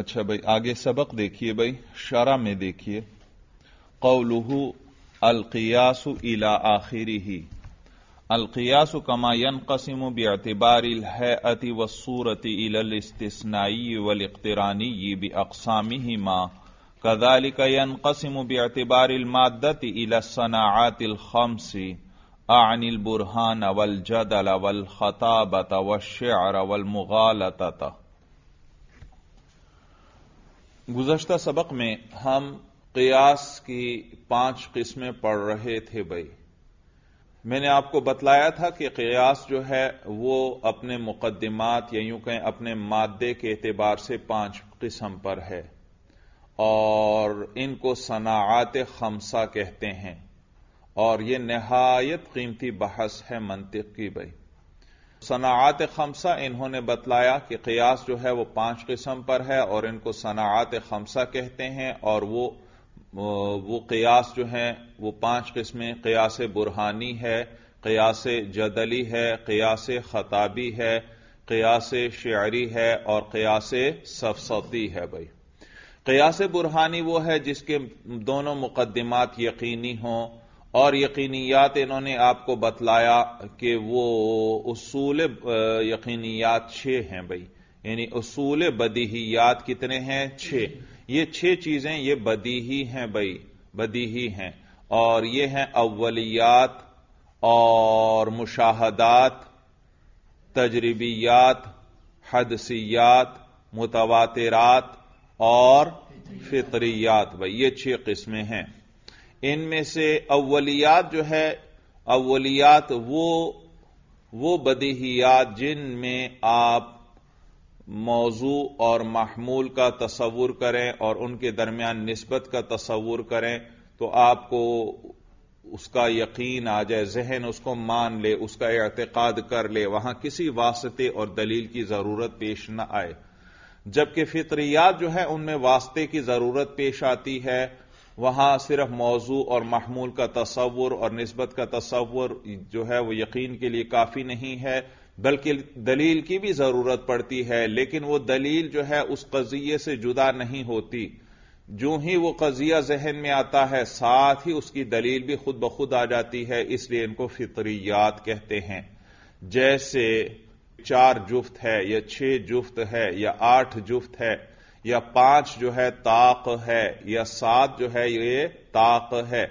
अच्छा भाई आगे सबक देखिए भाई शरा में देखिए कौलुहु अलकियासु इला आखिरी ही अलकियास कमा यनकसिम बेअबार हैअति व सूरत इलस्तनाई वलकतरानी बे अकसामी ही माँ कदालिक यनकसिम बेअबार मादत इलसनाआत खमसी عن البرهان والجدل والخطابة والشعر والمغالطة गुजशत सबक में हम कयास की पांच किस्में पढ़ रहे थे भाई मैंने आपको बतलाया था कि कयास जो है वो अपने मुकदमात या यूं कहें अपने मादे के एतबार से पांच किस्म पर है और इनको सनात खमसा कहते हैं और ये नहायत कीमती बहस है मंतिक की भाई सनात खमसा इन्होंने बतलाया कि कयास जो है वह पांच किस्म पर है और इनको सनात खमसा कहते हैं और वो वो कयास जो है वो पांच किस्में कयास बुरहानी है कयास जदली है कयास खताबी है कयास शारी है और कयास सफसती है भाई कयास बुरहानी वो है जिसके दोनों मुकदमात यकीनी हों और यकीनियात इन्होंने आपको बतलाया कि वो उसूल यकीनियात छह हैं भाई यानी उसूल बदीहियात कितने हैं छह ये छह चीजें ये बदीही हैं भाई बदीही हैं और ये हैं अव्वलियात और मुशाहदात तजरबियात हदसियात मुतवातरात और फितरियात भाई ये छह किस्में हैं इनमें से अवलियात जो है अवलियात वो वो बदहियात जिनमें आप मौजू और महमूल का तस्वुर करें और उनके दरमियान नस्बत का तस्वुर करें तो आपको उसका यकीन आ जाए जहन उसको मान ले उसका एतकाद कर ले वहां किसी वास्ते और दलील की जरूरत पेश न आए जबकि फितरियात जो है उनमें वास्ते की जरूरत पेश आती है वहां सिर्फ मौजू और महमूल का तस्वुर और नस्बत का तस्वुर जो है वो यकीन के लिए काफी नहीं है बल्कि दलील की भी जरूरत पड़ती है लेकिन वह दलील जो है उस कजिए से जुदा नहीं होती जो ही वो कजिया जहन में आता है साथ ही उसकी दलील भी खुद ब खुद आ जाती है इसलिए इनको फितरियात कहते हैं जैसे चार जुफ्त है या छह जुफ्त है या आठ जुफ्त है या पांच जो है ताक है या सात जो है ये ताक है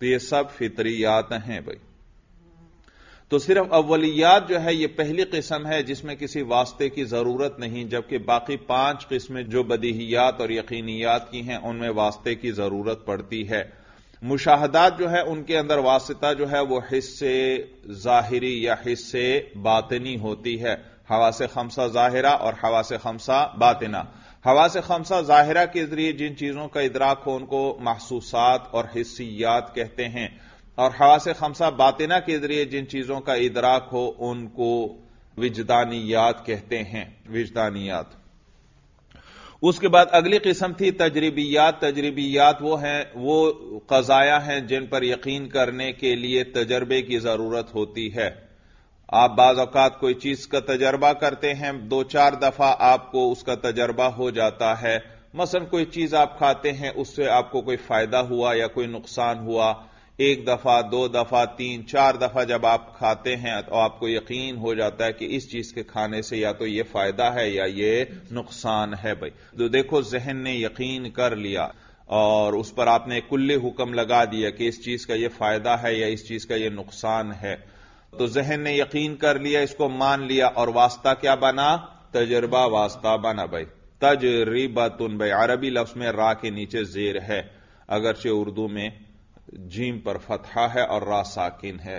तो ये सब फितरियात हैं भाई तो सिर्फ अव्वलियात जो है ये पहली किस्म है जिसमें किसी वास्ते की जरूरत नहीं जबकि बाकी पांच किस्में जो बदहियात और यकीनियात की हैं उनमें वास्ते की जरूरत पड़ती है मुशाहदात जो है उनके अंदर वास्ता जो है वह हिस्से जाहिरी या हिस्से बातनी होती है हवा से खमसा जाहिरा और हवा से खमसा बातना हवा से खमसा जाहिरा के जरिए जिन चीजों का इदराक हो उनको महसूसात और हिस्सियात कहते हैं और हवा से खमसा बातना के जरिए जिन चीजों का इदराक हो उनको विजदानियात कहते हैं विजदानियात उसके बाद अगली किस्म थी तजरीबियात तजरीबियात वो हैं वो कजाया हैं जिन पर यकीन करने के लिए तजर्बे की जरूरत होती है आप बाज अवकात कोई चीज का तजर्बा करते हैं दो चार दफा आपको उसका तजर्बा हो जाता है मसलन कोई चीज आप खाते हैं उससे आपको कोई फायदा हुआ या कोई नुकसान हुआ एक दफा दो दफा तीन चार दफा जब आप खाते हैं तो आपको यकीन हो जाता है कि इस चीज के खाने से या तो ये फायदा है या ये नुकसान है भाई तो देखो जहन ने यकीन कर लिया और उस पर आपने कुल्ले हुक्म लगा दिया कि इस चीज का यह फायदा है या इस चीज का यह नुकसान है तो जहन ने यकीन कर लिया इसको मान लिया और वास्ता क्या बना तजर्बा वास्ता बना भाई तजरीबा तुन भाई अरबी लफ्ज में रा के नीचे जेर है अगरचे उर्दू में जीम पर फतहा है और रा साकिन है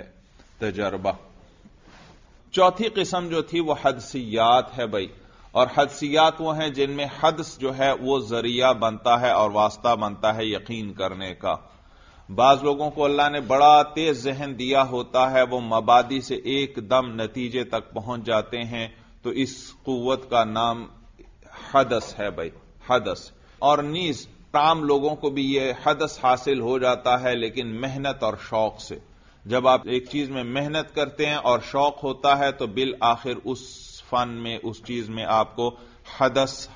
तजर्बा चौथी किस्म जो थी वह हदसियात है भाई और हदसियात वो हैं जिनमें हदस जो है वो जरिया बनता है और वास्ता बनता है यकीन करने का बाज लोगों को अल्लाह ने बड़ा तेज जहन दिया होता है वो मबादी से एकदम नतीजे तक पहुंच जाते हैं तो इस कुत का नाम हदस है भाई हदस और नीज ताम लोगों को भी ये हदस हासिल हो जाता है लेकिन मेहनत और शौक से जब आप एक चीज में मेहनत करते हैं और शौक होता है तो बिल आखिर उस फन में उस चीज में आपको हदस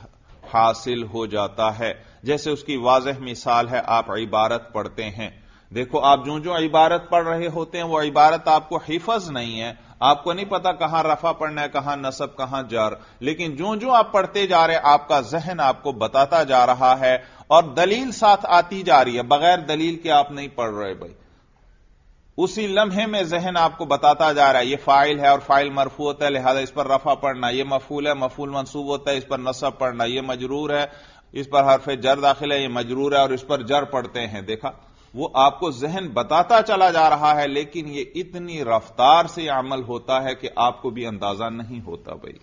हासिल हो जाता है जैसे उसकी वाजह मिसाल है आप इबारत पढ़ते हैं देखो आप जो जो इबारत पढ़ रहे होते हैं वो इबारत आपको हिफज नहीं है आपको नहीं पता कहां रफा पढ़ना है कहां नसब कहां जर लेकिन जो जो आप पढ़ते जा रहे आपका जहन आपको बताता जा रहा है और दलील साथ आती जा रही है बगैर दलील के आप नहीं पढ़ रहे भाई उसी लम्हे में जहन आपको बताता जा रहा है ये फाइल है और फाइल मरफू होता है लिहाजा इस पर रफा पढ़ना यह मफूल है मफूल मनसूब होता है इस पर नसब पढ़ना यह मजरूर है इस पर हरफे जर दाखिल है यह मजरूर है और इस पर जर पढ़ते हैं देखा वो आपको जहन बताता चला जा रहा है लेकिन ये इतनी रफ्तार से अमल होता है कि आपको भी अंदाजा नहीं होता भाई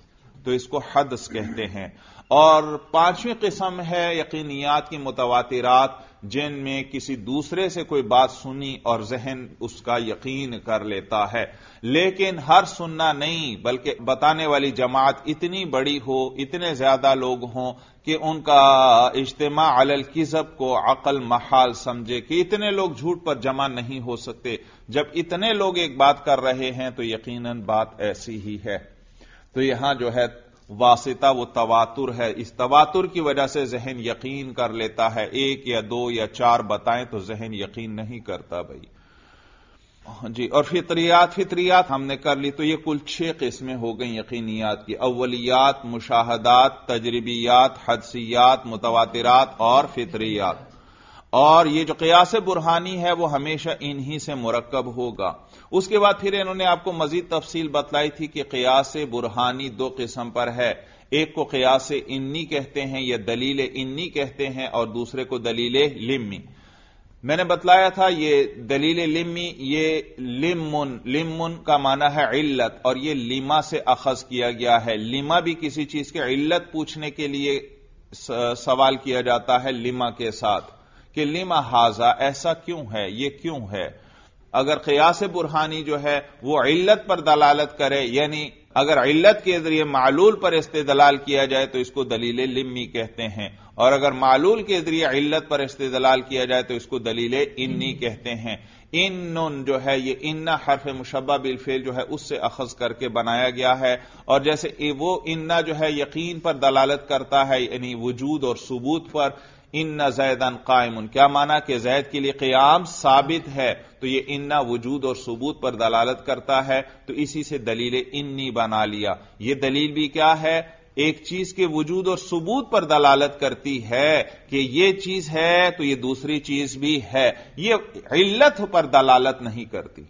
तो इसको हदस कहते हैं और पांचवी किस्म है यकीनियात की मुतवातिरात जिनमें किसी दूसरे से कोई बात सुनी और जहन उसका यकीन कर लेता है लेकिन हर सुनना नहीं बल्कि बताने वाली जमात इतनी बड़ी हो इतने ज्यादा लोग हों कि उनका इज्तम अल किजब को अकल महाल समझे कि इतने लोग झूठ पर जमा नहीं हो सकते जब इतने लोग एक बात कर रहे हैं तो यकीनन बात ऐसी ही है तो यहां जो है वासिता वो तवातुर है इस तवातुर की वजह से जहन यकीन कर लेता है एक या दो या चार बताएं तो जहन यकीन नहीं करता भाई हाँ जी और फितरियात फितरियात हमने कर ली तो ये कुल छह किस्में हो गई यकीनियात की अवलियात मुशाहदात तजरबियात हदसियात मुतवातिरात और फितरियात और ये जो कयास बुरहानी है वो हमेशा इन्हीं से मुरकब होगा उसके बाद फिर इन्होंने आपको मजीद तफसील बतलाई थी कि कयास बुरहानी दो किस्म पर है एक को कयास इन्नी कहते हैं या दलील इन्नी कहते हैं और दूसरे को दलील लिम्मी मैंने बतलाया था ये दलील लिम्मी ये लिमुन लिमुन का माना है इल्लत और ये लिमा से अखज किया गया है लिमा भी किसी चीज के इल्लत पूछने के लिए सवाल किया जाता है लिमा के साथ कि लिमा हाजा ऐसा क्यों है ये क्यों है अगर कयास बुरहानी जो है वो इल्लत पर दलालत करे यानी अगर इल्लत के जरिए मालूल पर इस्तेदलाल किया जाए तो इसको दलील लिम्मी कहते हैं और अगर मालूल के जरिए इल्लत पर इस्तेदलाल किया जाए तो इसको दलील इन्नी कहते हैं इन जो है ये इन्ना हर्फ मुशबा बिलफेल जो है उससे अखज करके बनाया गया है और जैसे वो इन्ना जो है यकीन पर दलालत करता है यानी वजूद और सबूत पर इन्ना जैदन कायम क्या माना कि जैद के लिए क्याम साबित है तो ये इन्ना वजूद और सबूत पर दलालत करता है तो इसी से दलील इन्नी बना लिया ये दलील भी क्या है एक चीज के वजूद और सबूत पर दलालत करती है कि यह चीज है तो यह दूसरी चीज भी है यह इल्लत पर दलालत नहीं करती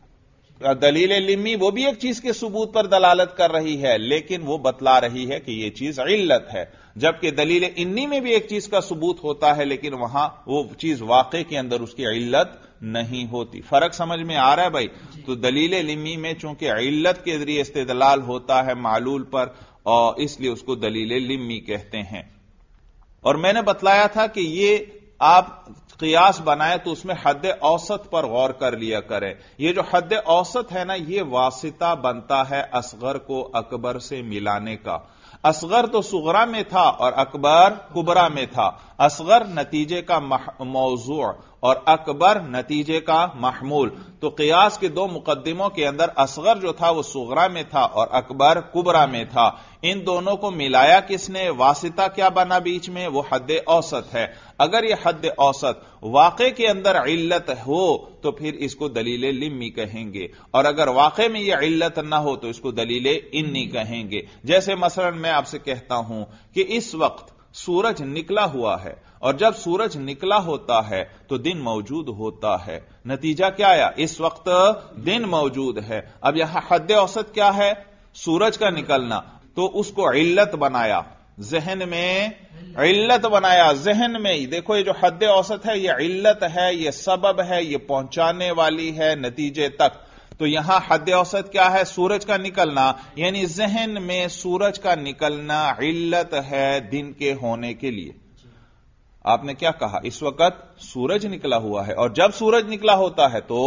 दलील लिम्मी वो भी एक चीज के सबूत पर दलालत कर रही है लेकिन वो बतला रही है कि यह चीज इल्लत है जबकि दलील इन्नी में भी एक चीज का सबूत होता है लेकिन वहां वो चीज वाकई के अंदर उसकी इल्लत नहीं होती फर्क समझ में आ रहा है भाई तो दलील लिम्मी में चूंकि इल्लत के जरिए इस्तेदलाल होता है मालूल पर और इसलिए उसको दलील लिम्मी कहते हैं और मैंने बतलाया था कि ये आप कियास बनाए तो उसमें हद औसत पर गौर कर लिया करें यह जो हद औसत है ना यह वासिता बनता है असगर को अकबर से मिलाने का असगर तो सुगरा में था और अकबर कुबरा में था असगर नतीजे का मौजू और अकबर नतीजे का महमूल तो कयास के दो मुकदमों के अंदर असगर जो था वह सुगरा में था और अकबर कुबरा में था इन दोनों को मिलाया किसने वासिता क्या बना बीच में वो हद औसत है अगर यह हद औसत वाक़े के अंदर इल्लत हो तो फिर इसको दलील लिम्मी कहेंगे और अगर वाक़े में यह इल्लत ना हो तो इसको दलील इन्नी कहेंगे जैसे मसलन मैं आपसे कहता हूं कि इस वक्त सूरज निकला हुआ है और जब सूरज निकला होता है तो दिन मौजूद होता है नतीजा क्या आया इस वक्त दिन मौजूद है अब यह हद औसत क्या है सूरज का निकलना तो उसको इल्लत बनाया जहन में इल्लत बनाया जहन में ही देखो ये जो हद औसत है यह इल्लत है यह सबब है यह पहुंचाने वाली है नतीजे तक तो यहां हद औसत क्या है सूरज का निकलना यानी जहन में सूरज का निकलना इल्लत है दिन के होने के लिए आपने क्या कहा इस वक्त सूरज निकला हुआ है और जब सूरज निकला होता है तो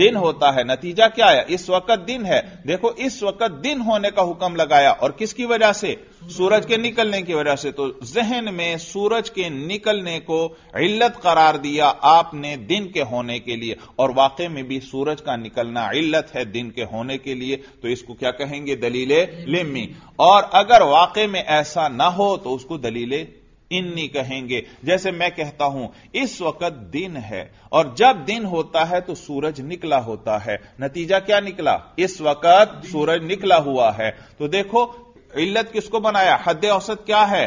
दिन होता है नतीजा क्या है इस वक्त दिन है देखो इस वक्त दिन होने का हुक्म लगाया और किसकी वजह से सूरज के निकलने की वजह से तो जहन में सूरज के निकलने को इल्लत करार दिया आपने दिन के होने के लिए और वाकई में भी सूरज का निकलना इल्लत है दिन के होने के लिए तो इसको क्या कहेंगे दलीले लिम्मी और अगर वाकई में ऐसा ना हो तो उसको दलीले इन्नी कहेंगे जैसे मैं कहता हूं इस वक्त दिन है और जब दिन होता है तो सूरज निकला होता है नतीजा क्या निकला इस वक्त सूरज निकला हुआ है तो देखो इल्लत किसको बनाया हद औसत क्या है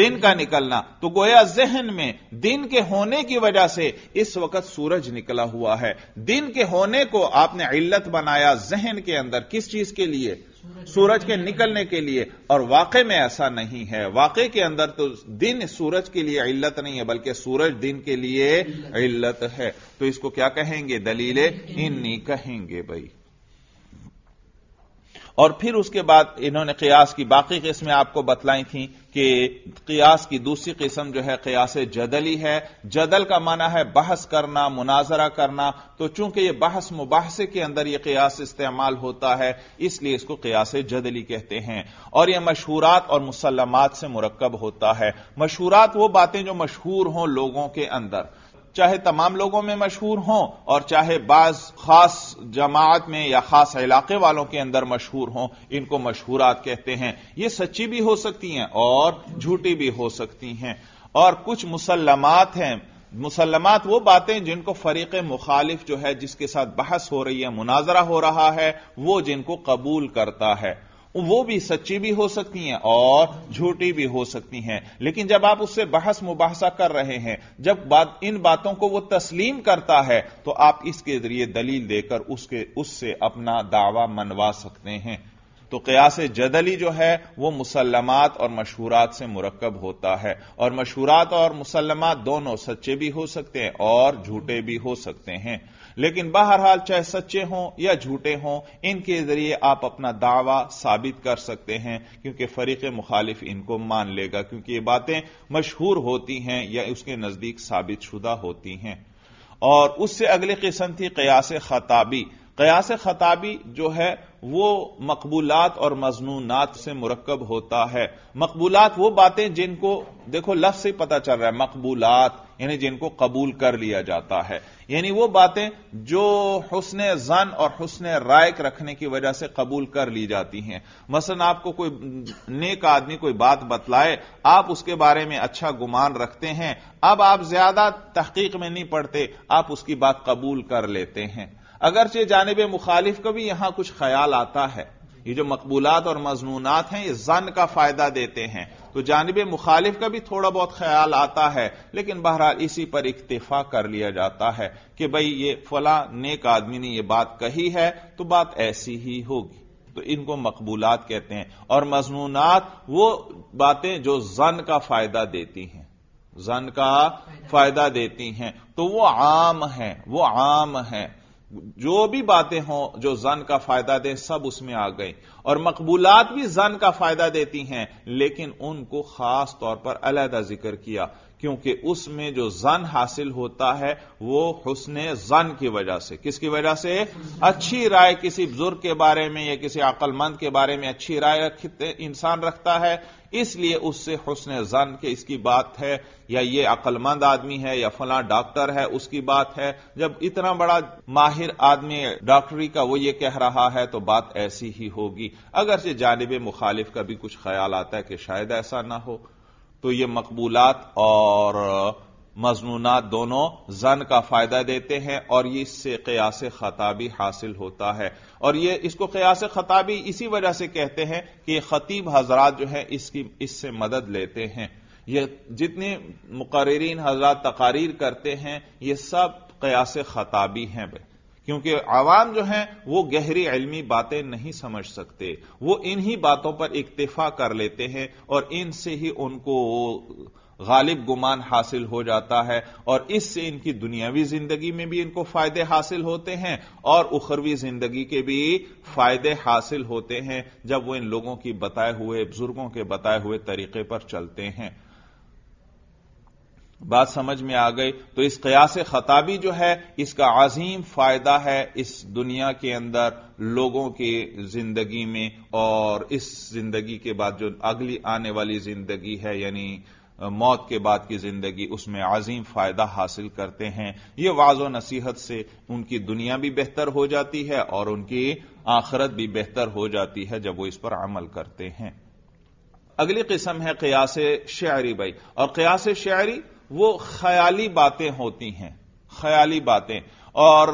दिन का निकलना तो गोया जहन में दिन के होने की वजह से इस वक्त सूरज निकला हुआ है दिन के होने को आपने इल्लत बनाया जहन के अंदर किस चीज के लिए सूरज के निकलने के लिए और वाकई में ऐसा नहीं है वाकई के अंदर तो दिन सूरज के लिए इल्लत नहीं है बल्कि सूरज दिन के लिए इल्लत है तो इसको क्या कहेंगे दलीले इन्नी कहेंगे भाई और फिर उसके बाद इन्होंने कयास की बाकी किस्में आपको बतलाई थी कि कयास की दूसरी किस्म जो है कयास जदली है जदल का माना है बहस करना मुनाजरा करना तो चूंकि यह बहस मुबासे के अंदर यह कयास इस्तेमाल होता है इसलिए इसको कयास जदली कहते हैं और यह मशहूरात और मुसलमत से मुरकब होता है मशहूरात वो बातें जो मशहूर हों लोगों के अंदर चाहे तमाम लोगों में मशहूर हों और चाहे बाज खास जमात में या खास इलाके वालों के अंदर मशहूर हों इनको मशहूरात कहते हैं ये सच्ची भी हो सकती हैं और झूठी भी हो सकती हैं और कुछ मुसलमात हैं मुसलमात वो बातें जिनको फरीक मुखालिफ जो है जिसके साथ बहस हो रही है मुनाजरा हो रहा है वो जिनको कबूल करता है वो भी सच्ची भी हो सकती हैं और झूठी भी हो सकती हैं लेकिन जब आप उससे बहस मुबाहसा कर रहे हैं जब बात इन बातों को वो तस्लीम करता है तो आप इसके जरिए दलील देकर उसके उससे अपना दावा मनवा सकते हैं तो कयास जदली जो है वह मुसलमात और मशहूरात से मुरकब होता है और मशहूरात और मुसलमात दोनों सच्चे भी हो सकते हैं और झूठे भी हो सकते हैं लेकिन बहरहाल चाहे सच्चे हों या झूठे हों इनके जरिए आप अपना दावा साबित कर सकते हैं क्योंकि फरीक मुखालिफ इनको मान लेगा क्योंकि ये बातें मशहूर होती हैं या उसके नजदीक साबित शुदा होती हैं और उससे अगली किस्म थी कयास खताबी कयास खताबी जो है वो मकबूलत और मजनूनात से मुरक्ब होता है मकबूलत वो बातें जिनको देखो लफ्ज से पता चल रहा है मकबूलात यानी जिनको कबूल कर लिया जाता है यानी वो बातें जो हुसन जन और हुसन रायक रखने की वजह से कबूल कर ली जाती हैं मसलन आपको कोई नेक आदमी कोई बात बतलाए आप उसके बारे में अच्छा गुमान रखते हैं अब आप ज्यादा तहकीक में नहीं पढ़ते आप उसकी बात कबूल कर लेते हैं अगरचे जानब मुखालिफ का भी यहां कुछ ख्याल आता है ये जो मकबूलात और मजनूनात हैं ये जन का फायदा देते हैं तो जानब मुखालिफ का भी थोड़ा बहुत ख्याल आता है लेकिन बहरहाल इसी पर इक्तफा कर लिया जाता है कि भाई ये फला नेक आदमी ने यह बात कही है तो बात ऐसी ही होगी तो इनको मकबूलात कहते हैं और मजनूनात वो बातें जो जन का फायदा देती हैं जन का फायदा देती हैं तो वो आम है वो आम है जो भी बातें हों जो जन का फायदा दें सब उसमें आ गई और मकबूलात भी जन का फायदा देती हैं लेकिन उनको खास तौर पर अलहदा जिक्र किया क्योंकि उसमें जो जन हासिल होता है वो हुसन जन की वजह से किसकी वजह से अच्छी राय किसी बुजुर्ग के बारे में या किसी अकलमंद के बारे में अच्छी राय इंसान रखता है इसलिए उससे हुसन जन के इसकी बात है या ये अकलमंद आदमी है या फला डॉक्टर है उसकी बात है जब इतना बड़ा माहिर आदमी डॉक्टरी का वो ये कह रहा है तो बात ऐसी ही होगी अगर से जानब मुखालिफ का भी कुछ ख्याल आता है कि शायद ऐसा ना हो तो ये मकबूलात और मजनूनात दोनों जन का फायदा देते हैं और ये इससे कयास खता भी हासिल होता है और ये इसको कयास खता भी इसी वजह से कहते हैं कि खतीब हजरात जो है इसकी इससे मदद लेते हैं ये जितने मुकर्रीन हजरात तकारीर करते हैं ये सब कयास खताबी हैं भाई क्योंकि आवाम जो है वो गहरी इलमी बातें नहीं समझ सकते वो इन्हीं बातों पर इक्तफा कर लेते हैं और इनसे ही उनको गालिब गुमान हासिल हो जाता है और इससे इनकी दुनियावी जिंदगी में भी इनको फायदे हासिल होते हैं और उखरवी जिंदगी के भी फायदे हासिल होते हैं जब वो इन लोगों की बताए हुए बुजुर्गों के बताए हुए तरीके पर चलते हैं बात समझ में आ गई तो इस कयास खताबी जो है इसका अजीम फायदा है इस दुनिया के अंदर लोगों के जिंदगी में और इस जिंदगी के बाद जो अगली आने वाली जिंदगी है यानी मौत के बाद की जिंदगी उसमें अजीम फायदा हासिल करते हैं ये वाजो नसीहत से उनकी दुनिया भी बेहतर हो जाती है और उनकी आखरत भी बेहतर हो जाती है जब वो इस पर अमल करते हैं अगली किस्म है कयास शायरी भाई और कयास शायरी वो ख्याली बातें होती हैं ख्याली बातें और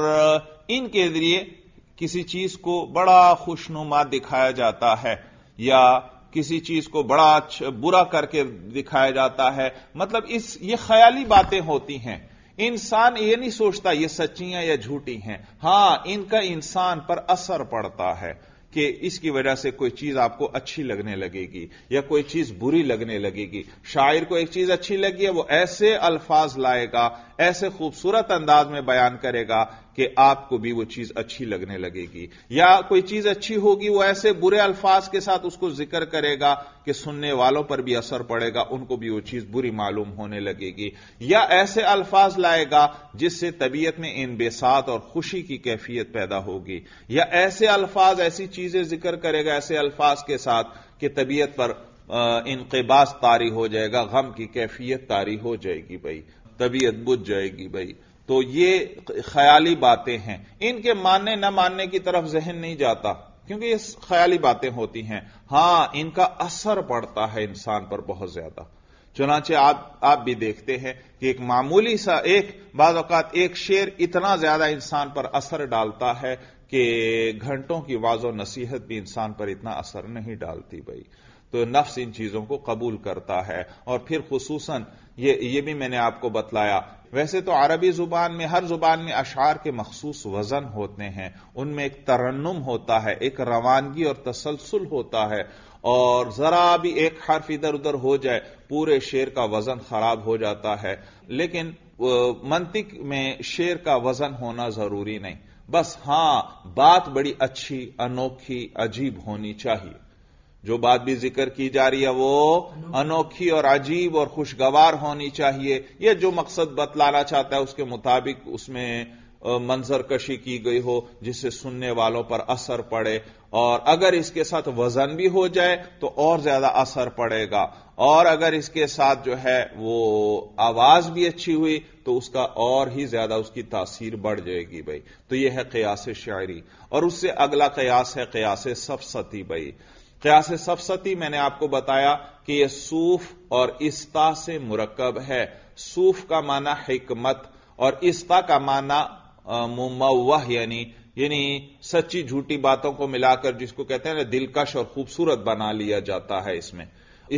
इनके जरिए किसी चीज को बड़ा खुशनुमा दिखाया जाता है या किसी चीज को बड़ा बुरा करके दिखाया जाता है मतलब इस ये ख्याली बातें होती हैं इंसान ये नहीं सोचता ये सच्ची हैं या झूठी हैं हां इनका इंसान पर असर पड़ता है कि इसकी वजह से कोई चीज आपको अच्छी लगने लगेगी या कोई चीज बुरी लगने लगेगी शायर को एक चीज अच्छी लगी है वो ऐसे अल्फाज लाएगा ऐसे खूबसूरत अंदाज में बयान करेगा कि आपको भी वो चीज अच्छी लगने लगेगी या कोई चीज अच्छी होगी वो ऐसे बुरे अल्फाज के साथ उसको जिक्र करेगा कि सुनने वालों पर भी असर पड़ेगा उनको भी वो चीज बुरी मालूम होने लगेगी या ऐसे अल्फाज लाएगा जिससे तबीयत में इन बेसात और खुशी की कैफियत पैदा होगी या ऐसे अल्फाज ऐसी चीजें जिक्र करेगा ऐसे अल्फाज के साथ कि तबीयत पर इनकेबास तारी हो जाएगा गम की कैफियत तारी हो जाएगी भाई तबीयत बुझ जाएगी भाई तो ये ख्याली बातें हैं इनके मानने न मानने की तरफ जहन नहीं जाता क्योंकि ये ख्याली बातें होती हैं हां इनका असर पड़ता है इंसान पर बहुत ज्यादा चुनाचे आप आप भी देखते हैं कि एक मामूली सा एक बाजात एक शेर इतना ज्यादा इंसान पर असर डालता है कि घंटों की वाजो नसीहत भी इंसान पर इतना असर नहीं डालती भाई तो नफ्स इन चीजों को कबूल करता है और फिर खसूस ये ये भी मैंने आपको बतलाया वैसे तो अरबी जुबान में हर जुबान में अशार के मखसूस वजन होते हैं उनमें एक तरन्नुम होता है एक रवानगी और तसलसल होता है और जरा भी एक हर्फ इधर उधर हो जाए पूरे शेर का वजन खराब हो जाता है लेकिन मंतिक में शेर का वजन होना जरूरी नहीं बस हां बात बड़ी अच्छी अनोखी अजीब होनी चाहिए जो बात भी जिक्र की जा रही है वो अनोखी और अजीब और खुशगवार होनी चाहिए यह जो मकसद बतलाना चाहता है उसके मुताबिक उसमें मंजर कशी की गई हो जिससे सुनने वालों पर असर पड़े और अगर इसके साथ वजन भी हो जाए तो और ज्यादा असर पड़ेगा और अगर इसके साथ जो है वो आवाज भी अच्छी हुई तो उसका और ही ज्यादा उसकी तासीर बढ़ जाएगी भाई तो यह है कयास शायरी और उससे अगला कयास है कयास सफसती भाई कयास सफसती मैंने आपको बताया कि यह सूफ और इस्ता से मुरकब है सूफ का माना हिकमत और इस्ता का माना मुमवह यानी यानी सच्ची झूठी बातों को मिलाकर जिसको कहते हैं ना दिलकश और खूबसूरत बना लिया जाता है इसमें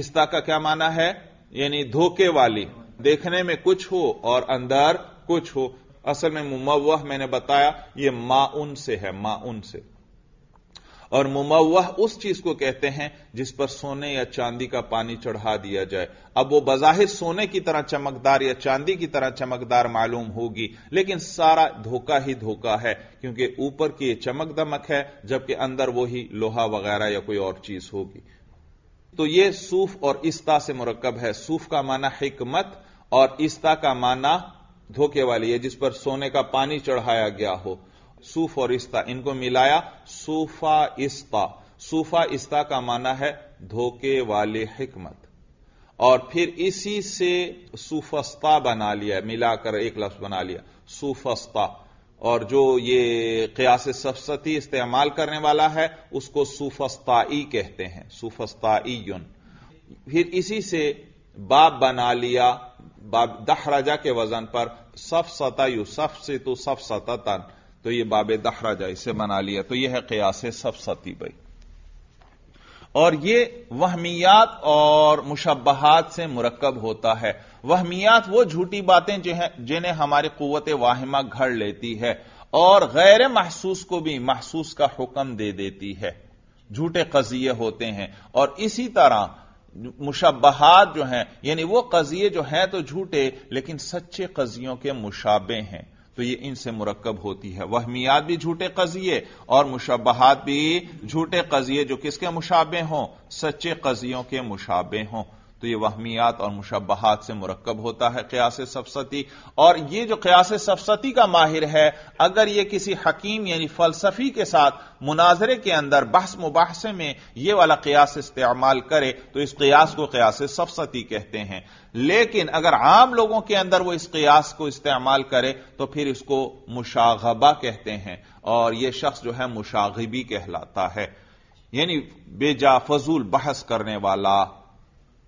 इस्ता का क्या माना है यानी धोखे वाली देखने में कुछ हो और अंदर कुछ हो असल में मुमवह मैंने बताया यह माउन से है माउन से और मुमवह उस चीज को कहते हैं जिस पर सोने या चांदी का पानी चढ़ा दिया जाए अब वो बजाहिर सोने की तरह चमकदार या चांदी की तरह चमकदार मालूम होगी लेकिन सारा धोखा ही धोखा है क्योंकि ऊपर की चमक दमक है जबकि अंदर वही लोहा वगैरह या कोई और चीज होगी तो ये सूफ और इस्ता से मुरकब है सूफ का माना हिकमत और इस्ता का माना धोखे वाली है जिस पर सोने का पानी चढ़ाया गया हो सूफ और इस्ता इनको मिलाया सूफा इस्ता सूफा इस्ता का माना है धोखे वाले हिकमत और फिर इसी से सूफस्ता बना लिया मिलाकर एक लफ्ज बना लिया सूफस्ता और जो ये कयास सफसती इस्तेमाल करने वाला है उसको सूफस्ताई कहते हैं सूफस्ताईन फिर इसी से बाब बना लिया बाब दहराजा के वजन पर सफ सफसता यू सफसितु सफसतन तो ये दहरा जाए इसे मना लिया तो यह है कयास सफसती भाई और ये वहमियात और मुशबहात से मुरकब होता है वहमियात वो झूठी बातें जो हैं जिन्हें हमारी कुत वाहिमा घड़ लेती है और गैर महसूस को भी महसूस का हुक्म दे देती है झूठे कजिए होते हैं और इसी तरह मुशबहात जो हैं यानी वो कजिए जो हैं तो झूठे लेकिन सच्चे कजियों के मुशाबे हैं तो ये इनसे मुरक्कब होती है वहमियात भी झूठे कजिए और मुशबहात भी झूठे कजिए जो किसके मुशाबे हों सच्चे कजियों के मुशाबे हों तो ये वहमियात और मुशबहत से मुरकब होता है क्यास सफसती और ये जो क्यास सफसती का माहिर है अगर ये किसी हकीम यानी फलसफी के साथ मुनाजरे के अंदर बहस मुबासे में ये वाला क्यास इस्तेमाल करे तो इस क्यास को क्यास सफसती कहते हैं लेकिन अगर आम लोगों के अंदर वो इस क्यास को इस्तेमाल करे तो फिर इसको मुशागबा कहते हैं और यह शख्स जो है मुशागबी कहलाता है यानी बेजा फजूल बहस करने वाला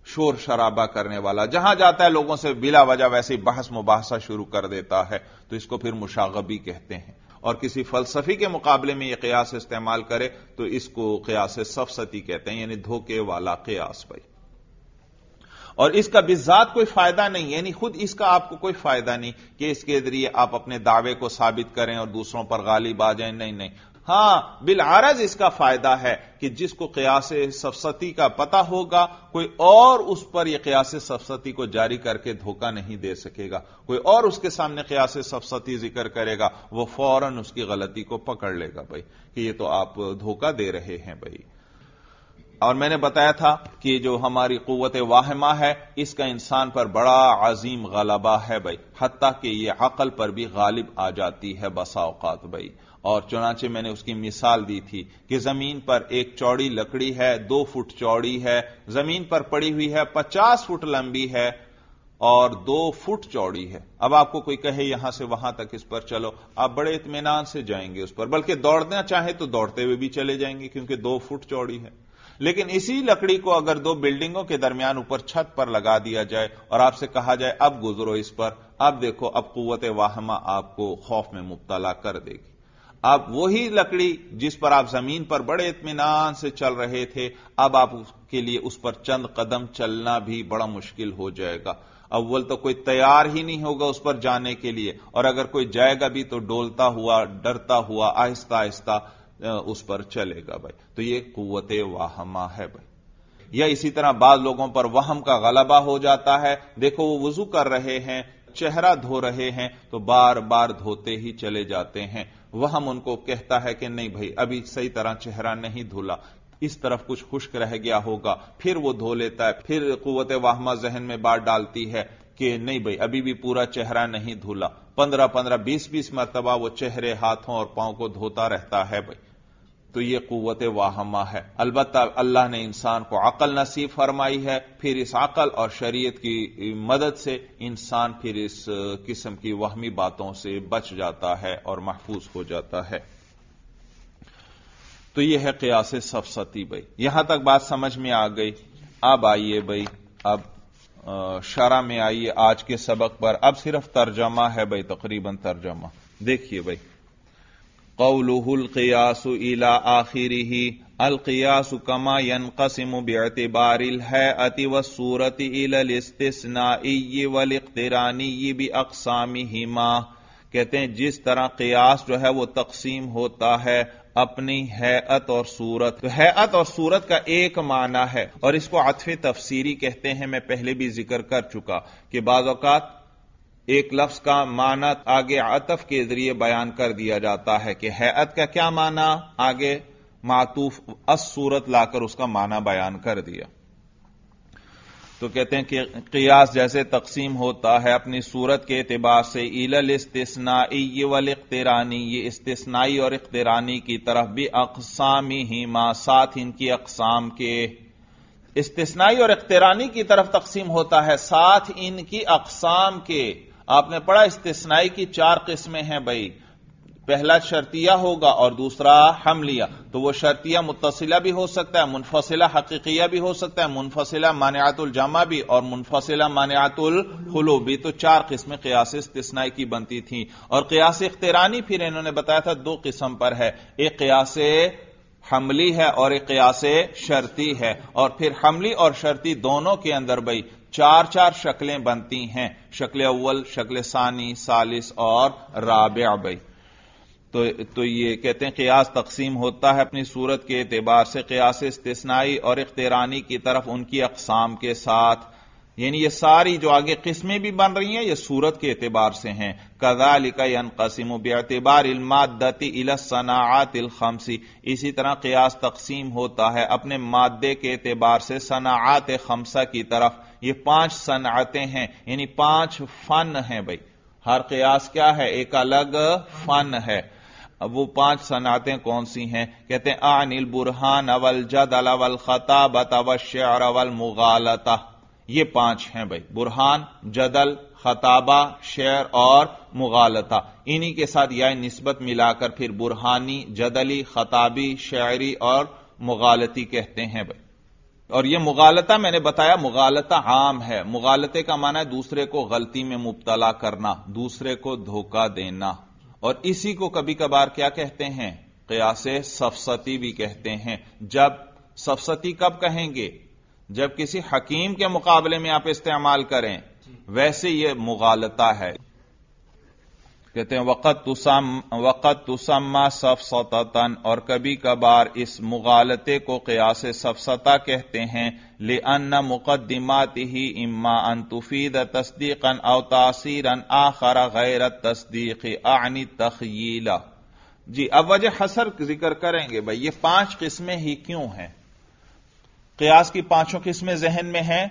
शोर शराबा करने वाला जहां जाता है लोगों से बिला वजह वैसे ही बहस मुबासा शुरू कर देता है तो इसको फिर मुशागबी कहते हैं और किसी फलसफी के मुकाबले में यह कयास इस्तेमाल करे तो इसको कयास सफसती कहते हैं यानी धोखे वाला कयास भाई और इसका बिजात कोई फायदा नहीं यानी खुद इसका आपको कोई फायदा नहीं कि इसके जरिए आप अपने दावे को साबित करें और दूसरों पर गालिब आ जाए नहीं नहीं हां बिलआरज इसका फायदा है कि जिसको कयास सफसती का पता होगा कोई और उस पर यह कयास सफसती को जारी करके धोखा नहीं दे सकेगा कोई और उसके सामने कयास सफसती जिक्र करेगा वह फौरन उसकी गलती को पकड़ लेगा भाई कि यह तो आप धोखा दे रहे हैं भाई और मैंने बताया था कि जो हमारी कुत वाहमा है इसका इंसान पर बड़ा अजीम गलबा है भाई हती कि यह अकल पर भी गालिब आ जाती है बसाओकात भाई और चुनाचे मैंने उसकी मिसाल दी थी कि जमीन पर एक चौड़ी लकड़ी है दो फुट चौड़ी है जमीन पर पड़ी हुई है पचास फुट लंबी है और दो फुट चौड़ी है अब आपको कोई कहे यहां से वहां तक इस पर चलो आप बड़े इतमान से जाएंगे उस पर बल्कि दौड़ना चाहे तो दौड़ते हुए भी चले जाएंगे क्योंकि दो फुट चौड़ी है लेकिन इसी लकड़ी को अगर दो बिल्डिंगों के दरमियान ऊपर छत पर लगा दिया जाए और आपसे कहा जाए अब गुजरो इस पर अब देखो अब कुत वाहमा आपको खौफ में मुबतला कर देगी आप वही लकड़ी जिस पर आप जमीन पर बड़े इतमान से चल रहे थे अब आप उसके लिए उस पर चंद कदम चलना भी बड़ा मुश्किल हो जाएगा अव्वल तो कोई तैयार ही नहीं होगा उस पर जाने के लिए और अगर कोई जाएगा भी तो डोलता हुआ डरता हुआ आहिस्ता आहिस्ता उस पर चलेगा भाई तो ये कुत वाहमा है भाई या इसी तरह बाद लोगों पर वहम का गलबा हो जाता है देखो वो वजू कर रहे हैं चेहरा धो रहे हैं तो बार बार धोते ही चले जाते हैं वह हम उनको कहता है कि नहीं भाई अभी सही तरह चेहरा नहीं धुला इस तरफ कुछ खुश्क रह गया होगा फिर वो धो लेता है फिर कुवत वाहमा जहन में बात डालती है कि नहीं भाई अभी भी पूरा चेहरा नहीं धुला पंद्रह पंद्रह बीस बीस मरतबा वो चेहरे हाथों और पांव को धोता रहता है भाई तो ये कुत वाहमा है अलबत् अल्लाह ने इंसान को अकल नसीब फरमाई है फिर इस अकल और शरीयत की मदद से इंसान फिर इस किस्म की वहमी बातों से बच जाता है और महफूज हो जाता है तो यह है कयास सफसती भाई यहां तक बात समझ में आ गई अब आइए भाई अब शरा में आइए आज के सबक पर अब सिर्फ तर्जमा है भाई तकरीबन तर्जमा देखिए भाई कौलुहलकियास इला आखिरी ही अलकियास कमा यनकसम बेतबारिल है अति व सूरत इलस्तना वलिक्तरानी कहते हैं जिस तरह कियास जो है वो तकसीम होता है अपनी हैत और सूरत तो हैत और सूरत का एक माना है और इसको आतफ तफसीरी कहते हैं मैं पहले भी जिक्र कर चुका कि बाज़ात एक लफ्ज का माना आगे आतफ के जरिए बयान कर दिया जाता है कि हैत का क्या माना आगे मातूफ अस सूरत लाकर उसका माना बयान कर दिया तो कहते हैं कि कियास जैसे तकसीम होता है अपनी सूरत के अतबार से इलल ये वल इख्तरानी ये इस्तना और इख्तरानी की तरफ भी अकसामी ही मा साथ इनकी अकसाम के इस्तना और इख्तरानी की तरफ तकसीम होता है साथ इनकी अकसाम के आपने पढ़ा इस्तेसनाई की चार किस्में हैं भाई पहला शर्तिया होगा और दूसरा हमलिया तो वो शर्तिया मुतसिला भी हो सकता है मुनफसिला हकीकिया भी हो सकता है मुनफसिला मानियातुल जामा भी और मुनफसिला मानियातुल खुलू भी तो चार किस्में कयास इस्तेसनाई की बनती थी और कयास इख्तरानी फिर इन्होंने बताया था दो किस्म पर है एक कयास हमली है और एक कयास शर्ती है और फिर हमली और शर्ती दोनों के अंदर भाई चार चार शक्लें बनती हैं शक्ल अव्वल शक्ल सानी सालिस और राबिया तो तो ये कहते हैं कियास तकसीम होता है अपनी सूरत के एतबार से कियास इस्तेसनाई और इख्तरानी की तरफ उनकी अकसाम के साथ यानी ये सारी जो आगे किस्में भी बन रही हैं ये सूरत के एतबार से हैं कदालिका यनकसिम बेतबार इलमादती इलसनाआत खमसी इसी तरह कयास तकसीम होता है अपने मादे के एतबार से सनाआत खमसा की तरफ ये पांच सनातें हैं यानी पांच फन हैं भाई हर कयास क्या है एक अलग फन है अब वो पांच सनातें कौन सी हैं कहते हैं आनिल बुरहान अवल जद अलावल खताबत अवश्य और अवल मुगालता ये पांच हैं भाई बुरहान जदल खताबा शेर और मुगालता इन्हीं के साथ यह नस्बत मिलाकर फिर बुरहानी जदली खताबी शायरी और मुगालती कहते हैं भाई और यह मुगालता मैंने बताया मुगालता आम है मुगालते का माना है दूसरे को गलती में मुबतला करना दूसरे को धोखा देना और इसी को कभी कभार क्या कहते हैं कयास सफसती भी कहते हैं जब सफसती कब कहेंगे जब किसी हकीम के मुकाबले में आप इस्तेमाल करें वैसे यह मुगालता है कहते हैं वक़त तुसम वक़त तुसम्मा सफसतन और कभी कभार इस मुगालते को कयास सफसता कहते हैं ले अन्न मुकदमात ही इम्मा अन तुफीद तस्दीकन अव तासीरन आखरा गैर तस्दीक आनी तखीला जी अब वजह हसर जिक्र करेंगे भाई ये पांच किस्में ही क्यों हैं कयास की पांचों किस्में जहन में हैं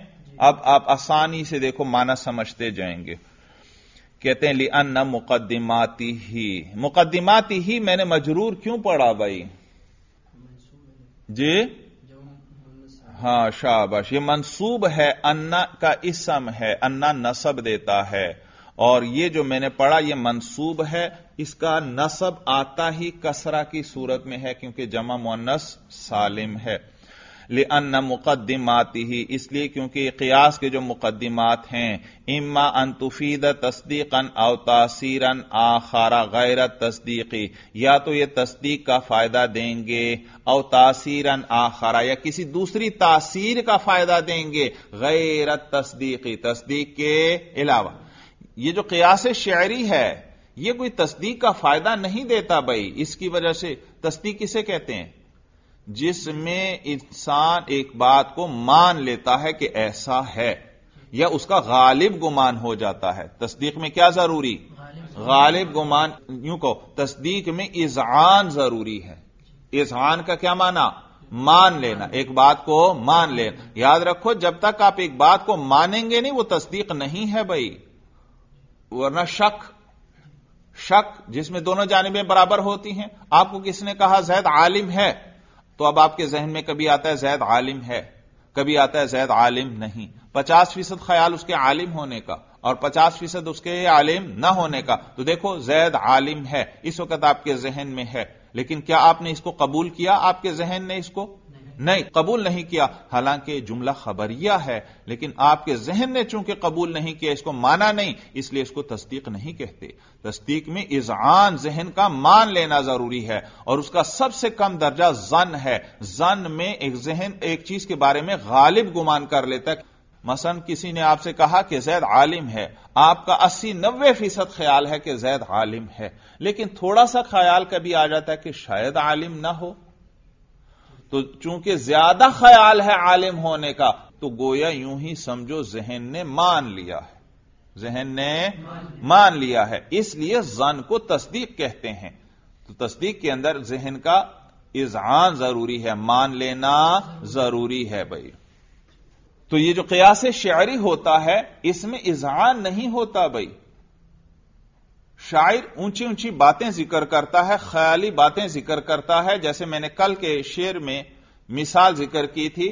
अब आप आसानी से देखो माना समझते जाएंगे कहते हैं लिअन मुकदमाती ही मुकदमाती ही मैंने मजरूर क्यों पढ़ा भाई जी हां शाबाश ये मंसूब है अन्ना का इसम है अन्ना नसब देता है और ये जो मैंने पढ़ा ये मंसूब है इसका नसब आता ही कसरा की सूरत में है क्योंकि जमा मुन्नस सालिम है ले अन्न मुकदमाती ही इसलिए क्योंकि कियास के जो मुकदमात हैं इम्मा तुफीद तस्दीकन अव तासीरन आखारा गैर तस्दीकी या तो ये तस्दीक का फायदा देंगे अव तासीरन आखारा या किसी दूसरी तासीर का फायदा देंगे गैर तस्दीकी तस्दीक के अलावा ये जो कियास शायरी है ये कोई तस्दीक का फायदा नहीं देता भाई इसकी वजह से तस्दीक किसे कहते हैं जिसमें इंसान एक बात को मान लेता है कि ऐसा है या उसका गालिब गुमान हो जाता है तस्दीक में क्या जरूरी गालिब गुमान यूं कहो तस्दीक में इजान जरूरी है इजान का क्या माना मान लेना एक बात को मान लेना याद रखो जब तक आप एक बात को मानेंगे नहीं वो तस्दीक नहीं है भाई वरना शक शक जिसमें दोनों जानबें बराबर होती हैं आपको किसने कहा जैद आलिम है तो अब आपके जहन में कभी आता है जैद आलिम है कभी आता है जैद आलिम नहीं पचास फीसद ख्याल उसके आलिम होने का और पचास फीसद उसके आलिम ना होने का तो देखो जैद आलिम है इस वक्त आपके जहन में है लेकिन क्या आपने इसको कबूल किया आपके जहन ने इसको नहीं कबूल नहीं किया हालांकि जुमला खबरिया है लेकिन आपके जहन ने चूंकि कबूल नहीं किया इसको माना नहीं इसलिए इसको तस्दीक नहीं कहते तस्दीक में इजान जहन का मान लेना जरूरी है और उसका सबसे कम दर्जा जन है जन में एक जहन एक चीज के बारे में गालिब गुमान कर लेता है मसन किसी ने आपसे कहा कि जैद आलिम है आपका 80 नब्बे फीसद ख्याल है कि जैद आलिम है लेकिन थोड़ा सा ख्याल कभी आ जाता है कि शायद आलिम ना हो तो चूंकि ज्यादा ख्याल है आलिम होने का तो गोया यूं ही समझो जहन ने मान लिया है जहन ने मान लिया है इसलिए जन को तस्दीक कहते हैं तो तस्दीक के अंदर जहन का इजान जरूरी है मान लेना जरूरी है भाई तो ये जो कयास शायरी होता है इसमें इजहान नहीं होता भाई शायर ऊंची ऊंची बातें जिक्र करता है ख्याली बातें जिक्र करता है जैसे मैंने कल के शेर में मिसाल जिक्र की थी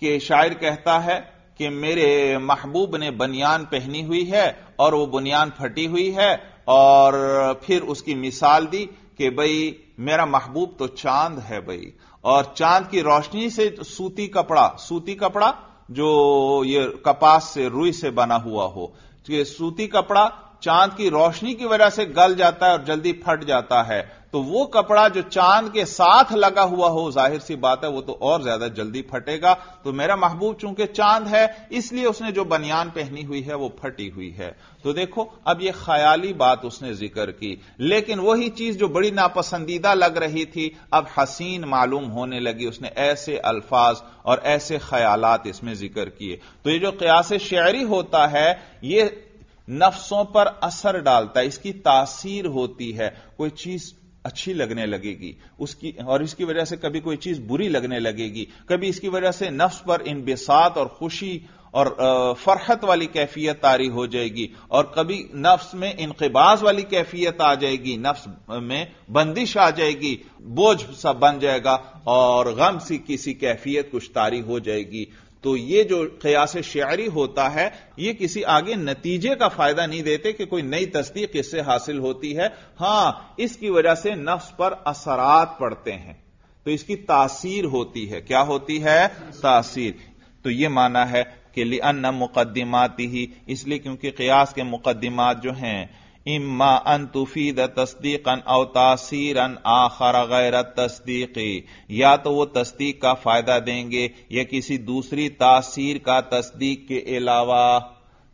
कि शायर कहता है कि मेरे महबूब ने बनियान पहनी हुई है और वो बुनियान फटी हुई है और फिर उसकी मिसाल दी कि भाई मेरा महबूब तो चांद है भाई और चांद की रोशनी से सूती कपड़ा सूती कपड़ा जो ये कपास से रुई से बना हुआ हो तो ये सूती कपड़ा चांद की रोशनी की वजह से गल जाता है और जल्दी फट जाता है तो वो कपड़ा जो चांद के साथ लगा हुआ हो जाहिर सी बात है वो तो और ज्यादा जल्दी फटेगा तो मेरा महबूब चूंकि चांद है इसलिए उसने जो बनियान पहनी हुई है वो फटी हुई है तो देखो अब ये ख्याली बात उसने जिक्र की लेकिन वही चीज जो बड़ी नापसंदीदा लग रही थी अब हसीन मालूम होने लगी उसने ऐसे अल्फाज और ऐसे ख्याल इसमें जिक्र किए तो ये जो क्यास शहरी होता है ये नफ्सों पर असर डालता है इसकी तासीर होती है कोई चीज अच्छी लगने लगेगी उसकी और इसकी वजह से कभी कोई चीज बुरी लगने लगेगी कभी इसकी वजह से नफ्स पर इन बेसात और खुशी और फरहत वाली कैफियत तारी हो जाएगी और कभी नफ्स में इनकबाज वाली कैफियत आ जाएगी नफ्स में बंदिश आ जाएगी बोझ सा बन जाएगा और गम सी किसी कैफियत कुछ तारी हो जाएगी तो ये जो कयास शायरी होता है ये किसी आगे नतीजे का फायदा नहीं देते कि कोई नई तस्दीक इससे हासिल होती है हां इसकी वजह से नफ्स पर असरात पड़ते हैं तो इसकी तासीर होती है क्या होती है तासीर तो यह माना है कि लिअन मुकदमाती ही इसलिए क्योंकि कयास के मुकदमात जो हैं इम्मा अन तुफीद तस्दीकन अव तासीरन आखर गैर तस्दीकी या तो वो तस्दीक का फायदा देंगे या किसी दूसरी तासीर का तस्दीक के अलावा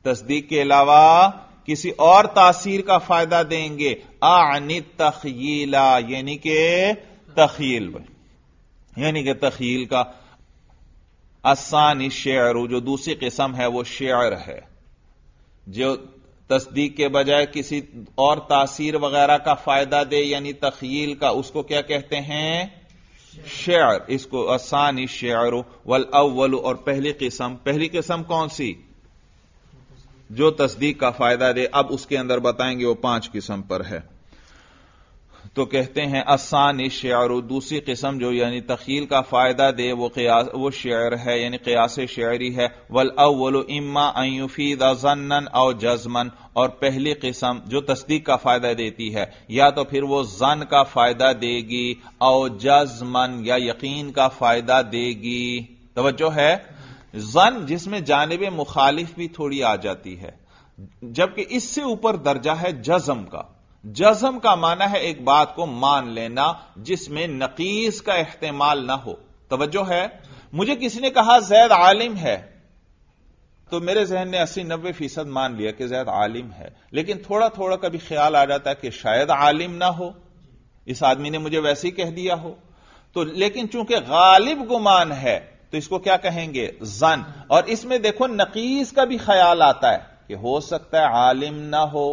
तस्दीक के अलावा किसी और तासीर का फायदा देंगे आनी तखीला यानी के तखील यानी कि तखील का आसानी शेर जो दूसरी किस्म है वो शेर है जो तस्दीक के बजाय किसी और तासीर वगैरह का फायदा दे यानी तखील का उसको क्या कहते हैं शेयर इसको आसानी शेयर वल अवल और पहली किस्म पहली किस्म कौन सी जो तस्दीक का फायदा दे अब उसके अंदर बताएंगे वो पांच किस्म पर है तो कहते हैं असानी शेर दूसरी किस्म जो यानी तखील का फायदा दे वो कयास वो शेर है यानी कयास शेरी है वल अवलो इम्मा अयुफीद जन्नन और जजमन और पहली किस्म जो तस्दीक का फायदा देती है या तो फिर वो जन का फायदा देगी और जजमन या यकीन का फायदा देगी तोज्जो है जन जिसमें जानब मुखालिफ भी थोड़ी आ जाती है जबकि इससे ऊपर दर्जा है जजम का जजम का माना है एक बात को मान लेना जिसमें नकीस का अहतमाल ना हो तोज्जो है मुझे किसी ने कहा जैद आलिम है तो मेरे जहन ने अस्सी नब्बे फीसद मान लिया कि जैद आलिम है लेकिन थोड़ा थोड़ा कभी ख्याल आ जाता है कि शायद आलिम ना हो इस आदमी ने मुझे वैसे ही कह दिया हो तो लेकिन चूंकि गालिब गुमान है तो इसको क्या कहेंगे जन और इसमें देखो नकीस का भी ख्याल आता है कि हो सकता है आलिम ना हो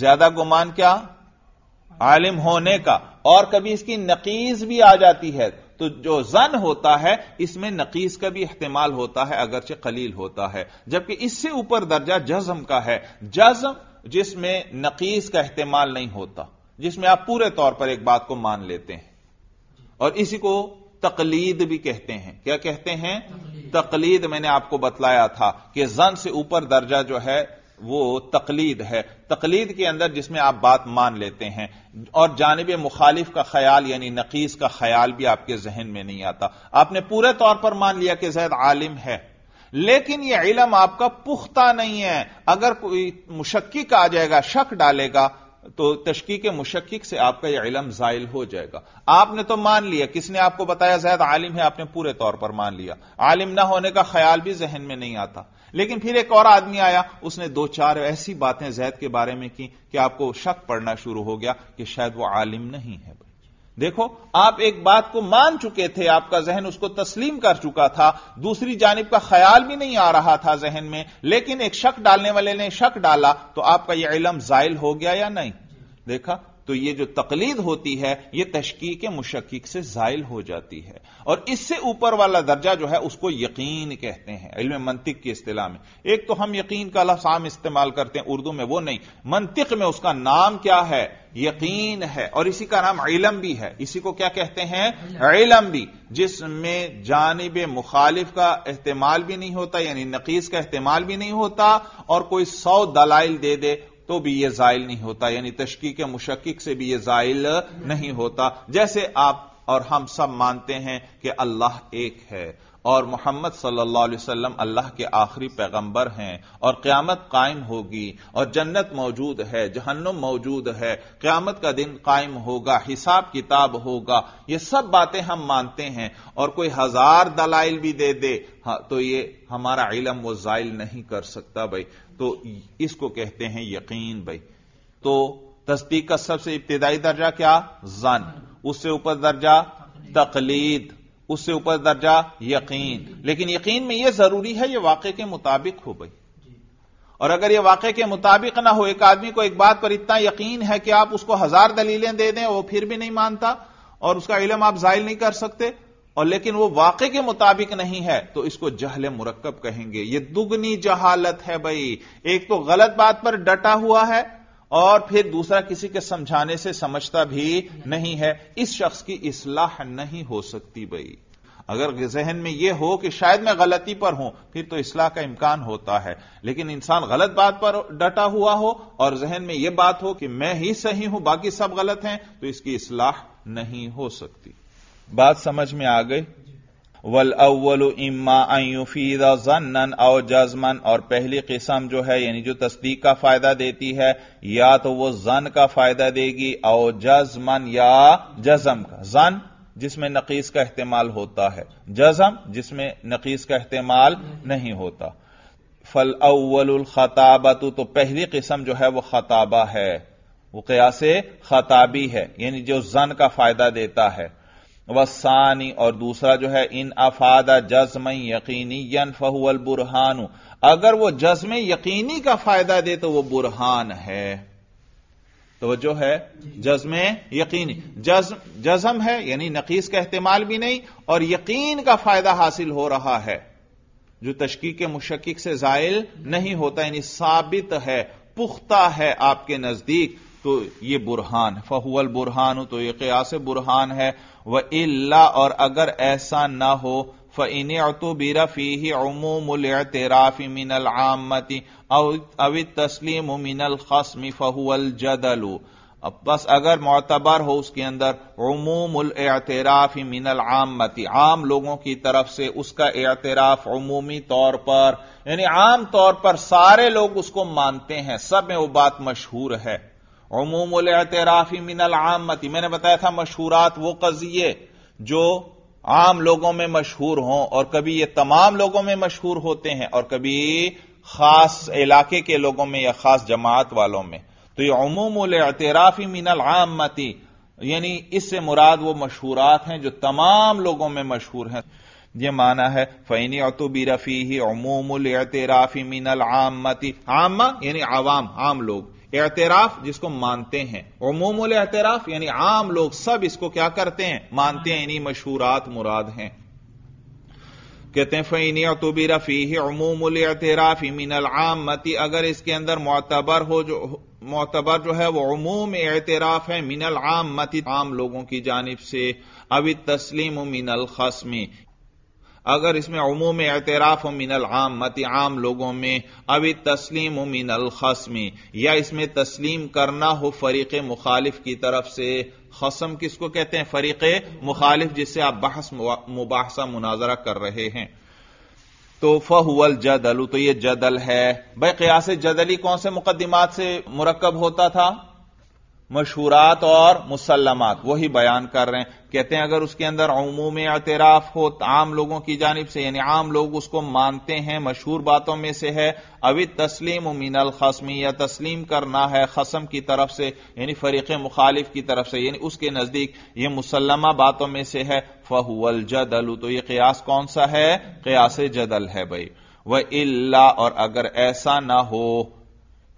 ज्यादा गुमान क्या आलिम होने का और कभी इसकी नकीज भी आ जाती है तो जो जन होता है इसमें नकीस का भी इहतमाल होता है अगरचे कलील होता है जबकि इससे ऊपर दर्जा जज्म का है जज्म जिसमें नकीस का इहतमाल नहीं होता जिसमें आप पूरे तौर पर एक बात को मान लेते हैं और इसी को तकलीद भी कहते हैं क्या कहते हैं तकलीद मैंने आपको बतलाया था कि जन से ऊपर दर्जा जो है वो तकलीद है तकलीद के अंदर जिसमें आप बात मान लेते हैं और जानब मुखालिफ का ख्याल यानी नकीस का ख्याल भी आपके जहन में नहीं आता आपने पूरे तौर पर मान लिया कि जैद आलिम है लेकिन यह इलम आपका पुख्ता नहीं है अगर कोई मुशक्क आ जाएगा शक डालेगा तो तशकी के मुशक से आपका यह इलम जायल हो जाएगा आपने तो मान लिया किसने आपको बताया जैद आलिम है आपने पूरे तौर पर मान लिया आलिम ना होने का ख्याल भी जहन में नहीं आता लेकिन फिर एक और आदमी आया उसने दो चार ऐसी बातें जैद के बारे में की कि आपको शक पड़ना शुरू हो गया कि शायद वह आलिम नहीं है देखो आप एक बात को मान चुके थे आपका जहन उसको तस्लीम कर चुका था दूसरी जानब का ख्याल भी नहीं आ रहा था जहन में लेकिन एक शक डालने वाले ने शक डाला तो आपका यह इलम जायल हो गया या नहीं देखा तो ये जो तकलीद होती है ये तशकी के मुशक्क से जायल हो जाती है और इससे ऊपर वाला दर्जा जो है उसको यकीन कहते हैं इल्म मंतिक की अतलाह में एक तो हम यकीन का लफाम इस्तेमाल करते हैं उर्दू में वो नहीं मंतिक में उसका नाम क्या है यकीन है और इसी का नाम इलम भी है इसी को क्या कहते हैं इलम भी जिसमें जानब मुखालिफ का अहतमाल भी नहीं होता यानी नकीस का अहतमाल भी नहीं होता और कोई सौ दलाइल दे दे तो भी यह जायल नहीं होता यानी तशकीक के मुशक्क से भी यह जायल नहीं होता जैसे आप और हम सब मानते हैं कि अल्लाह एक है और मोहम्मद सल्लल्लाहु अलैहि वसल्लम अल्लाह के आखिरी पैगंबर हैं और क्यामत कायम होगी और जन्नत मौजूद है जहन्नुम मौजूद है क्यामत का दिन कायम होगा हिसाब किताब होगा ये सब बातें हम मानते हैं और कोई हजार दलाइल भी दे दे हाँ, तो ये हमारा इलम वो जायल नहीं कर सकता भाई तो इसको कहते हैं यकीन भाई तो तस्दीक का सबसे इब्तदाई दर्जा क्या जन उससे ऊपर दर्जा तकलीद उससे ऊपर दर्जा यकीन लेकिन यकीन में यह जरूरी है यह वाक्य के मुताबिक हो भाई और अगर यह वाक्य के मुताबिक ना हो एक आदमी को एक बात पर इतना यकीन है कि आप उसको हजार दलीलें दे दें वो फिर भी नहीं मानता और उसका इलम आप जायल नहीं कर सकते और लेकिन वो वाक़े के मुताबिक नहीं है तो इसको जहल मुरक्कब कहेंगे ये दुगनी जहालत है भाई एक तो गलत बात पर डटा हुआ है और फिर दूसरा किसी के समझाने से समझता भी नहीं है इस शख्स की इसलाह नहीं हो सकती भाई अगर जहन में यह हो कि शायद मैं गलती पर हूं फिर तो इसलाह का इम्कान होता है लेकिन इंसान गलत बात पर डटा हुआ हो और जहन में यह बात हो कि मैं ही सही हूं बाकी सब गलत हैं तो इसकी इसलाह नहीं हो सकती बात समझ में आ गई वल अव्वल इम्मा अयुफीदा जन्नन और जजमन और पहली किस्म जो है यानी जो तस्दीक का फायदा देती है या तो वो जन का फायदा देगी और जजमन या जजम का जन जिसमें नकीस का इस्तेमाल होता है जजम जिसमें नकीस का इस्तेमाल नहीं होता फल अव्वल खताबत तो पहली किस्म जो है वह खताबा है वो कयास खताबी है यानी जो जन का फायदा देता है वसानी और दूसरा जो है इन अफादा जज्म यकीनी फहुअल बुरहानू अगर वो जज्म यकीनी का फायदा दे तो वह बुरहान है तो वह जो है जज्म यकीनी जज्म जज्म है यानी नकीस का अहतमाल भी नहीं और यकीन का फायदा हासिल हो रहा है जो तशकी के मुशक्क से जायल नहीं होता यानी साबित है पुख्ता है आपके नजदीक तो ये बुरहान फहुअल बुरहान तो ये से बुरहान है व इल्ला और अगर ऐसा न हो फ़िन अतुबिर फ़ी अमूमतराफ़ी मिनल आमती अवित तस्लीम मिनल खसमी फ़हुअल जदलू अब बस अगर मोतबर हो उसके अंदर अमूमल एतराफ़ मिनल आमती आम लोगों की तरफ से उसका एतराफ अमूमी तौर पर यानी आम तौर पर सारे लोग उसको मानते हैं सब में वो बात मशहूर है अमूमल एतराफ़ी मिनल आमती मैंने बताया था मशहूरात वो कजिए जो आम लोगों में मशहूर हों और कभी ये तमाम लोगों में मशहूर होते हैं और कभी खास इलाके के लोगों में या खास जमात वालों में तो ये अमूमल एतराफ़ी मिनल आमती यानी इससे मुराद वो मशहूरात हैं जो तमाम लोगों में मशहूर हैं यह माना है फ़ैनी अतुबी रफ़ी ही अमूमल एतराफ़ी मिनल आमती आमा यानी आवाम आम लोग एतराफ जिसको मानते हैं मोमोल एतराफ यानी आम लोग सब इसको क्या करते हैं मानते हैं इन्हीं मशहूरात मुराद हैं कहते हैं फ़ैनी तुबी रफ़ी अमूमुल एतराफ मिनल आम मती अगर इसके अंदर मोतबर हो जो मोतबर जो है वह अमूम एतराफ है मिनल आम मती आम लोगों की जानब से अभी तस्लीम मिनल खसमी अगर इसमें में एतराफ़ मिनल आम मत आम लोगों में अभी तस्लीम मिनल खसमी या इसमें तस्लीम करना हो फरीक मुखालिफ की तरफ से खसम किसको कहते हैं फरीक मुखालिफ जिससे आप बहस मुबासा मुनाजरा कर रहे हैं तो फहुअल जदलू तो यह जदल है भाई क्या से जदली कौन से मुकदमात से मुरकब होता था मशहूरात और मुसलमात वही बयान कर रहे हैं कहते हैं अगर उसके अंदर अमूम एतराफ हो तो आम लोगों की जानब से यानी आम लोग उसको मानते हैं मशहूर बातों में से है अभी तस्लीम उमीन खसमी या तस्लीम करना है खसम की तरफ से यानी फरीक मुखालिफ की तरफ से यानी उसके नजदीक ये मुसलमा बातों में से है फहुअल जदल तो ये कयास कौन सा है कयास जदल है भाई वह इला और अगर ऐसा ना हो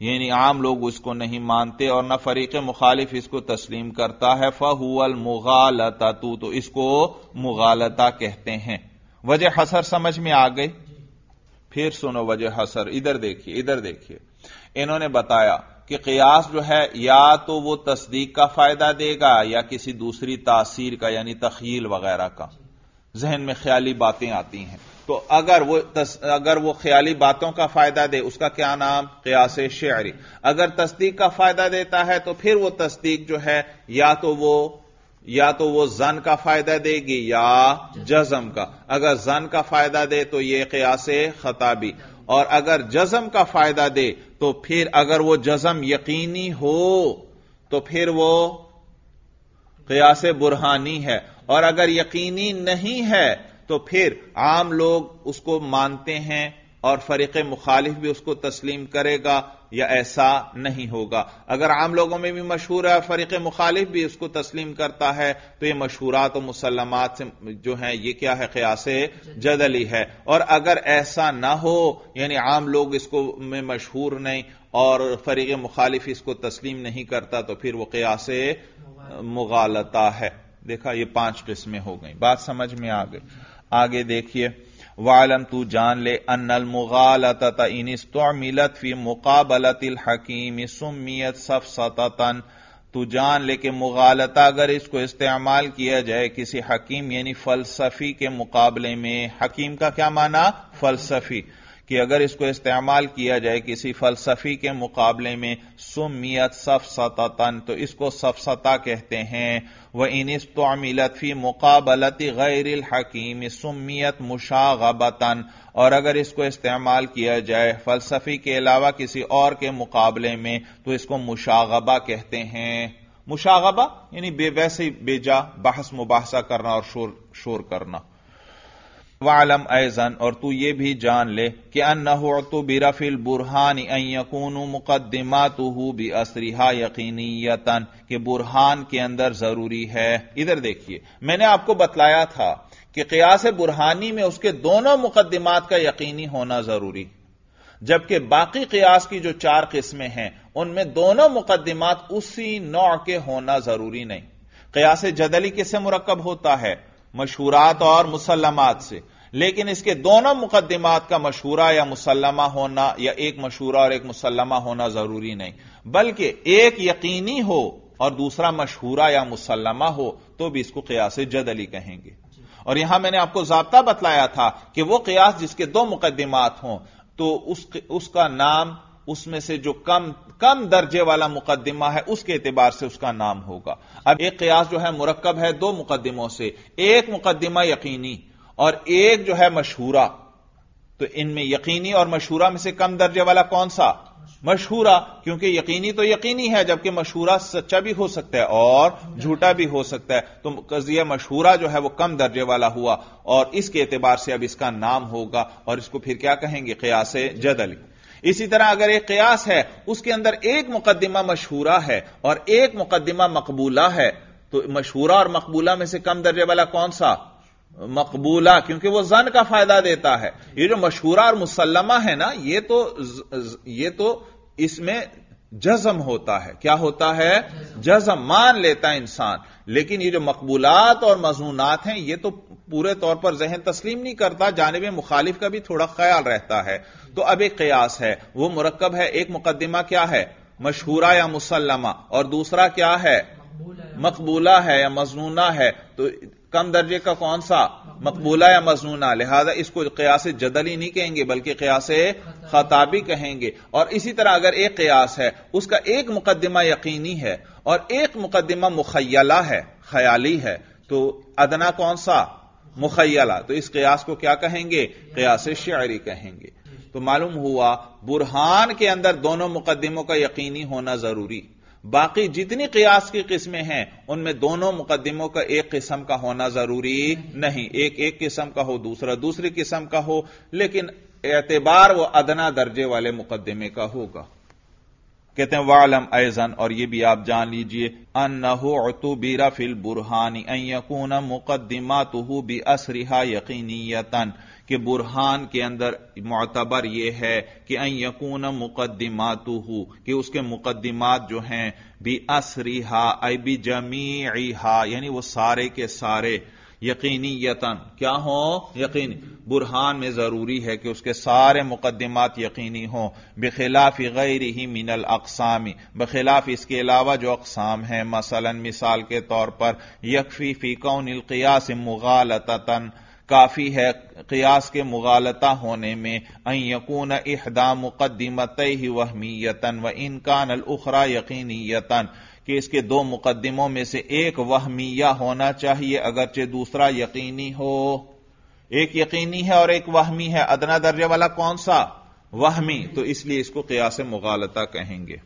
यानी आम लोग उसको नहीं मानते और न फरीक मुखालिफ इसको तस्लीम करता है फहुअल मुगालता तू तो इसको मुगालता कहते हैं वजह हसर समझ में आ गई फिर सुनो वजह हसर इधर देखिए इधर देखिए इन्होंने बताया कि कयास जो है या तो वो तस्दीक का फायदा देगा या किसी दूसरी तासीर का यानी तखील वगैरह का जहन में ख्याली बातें आती हैं तो अगर वो तस, अगर वो ख्याली बातों का फायदा दे उसका क्या नाम क्यास शरी अगर तस्दीक का फायदा देता है तो फिर वो तस्दीक जो है या तो वो या तो वो जन का फायदा देगी या जजम का अगर जन का फायदा दे तो ये क्यास खताबी और अगर जजम का फायदा दे तो फिर अगर वो जजम यकीनी हो तो फिर वो क्यास बुरहानी है और अगर यकीनी नहीं है तो फिर आम लोग उसको मानते हैं और फरीक मुखालिफ भी उसको तस्लीम करेगा या ऐसा नहीं होगा अगर आम लोगों में भी मशहूर है फरीक मुखालिफ भी उसको तस्लीम करता है तो ये मशहूरात और मुसलमत से जो है ये क्या है क्यास जदली है और अगर ऐसा ना हो यानी आम लोग इसको में मशहूर नहीं और फरीक मुखालिफ इसको तस्लीम नहीं करता तो फिर वह क्यास मुगालता है देखा ये पांच किस्में हो गई बात समझ में आ गई आगे देखिए वालम तू जान ले अनल मुगालत मिलत फी मुकाबलत हकीम सुमियत सततन तू जान ले कि मुगालता अगर इसको इस्तेमाल किया जाए किसी हकीम यानी फलसफी के मुकाबले में हकीम का क्या माना फलसफी कि अगर इसको इस्तेमाल किया जाए किसी फलसफी के मुकाबले में सुमियत सफसतन तो इसको सफसता कहते हैं वह इन तो फी मुकाबलती गैर हकीम सुमियत मुशागबतन और अगर इसको इस्तेमाल किया जाए फलसफी के अलावा किसी और के मुकाबले में तो इसको मुशागबा कहते हैं मुशागबा यानी बेवैसे बेजा बहस मुबासा करना और शोर शोर करना वालम ऐजन और तू ये भी जान ले कि अनहतु बिरफिल बुरहान यकून मुकदमातु बि असरिहा यकीनीतन कि बुरहान के अंदर जरूरी है इधर देखिए मैंने आपको बतलाया था कि कयास बुरहानी में उसके दोनों मुकदमात का यकीनी होना जरूरी जबकि बाकी कयास की जो चार किस्में हैं उनमें दोनों मुकदमात उसी नौ के होना जरूरी नहीं कयास जदली किससे मुरकब होता है मशहूरात और मुसलमात से लेकिन इसके दोनों मुकदमात का मशहूरा या मुसलमा होना या एक मशहूरा और एक मुसलमा होना जरूरी नहीं बल्कि एक यकीनी हो और दूसरा मशहूरा या मुसलमा हो तो भी इसको कयास जदली कहेंगे और यहां मैंने आपको जबता बतलाया था कि वह कयास जिसके दो मुकदमात हों तो उस, उसका नाम उसमें से जो कम कम दर्जे वाला मुकदमा है उसके एतबार से उसका नाम होगा अब एक कयास जो है मुरकब है दो मुकदमों से एक मुकदमा यकीनी और एक जो है मशहूरा तो इनमें यकीनी और मशहूरा में से कम दर्जे वाला कौन सा मशहूरा क्योंकि यकीनी तो यकीनी है जबकि मशहूरा सच्चा भी हो सकता है और झूठा भी हो सकता है तो कजिया मशहूरा जो है वो कम दर्जे वाला हुआ और इसके एतबार से अब इसका नाम होगा और इसको फिर क्या कहेंगे कयास जदल इसी तरह अगर एक कयास है उसके अंदर एक मुकदमा मशहूरा है और एक मुकदमा मकबूला है तो मशहूरा और मकबूला में से कम दर्जे वाला कौन सा मकबूला क्योंकि वह जन का फायदा देता है ये जो मशहूरा और मुसलमा है ना ये तो ये तो इसमें जजम होता है क्या होता है जजम मान लेता है इंसान लेकिन ये जो मकबूलात और मजूनात हैं ये तो पूरे तौर पर जहन तस्लीम नहीं करता जानब मुखालिफ का भी थोड़ा ख्याल रहता है तो अब एक कयास है वह मुरकब है एक मुकदमा क्या है मशहूरा या मुसलमा और दूसरा क्या है मकबूला है या मजनूना है तो कम दर्जे का कौन सा मकबूला या मजनूना लिहाजा इसको कयास जदली नहीं कहेंगे बल्कि कयास खताबी कहेंगे और इसी तरह अगर एक कयास है उसका एक मुकदमा यकीनी है और एक मुकदमा मुखयला है ख्याली है तो अदना कौन सा मुखयला तो इस कयास को क्या कहेंगे कयास शायरी कहेंगे तो मालूम हुआ बुरहान के अंदर दोनों मुकदमों का यकीनी होना जरूरी बाकी जितनी कयास की किस्में हैं उनमें दोनों मुकदमों का एक किस्म का होना जरूरी नहीं एक एक किस्म का हो दूसरा दूसरी किस्म का हो लेकिन एतबार वह अदना दर्जे वाले मुकदमे का होगा कहते हैं वालम ऐजन और ये भी आप जान लीजिए अनहुतुबीरा फिल बुरहानी अयकून मुकदमा तुहू बी असरिहा यकीनीतन कि बुरहान के अंदर मतबर यह है कि अकून मुकदमा हू कि उसके मुकदमात जो हैं बी असरिहा अबी जमी यानी वो सारे के सारे यतन क्या हो यकीन बुरहान में जरूरी है कि उसके सारे मुकदमात यकीनी हों बखिलाफ गैर ही मिनल अकसामी बखिलाफ इसके अलावा जो अकसाम है मसलन मिसाल के तौर पर यकफी फी कौन अलकियास मुगालतन काफी है कियास के मुगालता होने में यकून इहदा मुकदमत ही वहमीयतन व इनकान यकीनी यतन कि इसके दो मुकदमों में से एक वहमिया होना चाहिए अगरचे दूसरा यकीनी हो एक यकीनी है और एक वहमी है अदना दर्जे वाला कौन सा वहमी तो इसलिए इसको कयास मुगालता कहेंगे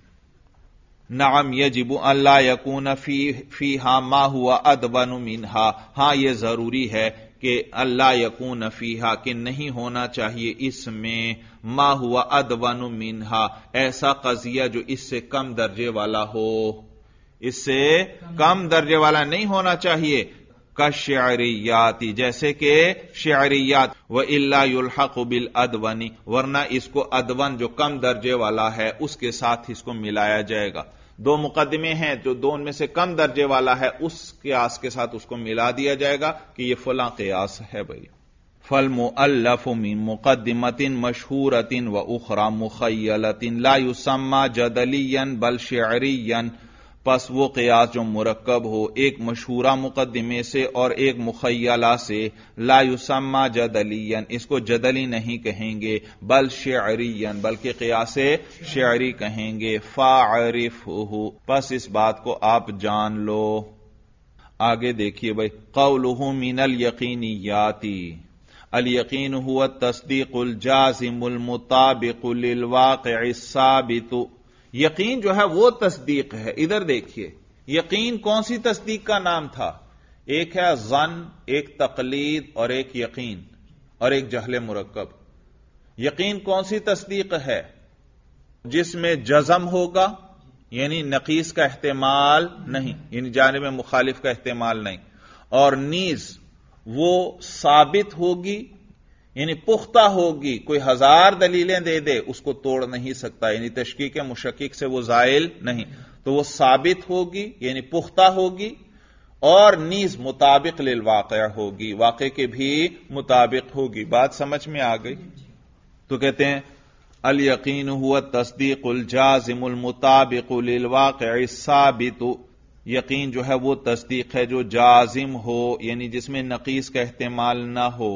नाम यजिबू अल्लाह यकून फी फी हा मा हुआ अदबन हा हां यह जरूरी है कि अल्लाह यकून फीहा कि नहीं होना चाहिए इसमें मा हुआ मिन हा ऐसा कजिया जो इससे कम दर्जे वाला हो इससे कम दर्जे वाला नहीं होना चाहिए कशरियाती जैसे कि शारियात व इलाहक बिल अदवनी वरना इसको अदवन जो कम दर्जे वाला है उसके साथ इसको मिलाया जाएगा दो मुकदमे हैं जो दो उनमें से कम दर्जे वाला है उस क्यास के साथ उसको मिला दिया जाएगा कि यह फला क्यास है भाई फल मुअल्लफमी मुकदमतिन मशहूरतिन व उखरा मुखयलतिन लायुसम्मा जदलियन बल शरियन पस वो कयास जो मुरक्कब हो एक मशहूरा मुकदमे से और एक मुखैला से लायुसम्मा जदलियन इसको जदली नहीं कहेंगे बल शेरियन बल्कि कयास शेरी कहेंगे फारिफ हो बस इस बात को आप जान लो आगे देखिए भाई कौलहू मिनल याति अल यकीन हुआ तस्दीक उल जाजिम उल वाक़ साबितु यकीन जो है वो तस्दीक है इधर देखिए यकीन कौन सी तस्दीक का नाम था एक है जन एक तकलीद और एक यकीन और एक जहल मुरकब यकीन कौन सी तस्दीक है जिसमें जजम होगा यानी नकीस का अहतेमाल नहीं यानी में मुखालिफ का अहतेमाल नहीं और नीज वो साबित होगी यानी पुख्ता होगी कोई हजार दलीलें दे दे उसको तोड़ नहीं सकता यानी तशकीक के से वो जायल नहीं तो वो साबित होगी यानी पुख्ता होगी और नीज मुताबिक वाकया होगी वाक़े के भी मुताबिक होगी बात समझ में आ गई तो कहते हैं अल यकीन हुआ तस्दीक मुताबिक लिल वाकया साबित यकीन जो है वो तस्दीक है जो जाजिम हो यानी जिसमें नकीस का इस्तेमाल ना हो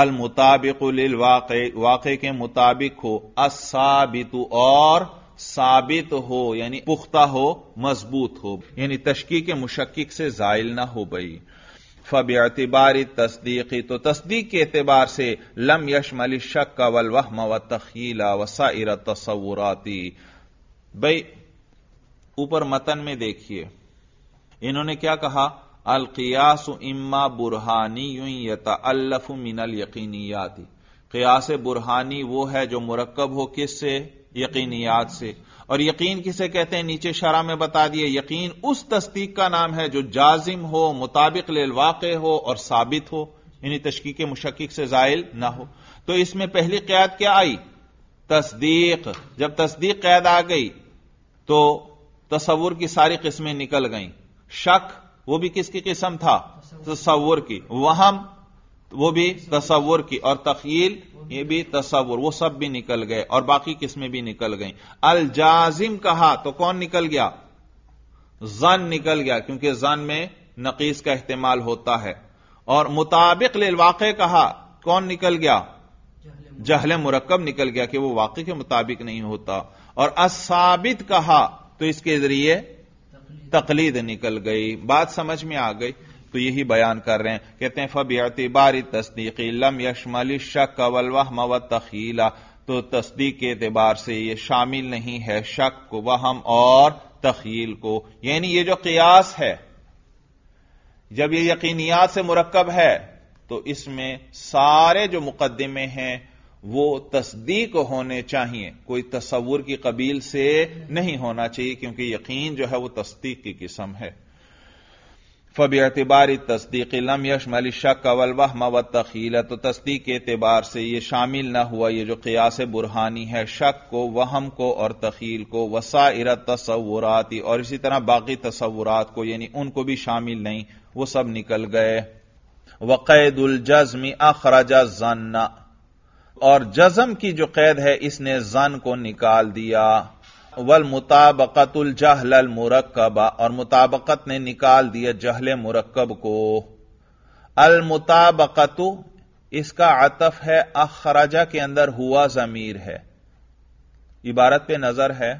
अल मुताबिक वाक़े के मुताबिक हो असाबितु और साबित हो यानी पुख्ता हो मजबूत हो यानी तशकी के मुशक्क से जायल ना हो गई फब एतबार तस्दीकी तो तस्दीक के एतबार से लम यशमल शक का वल वहम व तखीला वसाइर तस्वुराती भाई ऊपर मतन में देखिए इन्होंने क्या कहा अलकियास इम्मा बुरहानी यता अल्लफ मिनल यकीनियाति कियास बुरहानी वो है जो मुरक्ब हो किस से यकीनियात से और यकीन किसे कहते हैं नीचे शरा में बता दिए यकीन उस तस्दीक का नाम है जो जाजिम हो मुताबिक वाक हो और साबित हो यानी तश्की के मुशक्क से जायल ना हो तो इसमें पहली कैद क्या आई तस्दीक जब तस्दीक कैद आ गई तो तस्वुर की सारी किस्में निकल गई शक वो भी किसकी किस्म था तस्वुर की वहम वो भी तस्वुर की और तखील ये भी तस्वुर वो सब भी निकल गए और बाकी किस्में भी निकल गई अलजाजिम कहा तो कौन निकल गया जन निकल गया क्योंकि जन में नकीस का इस्तेमाल होता है और मुताबिक वाक़ कहा कौन निकल गया जहल मुरक्कब निकल गया कि वो वाक़े के मुताबिक नहीं होता और असाबित कहा तो इसके जरिए तकलीद निकल गई बात समझ में आ गई तो यही बयान कर रहे हैं कहते हैं फब बारी तस्दीकी लम यशमली शक अवल वहम तखीला तो तस्दीक के एतबार से यह शामिल नहीं है शक को वहम और तखील को यानी यह जो कयास है जब यह यकीनियात से मुरक्कब है तो इसमें सारे जो मुकदमे हैं वो तस्दीक होने चाहिए कोई तस्वुर की कबील से नहीं होना चाहिए क्योंकि यकीन जो है वह तस्दीक की किस्म है फब एतबारी तस्दीक लम यशमल शक अवल वह तखील है तो तस्दीक के एतबार से यह शामिल ना हुआ यह जो कयास बुरहानी है शक को वहम को और तखील को वसाइर तस्वुराती और इसी तरह बाकी तस्वुरात को यानी उनको भी शामिल नहीं वो सब निकल गए वक़ैदुल जज्मी अखराजा जन्ना और जजम की जो कैद है इसने जन को निकाल दिया वल मुताबकतुल जहल मुरक्कबा और मुताबकत ने निकाल दिया जहल मुरक्कब को अल मुताबकतु इसका आतफ है अखराजा के अंदर हुआ जमीर है इबारत पे नजर है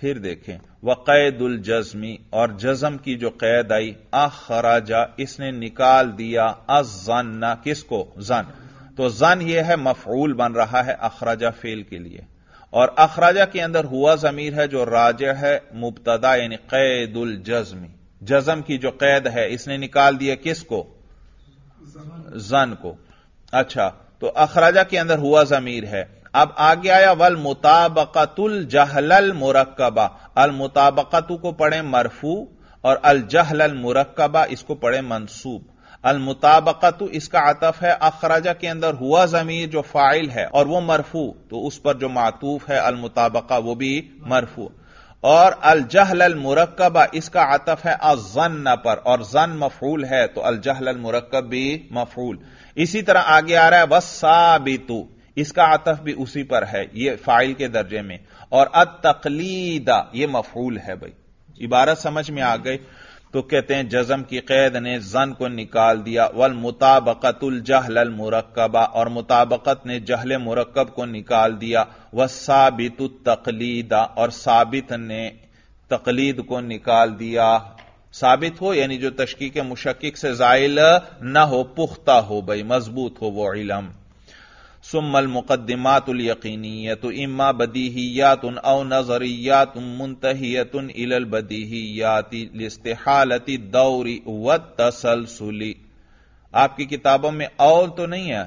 फिर देखें वक़ैदुल जज्मी और जजम की जो कैद आई अखराजा इसने निकाल दिया अजन्ना किसको जन तो जन यह है मफूल बन रहा है अखराजा फेल के लिए और अखराजा के अंदर हुआ जमीर है जो राज है मुबतदा यानी कैदुल जज्मी जजम की जो कैद है इसने निकाल दिया किसको जन को अच्छा तो अखराजा के अंदर हुआ जमीर है अब आगे आया वल मुताबकतुल जहलल मुरकबा अल मुताबकतु को पढ़े मरफू और अल जहलल मुरकबा इसको पढ़े मनसूब अलमुताबकत इसका आतफ है अखराजा के अंदर हुआ जमीर जो फाइल है और वह मरफू तो उस पर जो मातूफ है अलमुताबका वो भी मरफू और अलजहल मुरकबा इसका आतफ है अजन्न पर और जन मफूल है तो अलजहल मुरकब भी मफूल इसी तरह आगे आ रहा है वसाबितु इसका आतफ भी उसी पर है यह फाइल के दर्जे में और अतकलीदा यह मफूल है भाई इबारत समझ में आ गई तो कहते हैं जजम की कैद ने जन को निकाल दिया वल मुताबकतुल जहल मुरकबा और मुताबकत ने जहल मुरकब को निकाल दिया व साबित तकलीदा और साबित ने तकलीद को निकाल दिया साबित हो यानी जो तशकीक मुशक्क से जायल ना हो पुख्ता हो भाई मजबूत हो वो इलम सुमल मुकदमातुल यकीनीत इम्मा बदीहियात अव नजरियात मुंतहियत इलल बदीहियाती लिस्तिहालती दौरी व तसलसुली आपकी किताबों में और तो नहीं है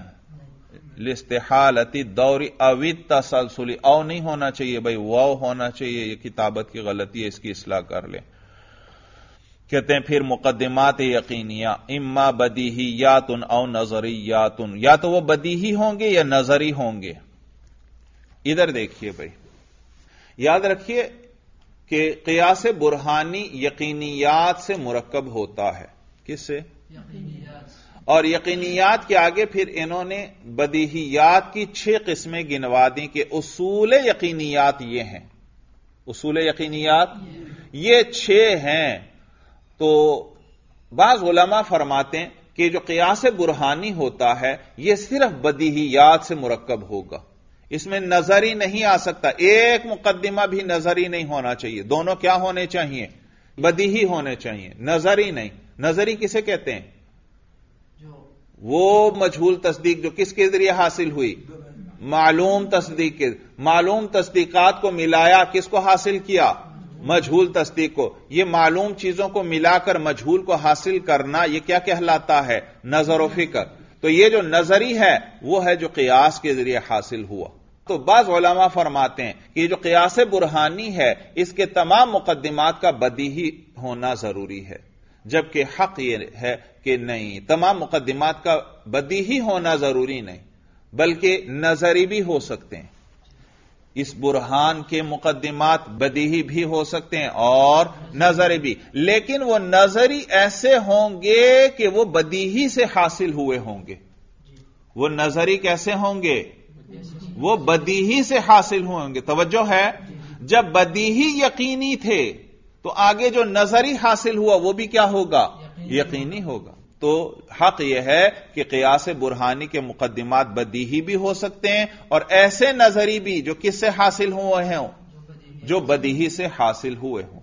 लिस्तिहालती दौरी अवित तसलसुली औ नहीं होना चाहिए भाई वह होना चाहिए ये किताबत की गलती है इसकी इसलाह कर लें कहते हैं फिर मुकदमात यकीनिया इम्मा बदीही तुन औ नजरी तुन या तो वह बदीही होंगे या नजरी होंगे इधर देखिए भाई याद रखिए कि कयास बुरहानी यकीनियात से मुरकब होता है किससे और यकीनियात के आगे फिर इन्होंने बदीहियात की छह किस्में गिनवा दी कि उसूल यकीनियात ये हैं उसूल यकीनियात ये छह हैं तो बाज उलमा फरमाते हैं कि जो कयास बुरहानी होता है यह सिर्फ बदीहियात से मुरकब होगा इसमें नजर ही नहीं आ सकता एक मुकदमा भी नजर ही नहीं होना चाहिए दोनों क्या होने चाहिए बदीही होने चाहिए नजर ही नहीं नजर ही किसे कहते हैं वो मजहूल तस्दीक जो किसके जरिए हासिल हुई मालूम तस्दीक के मालूम तस्दीकात को मिलाया किसको हासिल किया मजहूल तस्दीक को ये मालूम चीजों को मिलाकर मजहूल को हासिल करना यह क्या कहलाता है नजर व फिक्र तो ये जो नजरी है वह है जो कयास के जरिए हासिल हुआ तो बाज फरमाते हैं कि जो कयास बुरहानी है इसके तमाम मुकदमात का बदीही होना जरूरी है जबकि हक यह है कि नहीं तमाम मुकदमात का बदीही होना जरूरी नहीं बल्कि नजरी भी हो सकते हैं इस बुरहान के मुकदमात बदीही भी हो सकते हैं और नजर भी लेकिन वो नजरी ऐसे होंगे कि वो बदीही से हासिल हुए होंगे वो नजरी कैसे होंगे वो बदीही से हासिल हुए होंगे तवज्जो है जब बदीही यकीनी थे तो आगे जो नजरी हासिल हुआ वो भी क्या होगा यकीनी होगा तो हक यह है कि कयास बुरहानी के मुकदमात बदीही भी हो सकते हैं और ऐसे नजरी भी जो किससे हासिल हुए हों जो बदीही से हासिल हुए हों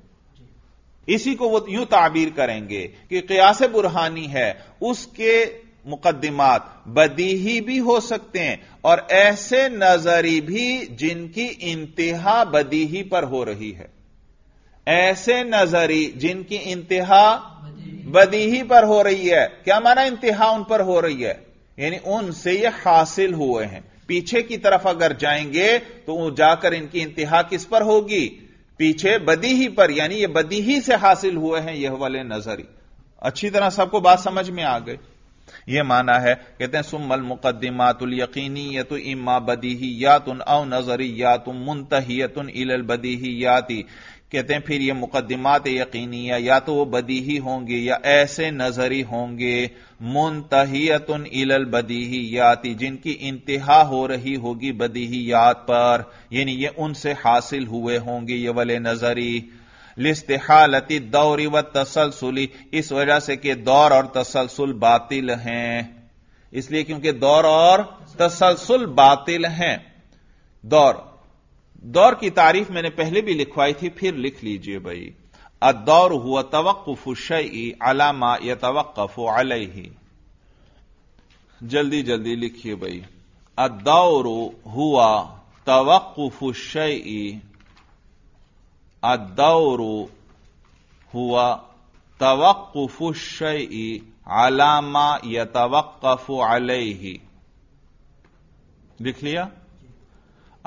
इसी को वो यूं ताबीर करेंगे कि कयास बुरहानी है उसके मुकदमात बदीही भी हो सकते हैं और ऐसे नजरी भी जिनकी इंतहा बदीही पर हो रही है ऐसे नजरी जिनकी इंतहा बदीही पर हो रही है क्या माना इंतहा उन पर हो रही है यानी उनसे ये हासिल हुए हैं पीछे की तरफ अगर जाएंगे तो जाकर इनकी इंतहा किस पर होगी पीछे बदीही पर यानी ये बदीही से हासिल हुए हैं यह वाले नजरी अच्छी तरह सबको बात समझ में आ गई यह माना है कहते हैं सुमल मुकदमातुल यकीनी या तो इमा बदीही या तुन अव नजरी या तुम मुंतही या बदी इल बदीही याती कहते हैं फिर ये मुकदमात यकीनिया या तो वो बदीही होंगे या ऐसे नजरी होंगे मुनतहियतुन इलल बदीहीयाती जिनकी इंतहा हो रही होगी बदीहीयात पर यानी ये उनसे हासिल हुए होंगे ये वाले नजरी लिस्तहालती दौरी व तसलसुली इस वजह से कि दौर और तसलसुल बातिल हैं इसलिए क्योंकि दौर और तसलसुल बातिल हैं दौर दौर की तारीफ मैंने पहले भी लिखवाई थी फिर लिख लीजिए भाई अदौर हुआ तवक्फ शई अलामा या तवक्फ अलही जल्दी जल्दी लिखिए भाई अदौर हुआ तवक्फ शई अदौर हुआ तवक्फ शई अलामा या तवक्फ अलही लिख लिया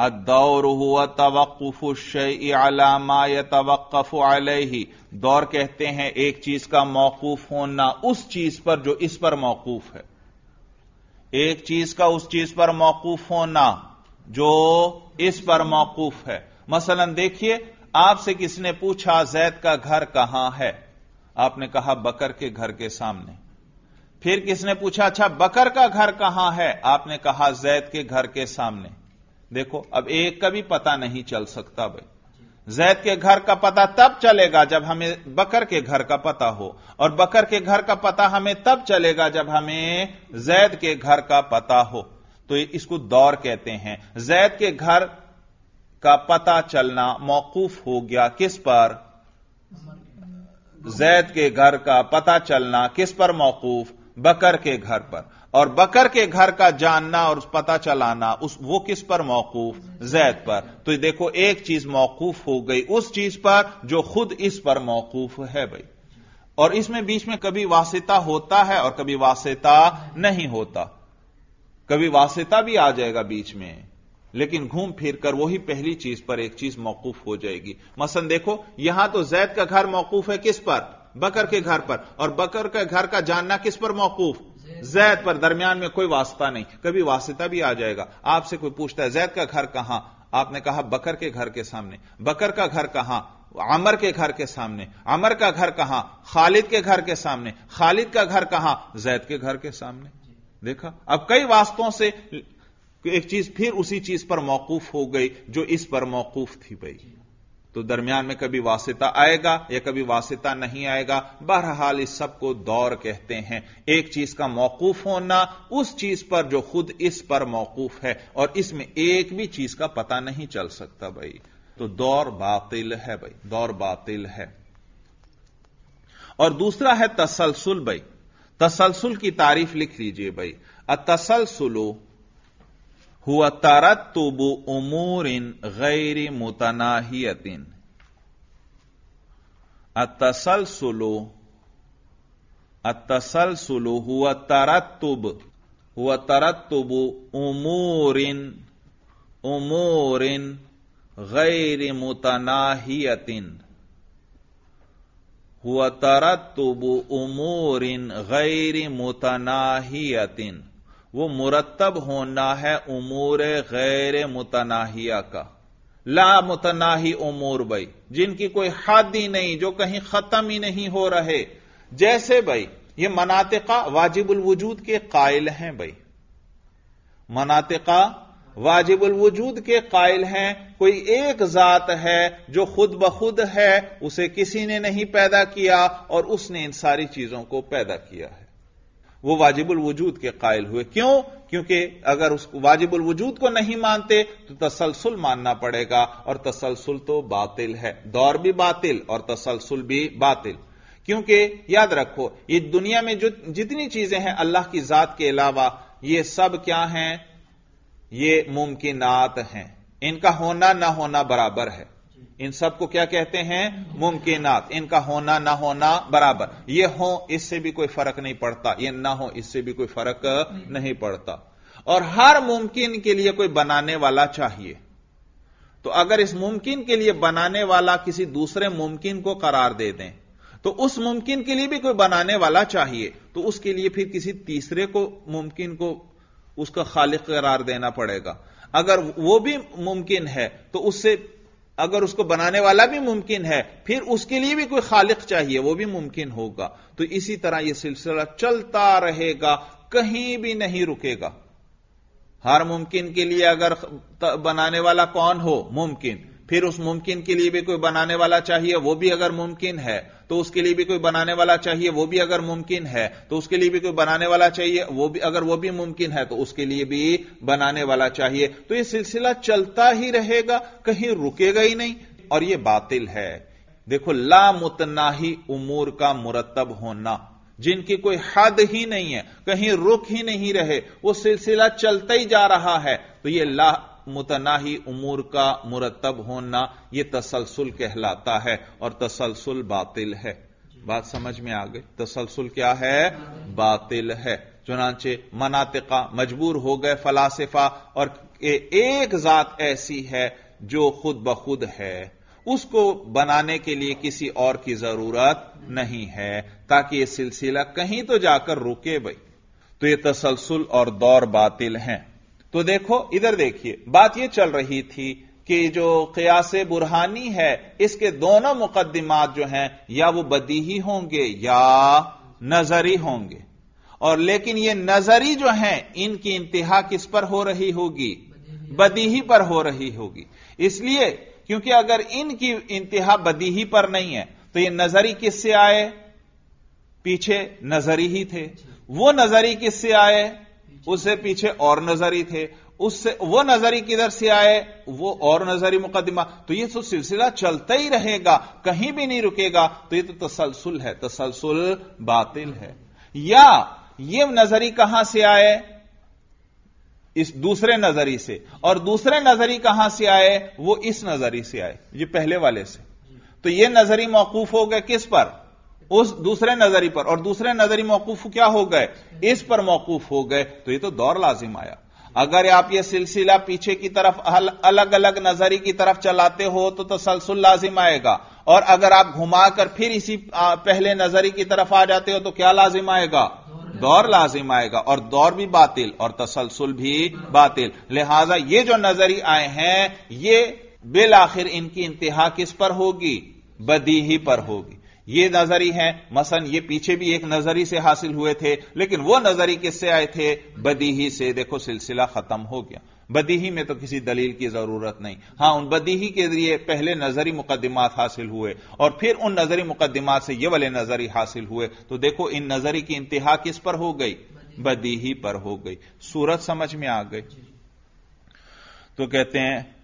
अदौर हुआ तवक्फ शई अलामा या तवक्फ अलही दौर कहते हैं एक चीज का मौकूफ होना उस चीज पर जो इस पर मौकूफ है एक चीज का उस चीज पर मौकूफ होना जो इस पर मौकूफ है मसलन देखिए आपसे किसी ने पूछा जैद का घर कहां है आपने कहा बकर के घर के सामने फिर किसने पूछा अच्छा बकर का घर कहां है आपने कहा जैद के घर के सामने देखो अब एक का भी पता नहीं चल सकता भाई जैद के घर का पता तब चलेगा जब हमें बकर के घर का पता हो और बकर के घर का पता हमें तब चलेगा जब हमें जैद के घर का पता हो तो इसको दौर कहते हैं जैद के घर का पता चलना मौकूफ हो गया किस पर जैद के घर का पता चलना किस पर मौकूफ बकर के घर पर और बकर के घर का जानना और पता चलाना उस वो किस पर मौकूफ जैद पर तो ये देखो एक चीज मौकूफ हो गई उस चीज पर जो खुद इस पर मौकूफ है भाई और इसमें बीच में कभी वासिता होता है और कभी वासिता नहीं होता कभी वासिता भी आ जाएगा बीच में लेकिन घूम फिर कर वही पहली चीज पर एक चीज मौकूफ हो जाएगी मसन देखो यहां तो जैद का घर मौकूफ है किस पर बकर के घर पर और बकर के घर का जानना किस पर मौकूफ जैद पर दरमियान में कोई वास्ता नहीं कभी वास्ता भी आ जाएगा आपसे कोई पूछता है जैद का घर कहां आपने कहा बकर के घर के सामने बकर का घर कहां अमर के घर के सामने अमर का घर कहां खालिद के घर के सामने खालिद का घर कहां जैद के घर के सामने देखा अब कई वास्तों से एक चीज फिर उसी चीज पर मौकूफ हो गई जो इस पर मौकूफ थी भाई तो दरमियान में कभी वासिता आएगा या कभी वासिता नहीं आएगा बहरहाल इस सबको दौर कहते हैं एक चीज का मौकूफ होना उस चीज पर जो खुद इस पर मौकूफ है और इसमें एक भी चीज का पता नहीं चल सकता भाई तो दौर बातिल है भाई दौर बातिल है और दूसरा है तसलसुल भाई तसलसुल की तारीफ लिख लीजिए भाई अतसलसुलो هو ترتب امور غير متناهيه التسلسل التسلسل هو ترتب هو ترتب امور امور غير متناهيه هو ترتب امور غير متناهيه वो मुरतब होना है उमूर गैर मुतनाहिया का ला मुतनाही उमूर भाई जिनकी कोई हद ही नहीं जो कहीं खत्म ही नहीं हो रहे जैसे भाई ये मनातिका वाजिबुल वजूद के कायल हैं भाई मनातिका वाजिबुल वजूद के कायल हैं कोई एक जात है जो खुद ब खुद है उसे किसी ने नहीं पैदा किया और उसने इन सारी चीजों को पैदा किया है वो वाजिबुल वजूद के कायल हुए क्यों क्योंकि अगर उस वाजिबुल वजूद को नहीं मानते तो तसलसल मानना पड़ेगा और तसलसल तो बातिल है दौर भी बातिल और तसलसल भी बातिल क्योंकि याद रखो ये दुनिया में जो जितनी चीजें हैं अल्लाह की जात के अलावा ये सब क्या हैं ये मुमकिनात हैं इनका होना ना होना बराबर है इन सबको क्या कहते हैं मुमकिनात इनका होना ना होना बराबर ये हो इससे भी कोई फर्क नहीं पड़ता ये ना हो इससे भी कोई फर्क नहीं पड़ता और हर मुमकिन के लिए कोई बनाने वाला चाहिए तो अगर इस मुमकिन के लिए बनाने वाला किसी दूसरे मुमकिन को करार दे दें तो उस मुमकिन के लिए भी कोई बनाने वाला चाहिए तो उसके लिए फिर किसी तीसरे को मुमकिन को उसका खालिक करार देना पड़ेगा अगर वो भी मुमकिन है तो उससे अगर उसको बनाने वाला भी मुमकिन है फिर उसके लिए भी कोई खालिक चाहिए वो भी मुमकिन होगा तो इसी तरह यह सिलसिला चलता रहेगा कहीं भी नहीं रुकेगा हर मुमकिन के लिए अगर बनाने वाला कौन हो मुमकिन फिर उस मुमकिन के लिए भी कोई बनाने वाला चाहिए वो भी अगर मुमकिन है तो उसके लिए भी कोई बनाने वाला चाहिए वो भी अगर मुमकिन है तो उसके लिए भी कोई बनाने वाला चाहिए वो भी अगर वो भी मुमकिन है तो उसके लिए भी बनाने वाला चाहिए तो यह सिलसिला चलता ही रहेगा कहीं रुकेगा ही नहीं और यह बातिल है देखो ला मुतनाही उमूर का मुरतब होना जिनकी कोई हद ही नहीं है कहीं रुक ही नहीं रहे वो सिलसिला चलता ही जा रहा है तो ये ला मुतनाही उमूर का मुरतब होना यह तसलसल कहलाता है और तसलसल बातिल है बात समझ में आ गई तसलसल क्या है बातिल है चुनाचे मनातिका मजबूर हो गए फलासफा और एक जात ऐसी है जो खुद ब खुद है उसको बनाने के लिए किसी और की जरूरत नहीं है ताकि यह सिलसिला कहीं तो जाकर रुके भाई तो यह तसलसल और दौर बातिल हैं तो देखो इधर देखिए बात यह चल रही थी कि जो कयास बुरहानी है इसके दोनों मुकदमात जो हैं या वो बदीही होंगे या नजरी होंगे और लेकिन ये नजरी जो हैं इनकी इंतहा किस पर हो रही होगी बदीही पर हो रही होगी इसलिए क्योंकि अगर इनकी इंतहा बदीही पर नहीं है तो ये नजरी किससे आए पीछे नजरी ही थे वो नजरी किससे आए उससे पीछे और नजरी थे उससे वो नजरी किधर से आए वो और नजरी मुकदमा तो ये तो सिलसिला चलता ही रहेगा कहीं भी नहीं रुकेगा तो ये तो तसलसुल है तसलसल बातिल है या ये नजरी कहां से आए इस दूसरे नजरी से और दूसरे नजरी कहां से आए वो इस नजरी से आए ये पहले वाले से तो ये नजरी मौकूफ हो गए किस पर उस दूसरे नजरी पर और दूसरे नजरी मौकूफ क्या हो गए इस पर मौकूफ हो गए तो ये तो दौर लाजिम आया अगर आप ये सिलसिला पीछे की तरफ अलग अलग नजरी की तरफ चलाते हो तो तसलसल लाजिम आएगा और अगर आप घुमाकर फिर इसी पहले नजरी की तरफ आ जाते हो तो क्या लाजिम आएगा दौर लाजिम आएगा और दौर भी बातिल और तसलसल भी बातिल लिहाजा ये जो नजरी आए हैं ये बिल आखिर इनकी इंतहा किस पर होगी बदी ही पर होगी ये नजरी हैं मसन ये पीछे भी एक नजरी से हासिल हुए थे लेकिन वो नजरी किससे आए थे बदीही से देखो सिलसिला खत्म हो गया बदीही में तो किसी दलील की जरूरत नहीं हां उन बदीही के लिए पहले नजरी मुकदमात हासिल हुए और फिर उन नजरी मुकदमात से ये वाले नजरी हासिल हुए तो देखो इन नजरी की इंतहा किस पर हो गई बदीही पर हो गई सूरत समझ में आ गई तो कहते हैं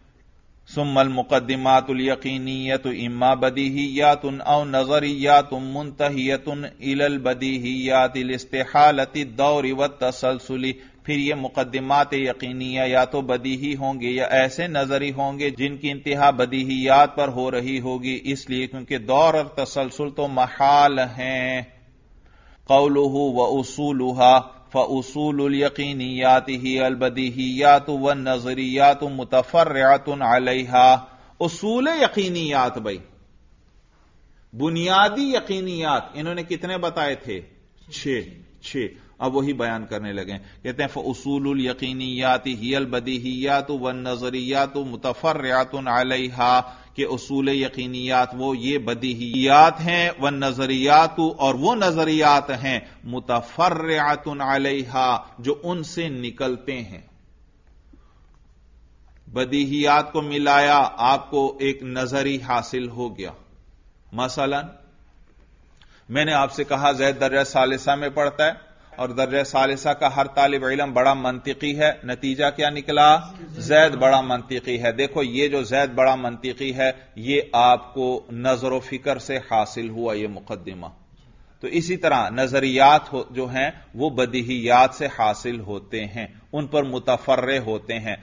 सुमल मुकदमातुलयकीनीयत इम्मा बदीहियात औ नजरियात मुंतहियत इलल बदीहियात इस्तेहालती दौरी व तसलसली फिर ये मुकदमात यकीनिया या तो बदीही होंगे या ऐसे नजरी होंगे जिनकी इंतहा बदीहियात पर हो रही होगी इसलिए क्योंकि दौर और तसलसल तो महाल हैं कौलुहू व उसूलुहा फ़सूल यकीनियात ही अलबदीहियात व नजरियात मुतफर्रात अलहा उसूल यकीनियात भाई बुनियादी यकीनियात इन्होंने कितने बताए थे छे छे अब वही बयान करने लगे कहते हैं फसूल यकीनियात ही अलबदीहियात व नजरियात मुतफर्रात अलहा कि असूल यकीनियात वो ये बदीहियात हैं व नजरियात और वो नजरियात हैं मुतफर्रातन अलहा जो उनसे निकलते हैं बदीहियात को मिलाया आपको एक नजरी हासिल हो गया मसलन मैंने आपसे कहा जैद दर्जा सालिसा में पढ़ता है और दर्ज सालिसा का हर तालिब इलम बड़ा मनतिकी है नतीजा क्या निकला जैद बड़ा मनतिकी है देखो ये जो जैद बड़ा मनतीकी है ये आपको नजर फिक्र से हासिल हुआ ये मुकदमा तो इसी तरह नजरियात जो हैं वो बदहियात से हासिल होते हैं उन पर मुतफर्रे होते हैं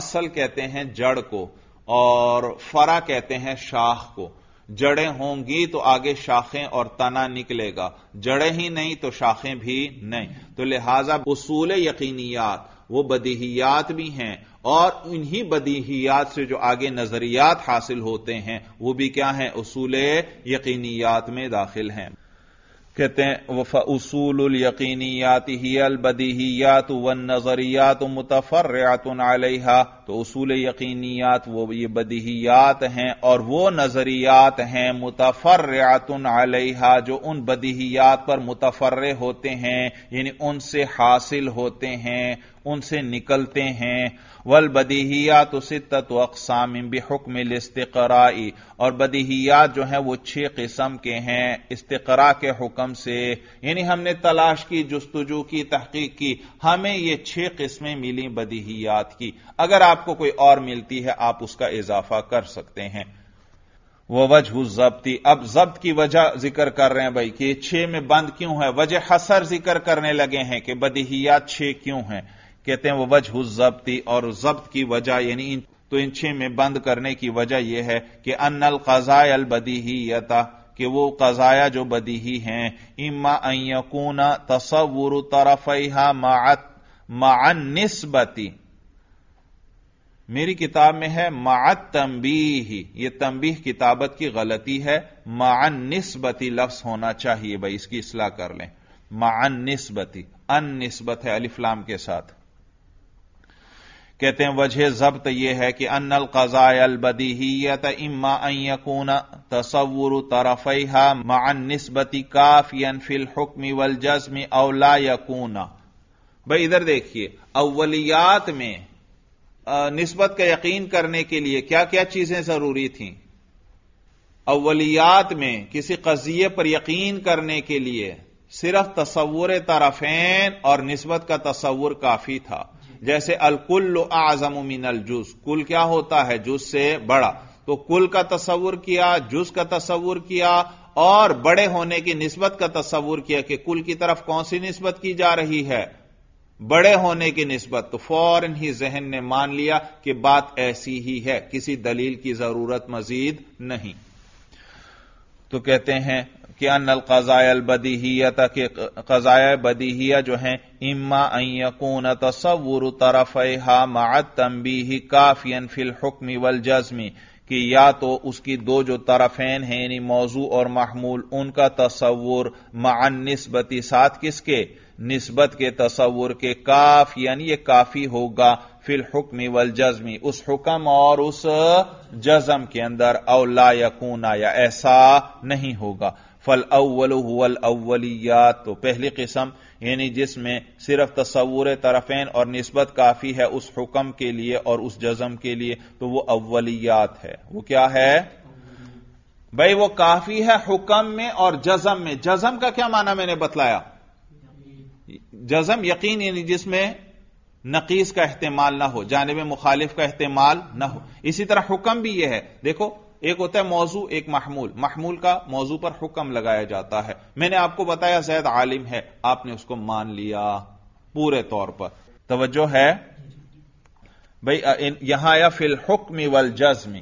असल कहते हैं जड़ को और फरा कहते हैं शाख को जड़ें होंगी तो आगे शाखें और तना निकलेगा जड़ें ही नहीं तो शाखें भी नहीं तो लिहाजा उसूल यकीनियात वो बदीहियात भी हैं और इन्हीं बदीहियात से जो आगे नजरियात हासिल होते हैं वो भी क्या है उसूल यकीनियात में दाखिल हैं कहते हैं वफ उसूल यकीनियात ही अलबदीहियात वन नजरियात मुतफर्रात आलिहा तो उसूल यकीनियात वो ये बदहियात हैं और वो नजरियात हैं मुतफर्रातन अलहा जो उन बदहियात पर मुतफर होते हैं यानी उनसे हासिल होते हैं उनसे निकलते हैं वल बदहियात सित्तत अकसाम बेहकम इस्तराई और बदहियात जो हैं वो छह किस्म के हैं इस्तरा के हुक्म से यानी हमने तलाश की जस्तुजू की तहकीक की हमें ये छह किस्में मिली बदहियात की अगर आप आपको कोई और मिलती है आप उसका इजाफा कर सकते हैं वह वजह जब्ती अब जब्त की वजह जिक्र कर रहे हैं भाई कि छह में बंद क्यों है वजह हसर जिक्र करने लगे हैं कि बदहियात छह क्यों है कहते हैं वह वजह जब्ती और जब्त की वजह यानी तो इन छह में बंद करने की वजह यह है कि अनल कजाय अल बदीहीता कि वो कजाया जो बदीही हैं इम्मा अयकूना तस्वुर तरफ माअ निस्बती मेरी किताब में है मात तंबी ये तंबी किताबत की गलती है मान नस्बती लफ्स होना चाहिए भाई इसकी इसलाह कर लें मान नस्बती अन नस्बत है अलिफ्लाम के साथ कहते हैं वजह जब्त यह है कि अन अल कजाय अलबदीत इम्मा अकून तस्वुर तरफा मान नस्बती काफियन फिल हुक्मी वल जज्मी अवला यकूना भाई इधर देखिए अवलियात में नस्बत का यकीन करने के लिए क्या क्या चीजें जरूरी थी अवलियात में किसी कजिए पर यकीन करने के लिए सिर्फ तस्वुर तरफेन और नस्बत का तस्वुर काफी था जैसे अलकुल आजम मिन जूस कुल क्या होता है जूस से बड़ा तो कुल का तस्वुर किया जूस का तस्वुर किया और बड़े होने की नस्बत का तस्वुर किया कि कुल की तरफ कौन सी नस्बत की जा रही है बड़े होने की नस्बत तो फौरन ही जहन ने मान लिया कि बात ऐसी ही है किसी दलील की जरूरत मजीद नहीं तो कहते हैं कि अनल कजायल बदीहिया के कजाय बदीहिया जो है इम्मा अयकून तस्वुर तरफ हा मत तम्बी काफियन फिल हुक्मी वल जज्मी कि या तो उसकी दो जो तरफेन है यानी मौजू और महमूल उनका तस्वुर मान नस्बती साथ किसके निस्बत के तस्वुर के काफ यानी ये काफी होगा फिल हुक्म वल जज्मी उस हुक्म और उस जजम के अंदर अवला कूना या ऐसा नहीं होगा फल अव्वल हुल अव्वलिया तो पहली किस्म यानी जिसमें सिर्फ तस्वुर तरफेन और नस्बत काफी है उस हुक्म के लिए और उस जजम के लिए तो वो अव्वलियात है वो क्या है भाई वो काफी है हुक्म में और जजम में जजम का क्या माना मैंने बतलाया जजम यकीन यानी जिसमें नकीस का अहतमाल ना हो जानब मुखालिफ का अहतमाल ना हो इसी तरह हुक्म भी यह है देखो एक होता है मौजू एक महमूल महमूल का मौजू पर हुक्म लगाया जाता है मैंने आपको बताया जैद आलिम है आपने उसको मान लिया पूरे तौर पर तवज्जो है भाई यहां आया फिल हुक्म वल जज्म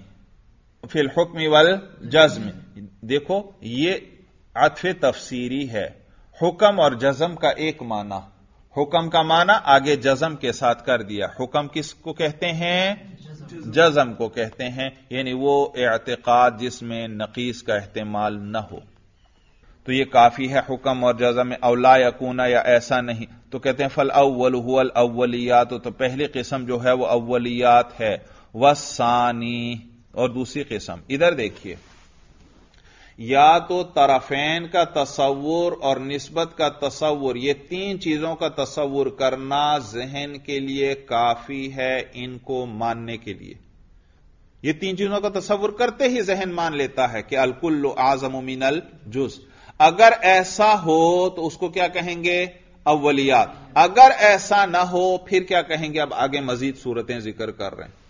फिल हुक्म वल जज्म देखो ये अतफ तफसीरी है हुक्म और जजम का एक माना हुक्म का माना आगे जजम के साथ कर दिया हुक्म किसको कहते हैं जजम, को कहते हैं यानी वो एतकाद जिसमें नकीस का अहतमाल न हो तो ये काफी है हुक्म और जजम में अवला कूना या ऐसा नहीं तो कहते हैं फल अव्वल हुल अव्वलियात तो, पहली किस्म जो है वह अव्वलियात है वसानी और दूसरी किस्म इधर देखिए या तो तरफेन का तस्वुर और नस्बत का तस्वुर ये तीन चीजों का तस्वुर करना जहन के लिए काफी है इनको मानने के लिए ये तीन चीजों का तस्वुर करते ही जहन मान लेता है कि अलकुल्ल आजम मिनल जुस अगर ऐसा हो तो उसको क्या कहेंगे अवलियात अगर ऐसा ना हो फिर क्या कहेंगे अब आगे मजीद सूरतें जिक्र कर रहे हैं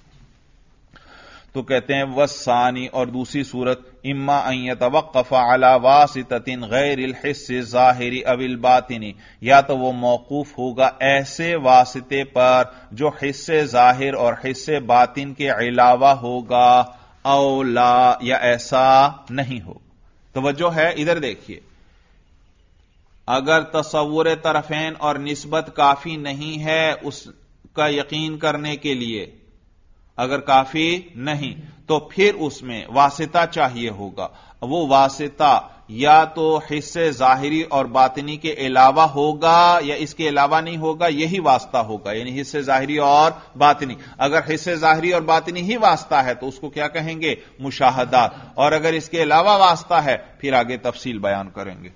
तो कहते हैं वसानी और दूसरी सूरत इम्मा वक्फा अला वासितिन गैर हिस्से ज़ाहिरी अविल बातिनी या तो वो मौकूफ होगा ऐसे वासते पर जो हिस्से ज़ाहिर और हिस्से बातिन के अलावा होगा औला या ऐसा नहीं हो तोज्जो है इधर देखिए अगर तस्वुर तरफेन और नस्बत काफी नहीं है उसका यकीन करने के लिए अगर काफी नहीं तो फिर उसमें वासिता चाहिए होगा वो वासिता या तो हिस्से जाहिरी और बातनी के अलावा होगा या इसके अलावा नहीं होगा यही वास्ता होगा यानी हिस्से जाहिरी और बातनी अगर हिस्से जाहिरी और बातनी ही वास्ता है तो उसको क्या कहेंगे मुशाहदात और अगर इसके अलावा वास्ता है फिर आगे तफसील बयान करेंगे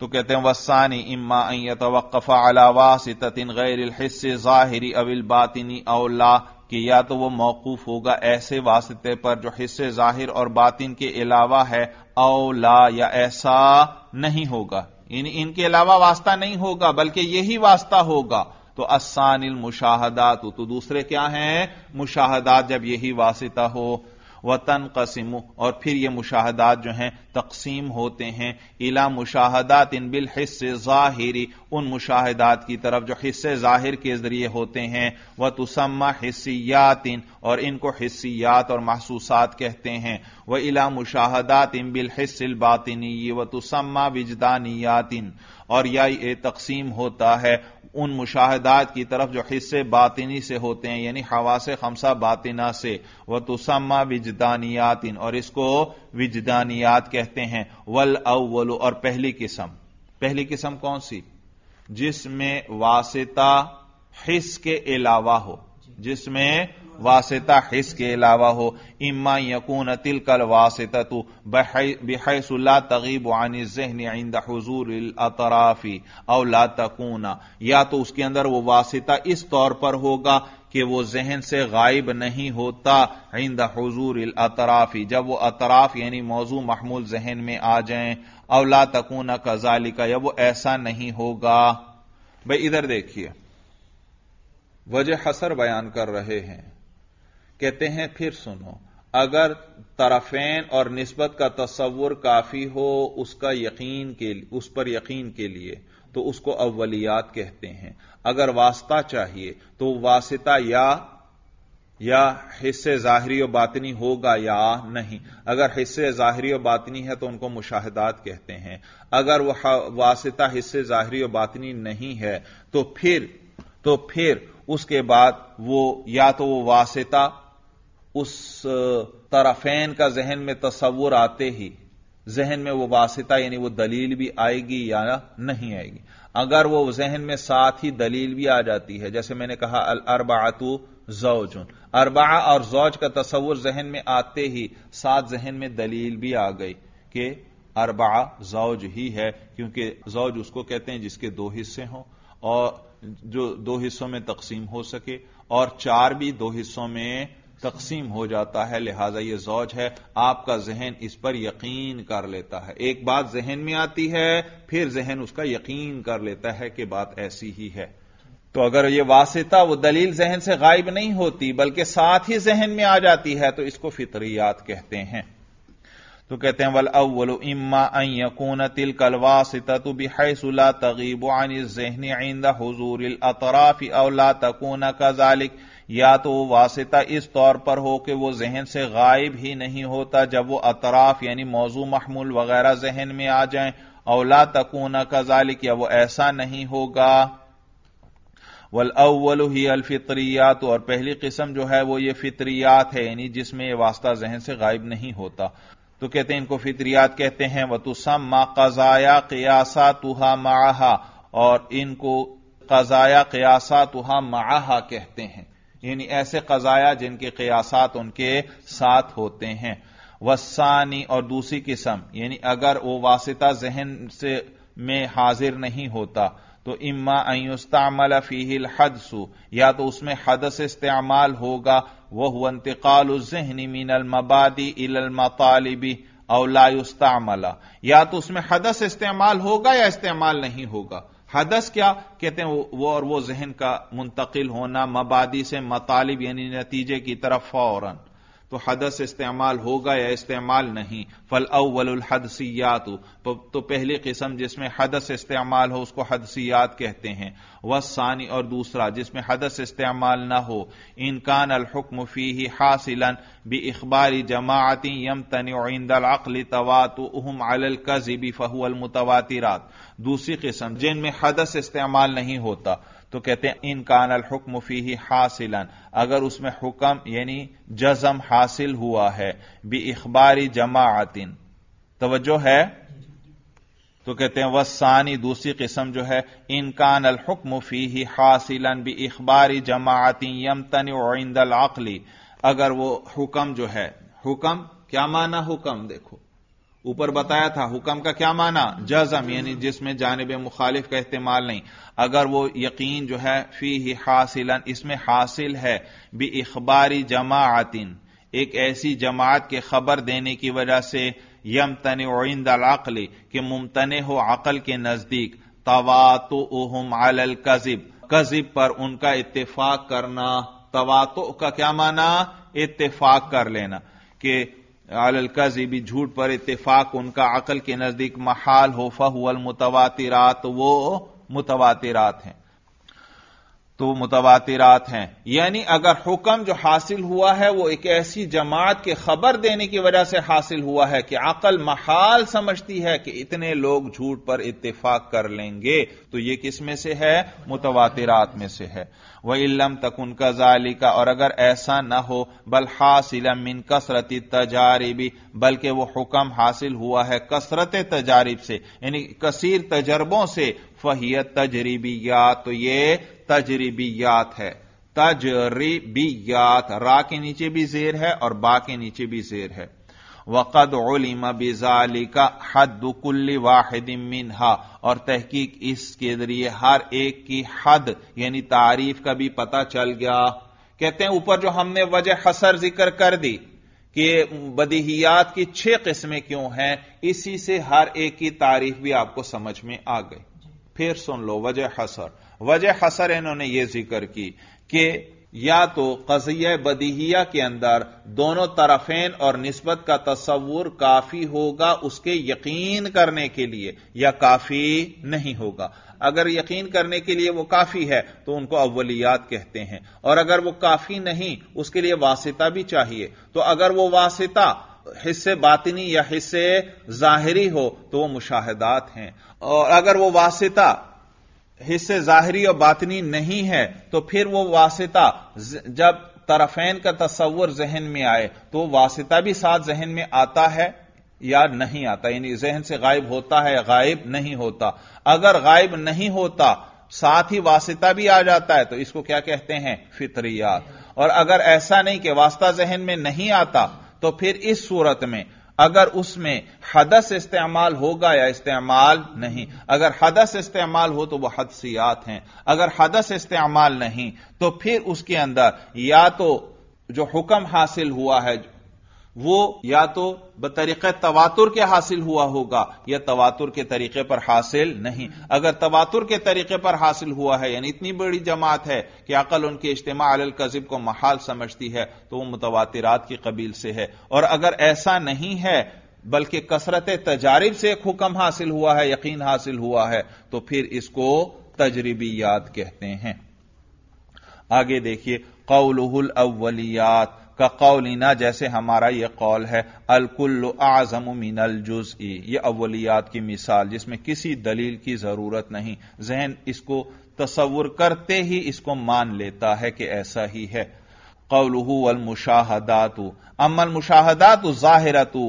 तो कहते हैं वसानी इम्मा तवक्फ़ा अलावासिन गैर हिस्से ज़ाहिरी अविल बातिनी अवला कि या तो वो मौकूफ होगा ऐसे वास्ते पर जो हिस्से ज़ाहिर और बातिन के अलावा है अवला या ऐसा नहीं होगा इन इनके अलावा वास्ता नहीं होगा बल्कि यही वास्ता होगा तो असानिल मुशाहदात तो दूसरे क्या हैं मुशाहदात जब यही वास्ता हो वतन कसिम और फिर ये मुशाहदात जो हैं तकसीम होते हैं इला मुशाहदात इन बिल हिस्से ज़ाहिरी उन मुशाहदात की तरफ जो हिस्से ज़ाहिर के ज़रिए होते हैं वह तुसम्मा हिस्सियात इन और इनको हिस्सियात और महसूसात कहते हैं वह इला मुशाहदात इन बिल हिस्सिल बातिनी व तुसम्मा विजदानियात इन और या ये तकसीम होता है उन मुशाहदात की तरफ जो हिस्से बातिनी से होते हैं यानी हवा से खमसा बातना से वह तुसम्मा विजदानियातिन और इसको विजदानियात कहते कहते हैं वल अवलो और पहली किस्म पहली किस्म कौन सी जिसमें वासिता हिस के अलावा हो जिसमें वासिता हिस के अलावा हो इम्मा यकून तिल कल वासिता तो बेहसुल्ला तगीब आनी जहन हजूर अतराफी अवला तकूना या तो उसके अंदर वो वासिता इस तौर पर होगा कि वो जहन से गायब नहीं होता इंद हजूर अतराफी जब वो अतराफ यानी मौजू महमूल जहन में आ जाए अवला तकून कजालिका या वो ऐसा नहीं होगा भाई इधर देखिए वजह हसर बयान कर रहे हैं कहते हैं फिर सुनो अगर तरफेन और नस्बत का तस्वुर काफी हो उसका यकीन के उस पर यकीन के लिए तो उसको अवलियात कहते हैं अगर वास्ता चाहिए तो वासिता या या हिस्से जाहरी और बातनी होगा या नहीं अगर हिस्से जाहरी और बातनी है तो उनको मुशाहदात कहते हैं अगर वह वासिता हिस्से जाहरी और बातनी नहीं है तो फिर तो फिर उसके बाद वो या तो वो वासिता उस तरफेन का जहन में तस्वुर आते ही जहन में वो वासिता यानी वो दलील भी आएगी या नहीं आएगी अगर वो जहन में साथ ही दलील भी आ जाती है जैसे मैंने कहा अल अरबातु जौजुन अरबा और जौज का तस्वुर जहन में आते ही साथ जहन में दलील भी आ गई कि अरबा जौज ही है क्योंकि जौज उसको कहते हैं जिसके दो हिस्से हों और जो दो हिस्सों में तकसीम हो सके और चार भी दो हिस्सों में तकसीम हो जाता है लिहाजा ये जौज है आपका जहन इस पर यकीन कर लेता है एक बात जहन में आती है फिर जहन उसका यकीन कर लेता है कि बात ऐसी ही है तो अगर ये वासिता वो दलील जहन से गायब नहीं होती बल्कि साथ ही जहन में आ जाती है तो इसको फितरियात कहते हैं तो कहते हैं वल अव्वल इम्मा अन यकून तिल कलवासिता तो बिहसला तगीब जहनी आइंदा हजूर अतराफी अवला तकून का जालिक या तो वो वासिता इस तौर पर हो कि वो जहन से गायब ही नहीं होता जब वो अतराफ यानी मौजू महमूल वगैरह जहन में आ जाए औला तकून कजालिक या वो ऐसा नहीं होगा वल अव्वल ही अलफितरियात और पहली किस्म जो है वो ये फितरियात है यानी जिसमें ये वास्ता जहन से गायब नहीं होता तो कहते हैं इनको फितरियात कहते हैं व तुसम मा कजाया कयासा तुहा माहा और इनको कजाया कयासा तुहा माहा कहते हैं यानी ऐसे कजाया जिनके कयासात उनके साथ होते हैं वसानी और दूसरी किस्म यानी अगर वो वासिता जहन से में हाजिर नहीं होता तो इम्मा अयुस्तामल फीहिल हदसु या तो उसमें हदस इस्तेमाल होगा वह हुआ इंतकाल जहनी मिनल मबादी इलल मतालिबी या तो उसमें हदस इस्तेमाल होगा या इस्तेमाल नहीं होगा हदस क्या कहते हैं वो और वो जहन का मुंतकिल होना मबादी से मतालिब यानी नतीजे की तरफ फौरन तो हदस इस्तेमाल होगा या इस्तेमाल नहीं फल अव्वल हदसियात तो, तो पहली किस्म जिसमें हदस इस्तेमाल हो उसको हदसियात कहते हैं वह सानी और दूसरा जिसमें हदस इस्तेमाल न हो इनकान अलहुक्म फी ही हासिलन भी इखबारी जमाती यम तनदल तवातम अल कजिबी फहुअल मुतवातिरात दूसरी किस्म जिनमें हदस इस्तेमाल नहीं होता तो कहते हैं इन कान अल हुक्म फी ही हासिलन अगर उसमें हुक्म यानी जजम हासिल हुआ है बी इखबारी जमातिन तोज्जो है तो कहते हैं वसानी दूसरी किस्म जो है इनकान अल हुक्म फी ही हासिलन बी इखबारी जमातिन यम तन इंदल आकली अगर वो हुक्म जो है हुक्म क्या माना हुक्म देखो ऊपर बताया था हुक्म का क्या माना जजम यानी जिसमें जानब मुखालिफ का इस्तेमाल नहीं अगर वो यकीन जो है फी ही हासिल इसमें हासिल है भी इखबारी जमातिन एक ऐसी जमात के खबर देने की वजह से यम तन आकली के मुमतन हो अकल के नजदीक तवातो ओहम अल कजिब कजिब पर उनका इत्तेफाक करना तवातो का क्या माना इत्तेफाक कर लेना के अल कजिबी झूठ पर इत्तेफाक उनका अकल के नजदीक महाल हो फहुअल मुतवातिरात वो मुतवातिरात हैं तो मुतवातिरात हैं यानी अगर हुक्म जो हासिल हुआ है वो एक ऐसी जमात के खबर देने की वजह से हासिल हुआ है कि अकल महाल समझती है कि इतने लोग झूठ पर इतफाक कर लेंगे तो ये किस में से है मुतवातिरात में से है वह इलम तक उनका जालिका और अगर ऐसा ना हो बल हासिलम मिन कसरत तजारिबी बल्कि वो हुक्म हासिल हुआ है कसरत तजारिब से यानी कसीर तजर्बों से फहिय तजरीबियात तो ये तजरीबियात है तजरीबियात रा के नीचे भी जेर है और बा के नीचे भी जेर है वक़द उलिम बिजाली का हद कुल्ली वाहिदिन हा और तहकीक इसके जरिए हर एक की हद यानी तारीफ का भी पता चल गया कहते हैं ऊपर जो हमने वजह हसर जिक्र कर दी कि बदहियात की छह किस्में क्यों हैं इसी से हर एक की तारीफ भी आपको समझ में आ गई फिर सुन लो वजह हसर वजह हसर इन्होंने यह जिक्र की कि या तो कजिया बदीहिया के अंदर दोनों तरफेन और नस्बत का तस्वुर काफी होगा उसके यकीन करने के लिए या काफी नहीं होगा अगर यकीन करने के लिए वो काफी है तो उनको अव्वलियात कहते हैं और अगर वो काफी नहीं उसके लिए वासिता भी चाहिए तो अगर वो वासिता हिस्से बातिनी या हिस्से जाहिरी हो तो वो मुशाहदात हैं और अगर वो वास्ता हिस्से जाहिरी और बातनी नहीं है तो फिर वह वासिता जब तरफेन का तस्वर जहन में आए तो वास्ता भी साथ जहन में आता है या नहीं आता यानी जहन से गायब होता है गायब नहीं होता अगर गायब नहीं होता साथ ही वासिता भी आ जाता है तो इसको क्या कहते हैं फितरियात और अगर ऐसा नहीं कि वास्ता जहन में नहीं आता तो फिर इस सूरत में अगर उसमें हदस इस्तेमाल होगा या इस्तेमाल नहीं अगर हदस इस्तेमाल हो तो वह हदसियात हैं अगर हदस इस्तेमाल नहीं तो फिर उसके अंदर या तो जो हुक्म हासिल हुआ है वो या तो बतरीके तवातुर के हासिल हुआ होगा या तवातुर के तरीके पर हासिल नहीं अगर तवातुर के तरीके पर हासिल हुआ है यानी इतनी बड़ी जमात है कि अकल उनके इज्तमा अल कजिब को महाल समझती है तो वो मुतवातिरात की कबील से है और अगर ऐसा नहीं है बल्कि कसरत तजारिब से एक हुक्म हासिल हुआ है यकीन हासिल हुआ है तो फिर इसको तजरीबी याद कहते हैं आगे देखिए कौलहुल अव्वलियात का कौलिना जैसे हमारा यह कौल है अलकुल्ल आजम मिनल जुज ये अवलियात की मिसाल जिसमें किसी दलील की जरूरत नहीं जहन इसको तस्वुर करते ही इसको मान लेता है कि ऐसा ही है कौलहू अल मुशाहदातु अमल मुशाहदात जाहिरतु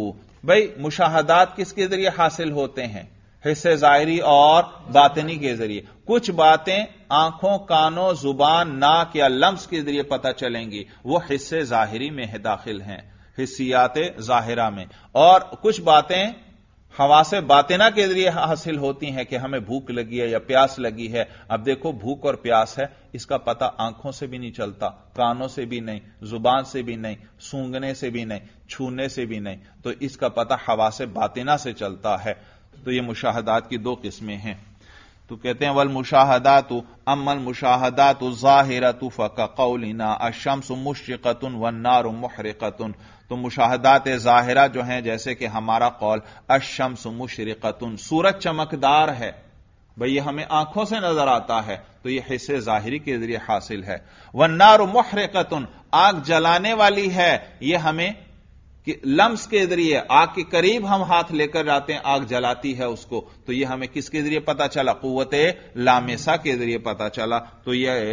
भाई मुशाहदात किसके जरिए हासिल होते हैं हिस्से जाहरी और बातनी के जरिए कुछ बातें आंखों कानों जुबान नाक या लम्स के जरिए पता चलेंगी वो हिस्से जाहिरी में है दाखिल हैं हिस्सियात जाहिरा में और कुछ बातें हवा से बातना के जरिए हासिल होती हैं कि हमें भूख लगी है या प्यास लगी है अब देखो भूख और प्यास है इसका पता आंखों से भी नहीं चलता कानों से भी नहीं जुबान से भी नहीं सूंघने से भी नहीं छूने से भी नहीं तो इसका पता हवा से बातना से चलता है तो ये मुशाहदात की दो किस्में हैं तो कहते हैं वल मुशाहदात अमल मुशाहदात जाहिरत फ़कौलिना अशम्स मुशक़तन व नार महरक़तन तो मुशाहदात ज़ाहिरा जो हैं जैसे कि हमारा कौल अशम्स मुशरक़तन सूरज चमकदार है भाई ये हमें आंखों से नजर आता है तो यह हिस्से जाहिरी के जरिए हासिल है वन्नार महरकतन आग जलाने वाली है यह हमें कि लम्स के जरिए आग के करीब हम हाथ लेकर जाते हैं आग जलाती है उसको तो यह हमें किसके जरिए पता चला कुत लामेसा के जरिए पता चला तो यह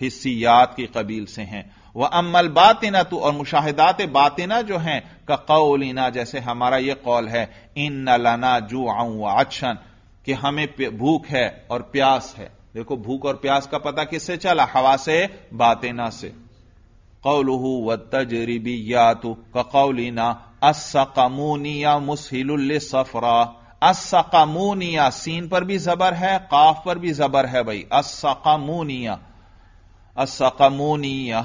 हिस्सियात की कबील से हैं वह अमल बातना तो और मुशाहिदात बातना जो हैं का कौलिना जैसे हमारा यह कौल है इन न लाना जू आऊं आछन कि हमें भूख है और प्यास है देखो भूख और प्यास का पता किससे चला हवा से बातना से قوله والتجربيات كقولنا السقمونيا مسهل للصفرا السقمونيا سین پر بھی زبر ہے قاف پر بھی زبر ہے بھائی السقمونیہ السقمونیہ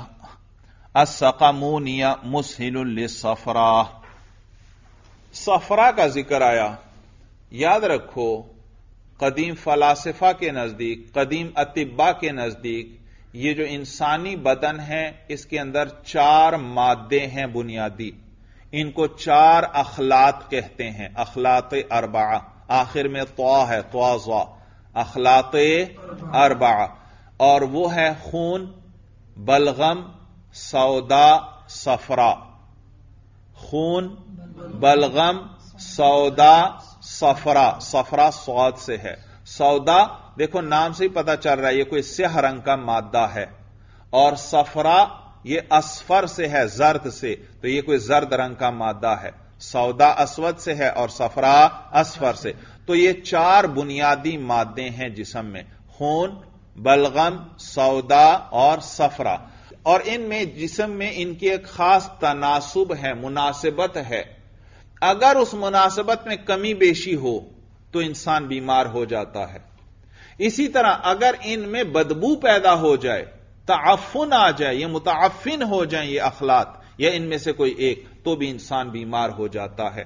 السقمونیہ مسهل للصفرا صفرا کا ذکر آیا یاد رکھو قدیم فلاسفہ کے نزدیک قدیم اطباء کے نزدیک ये जो इंसानी बदन है इसके अंदर चार मादे हैं बुनियादी इनको चार अखलात कहते हैं अखलात अरबा आखिर में तो है तो अखलात अरबा और वो है खून बलगम सौदा सफरा खून बलगम सौदा सफरा सफरा सौद से है सौदा देखो नाम से ही पता चल रहा है ये कोई स्याह रंग का मादा है और सफरा ये असफर से है जर्द से तो ये कोई जर्द रंग का मादा है सौदा असवद से है और सफरा असफर से तो ये चार बुनियादी मादे हैं जिसम में खून बलगम सौदा और सफरा और इनमें जिसम में इनकी एक खास तनासुब है मुनासिबत है अगर उस मुनासिबत में कमी बेशी हो तो इंसान बीमार हो जाता है इसी तरह अगर इनमें बदबू पैदा हो जाए तफुन आ जाए ये मुताफिन हो जाए ये अखलात या इनमें से कोई एक तो भी इंसान बीमार हो जाता है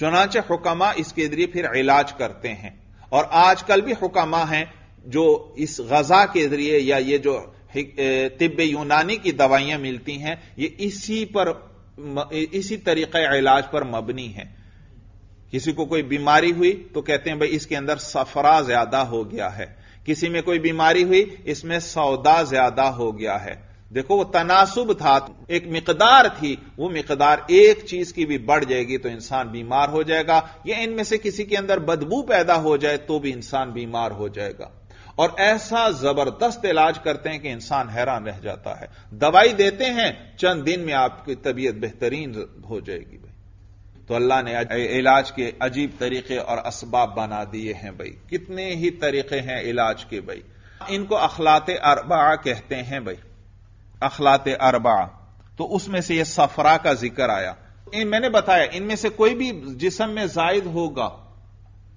चुनाचे हुकमा इसके जरिए फिर इलाज करते हैं और आजकल भी हुकमा हैं जो इस गजा के जरिए या ये जो तिब यूनानी की दवाइयां मिलती हैं ये इसी पर इसी तरीके इलाज पर मबनी है किसी को कोई बीमारी हुई तो कहते हैं भाई इसके अंदर सफरा ज्यादा हो गया है किसी में कोई बीमारी हुई इसमें सौदा ज्यादा हो गया है देखो वो तनासुब था एक मिकदार थी वो मिकदार एक चीज की भी बढ़ जाएगी तो इंसान बीमार हो जाएगा या इनमें से किसी के अंदर बदबू पैदा हो जाए तो भी इंसान बीमार हो जाएगा और ऐसा जबरदस्त इलाज करते हैं कि इंसान हैरान रह जाता है दवाई देते हैं चंद दिन में आपकी तबीयत बेहतरीन हो जाएगी तो अल्लाह ने इलाज के अजीब तरीके और इसबाब बना दिए हैं भाई कितने ही तरीके हैं इलाज के भाई इनको अखलात अरबा कहते हैं भाई अखलात अरबा तो उसमें से यह सफरा का जिक्र आया इन मैंने बताया इनमें से कोई भी जिसम में जायद होगा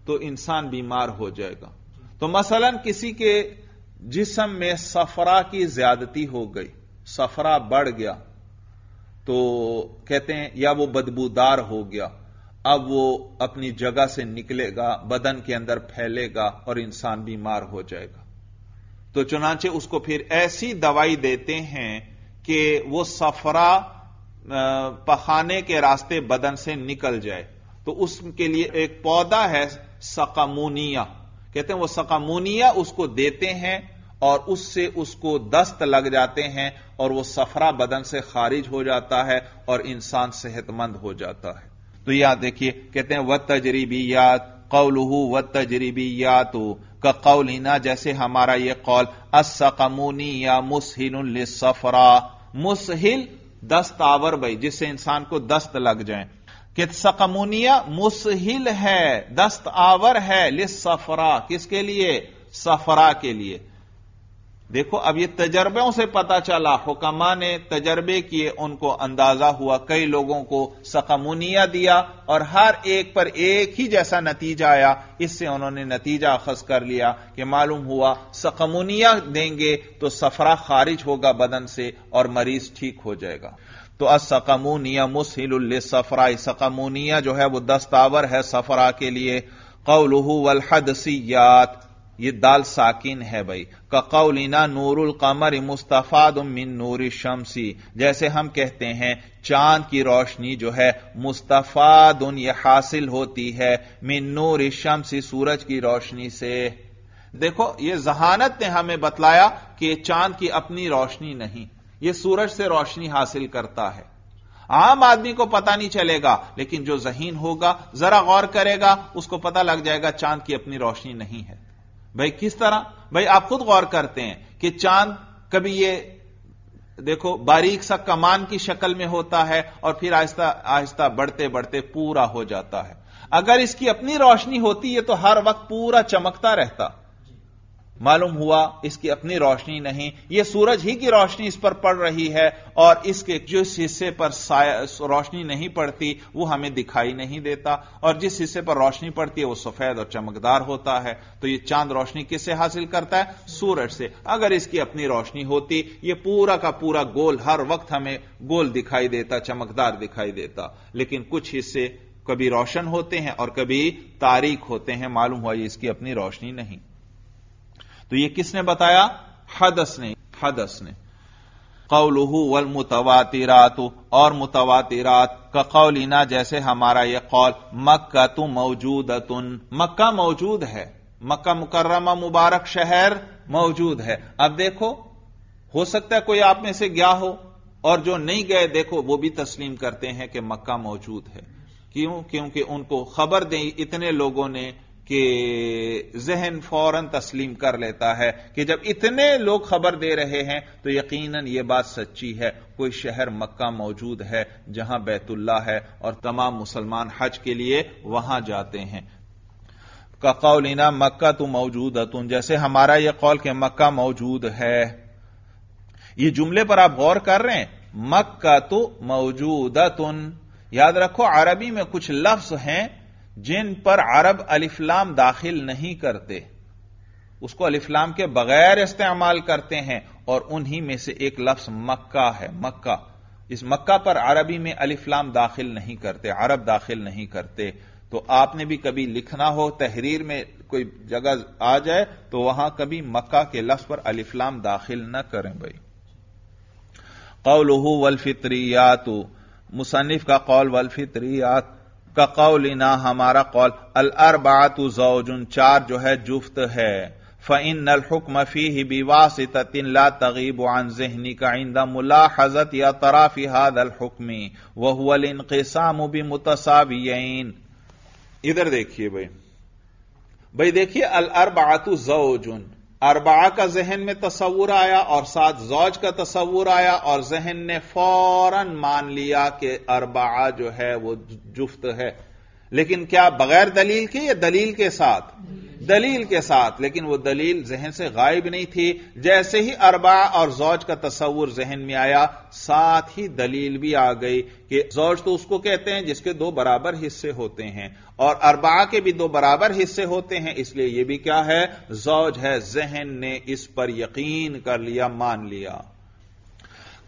तो इंसान बीमार हो जाएगा तो मसलन किसी के जिसम में सफरा की ज्यादती हो गई सफरा बढ़ गया तो कहते हैं या वो बदबूदार हो गया अब वो अपनी जगह से निकलेगा बदन के अंदर फैलेगा और इंसान बीमार हो जाएगा तो चुनाचे उसको फिर ऐसी दवाई देते हैं कि वो सफरा पखाने के रास्ते बदन से निकल जाए तो उसके लिए एक पौधा है सकामोनिया कहते हैं वो सकामोनिया उसको देते हैं और उससे उसको दस्त लग जाते हैं और वो सफरा बदन से खारिज हो जाता है और इंसान सेहतमंद हो जाता है तो याद देखिए कहते हैं व तजरीबियात कौलहू व तजरीबियात का जैसे हमारा ये कौल असकमूनी या मुसहिल सफरा मुसहिल दस्तावर भाई जिससे इंसान को दस्त लग जाए कि सकमूनिया मुसहिल है दस्त आवर है लिस सफरा किसके लिए सफरा के लिए देखो अब ये तजर्बों से पता चला हुकमा ने तजर्बे किए उनको अंदाजा हुआ कई लोगों को सकमुनिया दिया और हर एक पर एक ही जैसा नतीजा आया इससे उन्होंने नतीजा अखज कर लिया कि मालूम हुआ सकमुनिया देंगे तो सफरा खारिज होगा बदन से और मरीज ठीक हो जाएगा तो असकमुनिया मुसहिल सफरा सकमुनिया जो है वो दस्तावर है सफरा के लिए कौलहू वल सियात ये दाल साकिन है भाई ककौलिना नूरुल कमर मुस्तफ़ाद मिन नूर शमसी जैसे हम कहते हैं चांद की रोशनी जो है मुस्तफ़ाद ये हासिल होती है मिन नूर शमसी सूरज की रोशनी से देखो ये जहानत ने हमें बतलाया कि चांद की अपनी रोशनी नहीं ये सूरज से रोशनी हासिल करता है आम आदमी को पता नहीं चलेगा लेकिन जो जहीन होगा जरा गौर करेगा उसको पता लग जाएगा चांद की अपनी रोशनी नहीं है भाई किस तरह भाई आप खुद गौर करते हैं कि चांद कभी ये देखो बारीक सा कमान की शक्ल में होता है और फिर आहिस्ता आहिस्ता बढ़ते बढ़ते पूरा हो जाता है अगर इसकी अपनी रोशनी होती है तो हर वक्त पूरा चमकता रहता मालूम हुआ इसकी अपनी रोशनी नहीं यह सूरज ही की रोशनी इस पर पड़ रही है और इसके जिस हिस्से पर रोशनी नहीं पड़ती वो हमें दिखाई नहीं देता और जिस हिस्से पर रोशनी पड़ती है वो सफेद और चमकदार होता है तो ये चांद रोशनी किससे हासिल करता है सूरज से अगर इसकी अपनी रोशनी होती ये पूरा का पूरा गोल हर वक्त हमें गोल दिखाई देता चमकदार दिखाई देता लेकिन कुछ हिस्से कभी रोशन होते हैं और कभी तारीख होते हैं मालूम हुआ ये इसकी अपनी रोशनी नहीं तो यह किसने बताया हदस ने हदस ने कौलहू वल मुतवातिरात और मुतवातिरात का कौलिना जैसे हमारा यह कौल मक्का तो मौजूद मक्का मौजूद है मक्का मुकर्रमा मुबारक शहर मौजूद है अब देखो हो सकता है कोई आप में से गया हो और जो नहीं गए देखो वो भी तस्लीम करते हैं कि मक्का मौजूद है क्यों क्योंकि उनको खबर दें इतने लोगों ने कि जहन फौरन तस्लीम कर लेता है कि जब इतने लोग खबर दे रहे हैं तो यकीनन यह बात सच्ची है कोई शहर मक्का मौजूद है जहां बैतुल्ला है और तमाम मुसलमान हज के लिए वहां जाते हैं कौलिना मक्का तो मौजूद तुम जैसे हमारा यह कौल के मक्का मौजूद है ये जुमले पर आप गौर कर रहे हैं मक्का तो मौजूद याद रखो अरबी में कुछ लफ्ज हैं जिन पर अरब अलिफ्लाम दाखिल नहीं करते उसको अलिफ्लाम के बगैर इस्तेमाल करते हैं और उन्हीं में से एक लफ्स मक्का है मक्का इस मक्का पर अरबी में अलिफ्लाम दाखिल नहीं करते अरब दाखिल नहीं करते तो आपने भी कभी लिखना हो तहरीर में कोई जगह आ जाए तो वहां कभी मक्का के लफ्ज पर अलिफ्लाम दाखिल न करें भाई कौल वलफित्रियात मुसनिफ का कौल वलफित्रियात का कौलिना हमारा कौल अल अरबातु जौजुन चार जो है जुफ्त है फ़िन नल हुक्म फ़ी ही बिवासितिन ला तगीब आन जहनी का आइंदा मुला हजत या तराफी हाद अल हुक्मी वहुअल इनकसाम भी मुतसावीन इधर देखिए भाई भाई देखिए अल अरबातु जौजुन अरबा का जहन में तस्वूर आया और साथ जौज का तस्वूर आया और जहन ने फौरन मान लिया कि अरबा जो है वो जुफ्त है लेकिन क्या बगैर दलील के या दलील के साथ दलील के साथ लेकिन वो दलील जहन से गायब नहीं थी जैसे ही अरबा और जौज का तस्वुर जहन में आया साथ ही दलील भी आ गई कि जौज तो उसको कहते हैं जिसके दो बराबर हिस्से होते हैं और अरबा के भी दो बराबर हिस्से होते हैं इसलिए यह भी क्या है जौज है जहन ने इस पर यकीन कर लिया मान लिया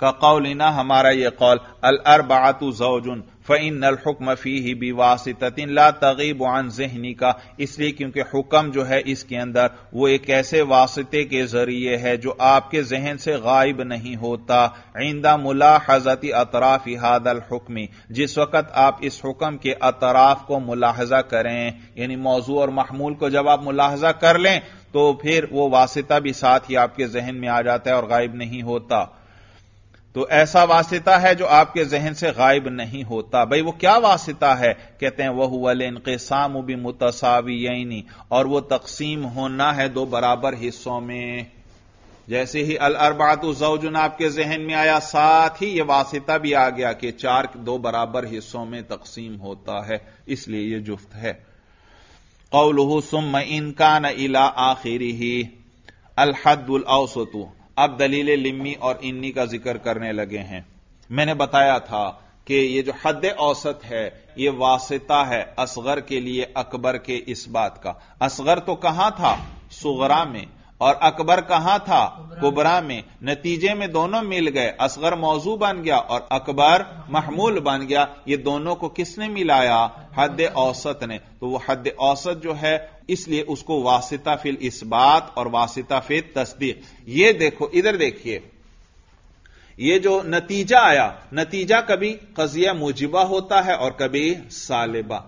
का कौलिना हमारा यह कौल अल अरबातु जौजुन फ़ैन हुक्म फ़ी ही बिवासितिन ला तगीब आन जहनी का इसलिए क्योंकि हुक्म जो है इसके अंदर वो एक ऐसे वास्ते के जरिए है जो आपके जहन से गायब नहीं होता आइंदा मुलाहजती अतराफ हादल हुक्मी जिस वक्त आप इस हुक्म के अतराफ को मुलाहजा करें यानी मौजू और महमूल को जब आप मुलाहजा कर लें तो फिर वो वास्ता भी साथ ही आपके जहन में आ जाता है और गायब नहीं होता तो ऐसा वासिता है जो आपके जहन से गायब नहीं होता भाई वो क्या वासिता है कहते हैं वह वल इनकसाम भी मुतसावी और वो तकसीम होना है दो बराबर हिस्सों में जैसे ही अल अरबात जौजुन आपके जहन में आया साथ ही यह वासिता भी आ गया कि चार दो बराबर हिस्सों में तकसीम होता है इसलिए यह जुफ्त है कौलहू सुम न इला आखिरी ही अलहदुल औसतू अब दलील लिम्मी और इन्नी का जिक्र करने लगे हैं मैंने बताया था कि ये जो हद औसत है ये वासिता है असगर के लिए अकबर के इस बात का असगर तो कहां था सुगरा में और अकबर कहां था कुबरा में नतीजे में दोनों मिल गए असगर मौजू बन गया और अकबर महमूल बन गया ये दोनों को किसने मिलाया हद औसत ने तो वो हद औसत जो है इसलिए उसको वासिता फिल इस बात और वासिता फिल तस्दीक ये देखो इधर देखिए ये जो नतीजा आया नतीजा कभी कजिया मुजिबा होता है और कभी सालिबा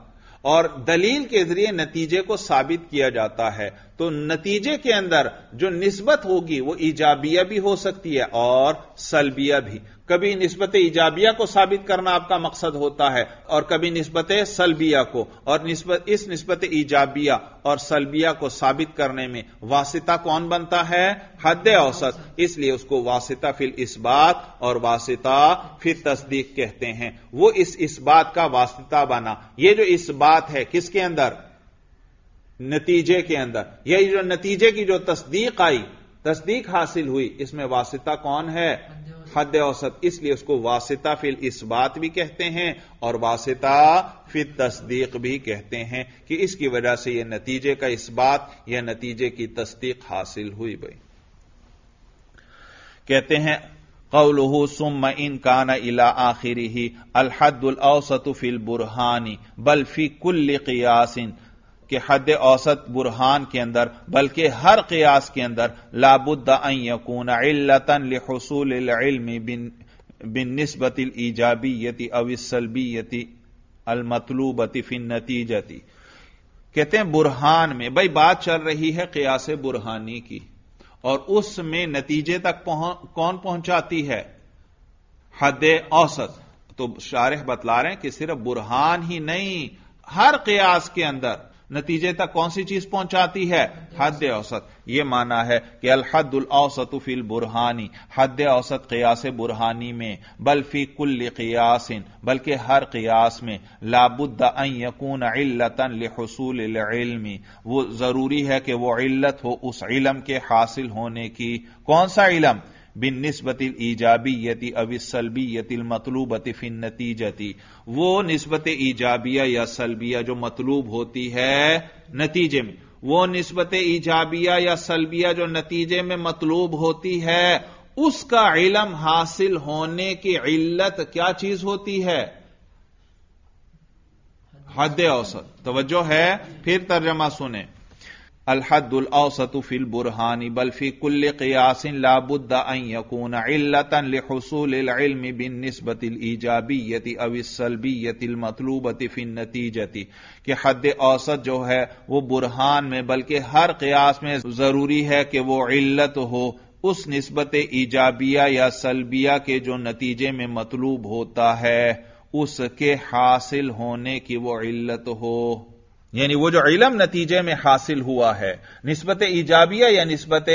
और दलील के जरिए नतीजे को साबित किया जाता है तो नतीजे के अंदर जो नस्बत होगी वो ईजाबिया भी हो सकती है और सलबिया भी कभी नस्बत ईजाबिया को साबित करना आपका मकसद होता है और कभी नस्बत सलबिया को और निस्बत, इस नस्बत ईजाबिया और सलबिया को साबित करने में वासिता कौन बनता है हद औसत इसलिए उसको वासिता फिल इस बात और वासिता फिर तस्दीक कहते हैं वो इस इस बात का वासिता बना यह जो इस बात है किसके अंदर नतीजे के अंदर यही जो नतीजे की जो तस्दीक आई तस्दीक हासिल हुई इसमें वासिता कौन है हद औसत इसलिए उसको वासिता फिल इस बात भी कहते हैं और वासिता फिर तस्दीक भी कहते हैं कि इसकी वजह से यह नतीजे का इस बात यह नतीजे की तस्दीक हासिल हुई भाई कहते हैं कौलहू सुम इन काना इला आखिरी ही अलहदुल औसत फिल बुरहानी बल्फी कुल्ली कियासिन कि हद औसत बुरहान के अंदर बल्कि हर कयास के अंदर लाबुद्दून अल्लतन नस्बत बिन बिन नस्बतिल ईजाबीयती अविसलबीयती अलमतलूबती फिन नतीजती कहते हैं बुरहान में भाई बात चल रही है कयास बुरहानी की और उसमें नतीजे तक पहुं, कौन पहुंचाती है हद औसत तो शारह बतला रहे हैं कि सिर्फ बुरहान ही नहीं हर कयास के अंदर नतीजे तक कौन सी चीज पहुंचाती है हद औसत यह माना है कि अलहदुल औसत फिल बुरहानी हद औसत कयास बुरहानी में बल्फी कुल्ल कयासिन बल्कि हर कयास में लाबुद अकून इल्लतन लसूल वो जरूरी है कि वह इल्लत हो उस इलम के हासिल होने की कौन सा इलम बिन नस्बतिल ईजाबीयति अविसलबीयतिल मतलूबति फिन नतीजती वो नस्बत ईजाबिया या सलबिया जो मतलूब होती है नतीजे में वो नस्बत ईजाबिया या सलबिया जो नतीजे में मतलूब होती है उसका इलम हासिल होने की इल्लत क्या चीज होती है हद औसत तवज्जो है फिर तर्जमा सुने अलहदुलसतुफिल बुरहानी बल्फी कुल्ल कयासिन लाबुद्दकून अल्लतन लहसूलम बिन नस्बतिल ईजाबीयती अविसलबीयतिल मतलूबती फिन नतीजती कि हद औसत जो है वो बुरहान में बल्कि हर कयास में जरूरी है कि वो इल्लत हो उस नस्बत ईजाबिया या सलबिया के जो नतीजे में मतलूब होता है उसके हासिल होने की वो इल्लत हो यानी वो जो इलम नतीजे में हासिल हुआ है नस्बत ईजाबिया या नस्बत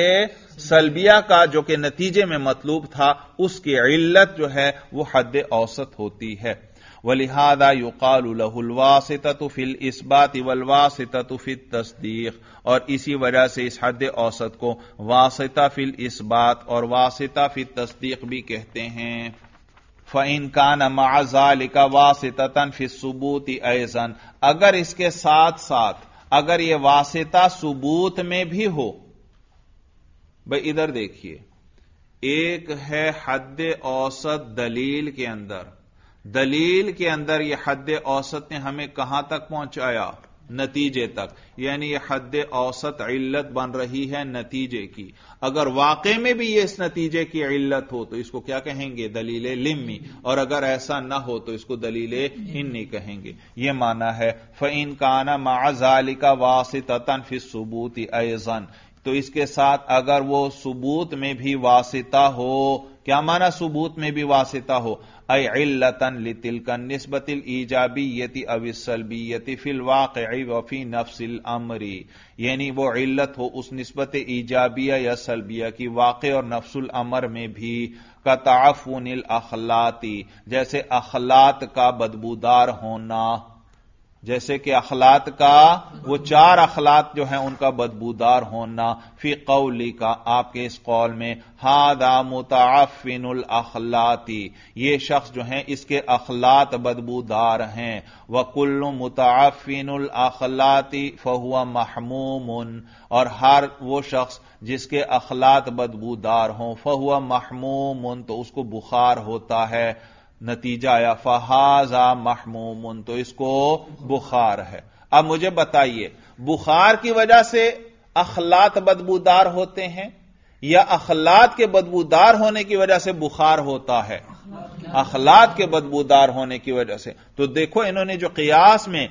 सलबिया का जो कि नतीजे में मतलूब था उसकी इल्लत जो है वो हद औसत होती है वलिहादा युकालवासितफिल इसबात वलवासितफिल तस्दीक और इसी वजह से इस हद औसत को वासिता फिल इस्बात और वासिता फिल तस्दीक भी कहते हैं फ़ैन कान माजालिका वासितन फिर सबूत ऐसन अगर इसके साथ साथ अगर यह वासिता सबूत में भी हो भाई इधर देखिए एक है हद औसत दलील के अंदर दलील के अंदर यह हद औसत ने हमें कहां तक पहुंचाया नतीजे तक यानी यह हद औसत इल्लत बन रही है नतीजे की अगर वाकई में भी ये इस नतीजे की इल्लत हो तो इसको क्या कहेंगे दलीले लिम्मी और अगर ऐसा ना हो तो इसको दलीले इन्नी कहेंगे ये माना है फ़ैन काना माजालिका का वासितन फिर सबूत ऐजन तो इसके साथ अगर वो सबूत में भी वासिता हो क्या माना सबूत में भी वासिता हो अल्लतन लितिलकन नस्बतिल ईजाबीयति अविसलबीयति फिल वाक़ वफ़ी नफसिल अमरी यानी वो इल्लत हो उस नस्बत ईजाबिया या सलबिया की वाक़ और नफसुल अमर में भी कताफुनिल अखलाती जैसे अखलात का बदबूदार होना जैसे कि अखलात का वो चार अखलात जो है उनका बदबूदार होना फी कौली का आपके इस कौल में हादा मुताफिन अखलाती ये शख्स जो है इसके अखलात बदबूदार हैं वकुल मुताफिन अखलाती फहुआ महमूम और हर वो शख्स जिसके अखलात बदबूदार हों फहुआ महमूम तो उसको बुखार होता है नतीजा आया फहाजा महमूमन तो इसको बुखार है अब मुझे बताइए बुखार की वजह से अखलात बदबूदार होते हैं या अखलात के बदबूदार होने की वजह से बुखार होता है अखलात के बदबूदार होने की वजह से तो देखो इन्होंने जो कियास में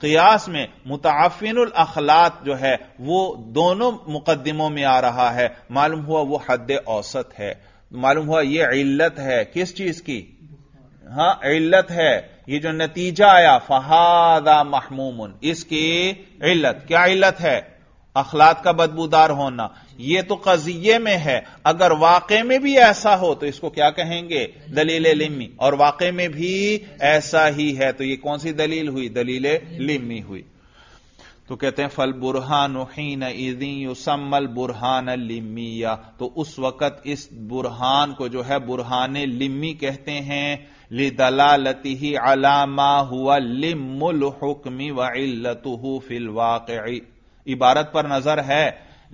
कियास में मुताफिन अखलात जो है वो दोनों मुकदमों में आ रहा है मालूम हुआ वो हद औसत है मालूम हुआ यह इल्लत है किस चीज की हां इल्लत है ये जो नतीजा आया फहादा महमूमन इसकी इल्लत क्या इल्लत है अखलात का बदबूदार होना यह तो कजिए में है अगर वाक में भी ऐसा हो तो इसको क्या कहेंगे दलील लिम्मी और वाक में भी ऐसा ही है तो यह कौन सी दलील हुई दलील लिम्मी हुई तो कहते हैं फल बुरहान हीन सम्मल बुरहान लिमिया तो उस वक़्त इस बुरहान को जो है बुरहान लिम्मी कहते हैं लि दलालती ही अलामा हुआ लिमुल हुक्मी व इल्लतु फिल वाक़ इबारत पर नजर है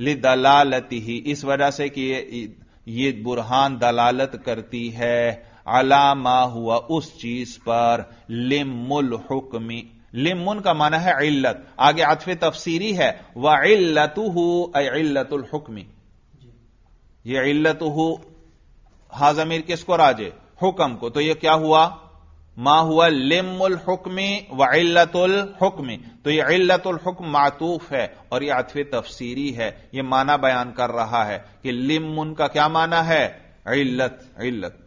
लि दलालती ही इस वजह से कि ये, ये बुरहान दलालत करती है अलामा हुआ उस चीज पर लिमुल हुक्मी लिमुन का माना है इल्लत आगे अतफ तफसीरी है व इल्लतु इल्लतुल हुक्मी ये इल्लत हाजमीर किसको राजे हुक्म को तो यह क्या हुआ मा हुआ लिमुल हुक्मी व इल्लतुल हुक्मी तो यह इल्लतुल हुक्म मातूफ है और यह अतफ तफसीरी है यह माना बयान कर रहा है कि लिमुन का क्या माना है इल्लत इल्लत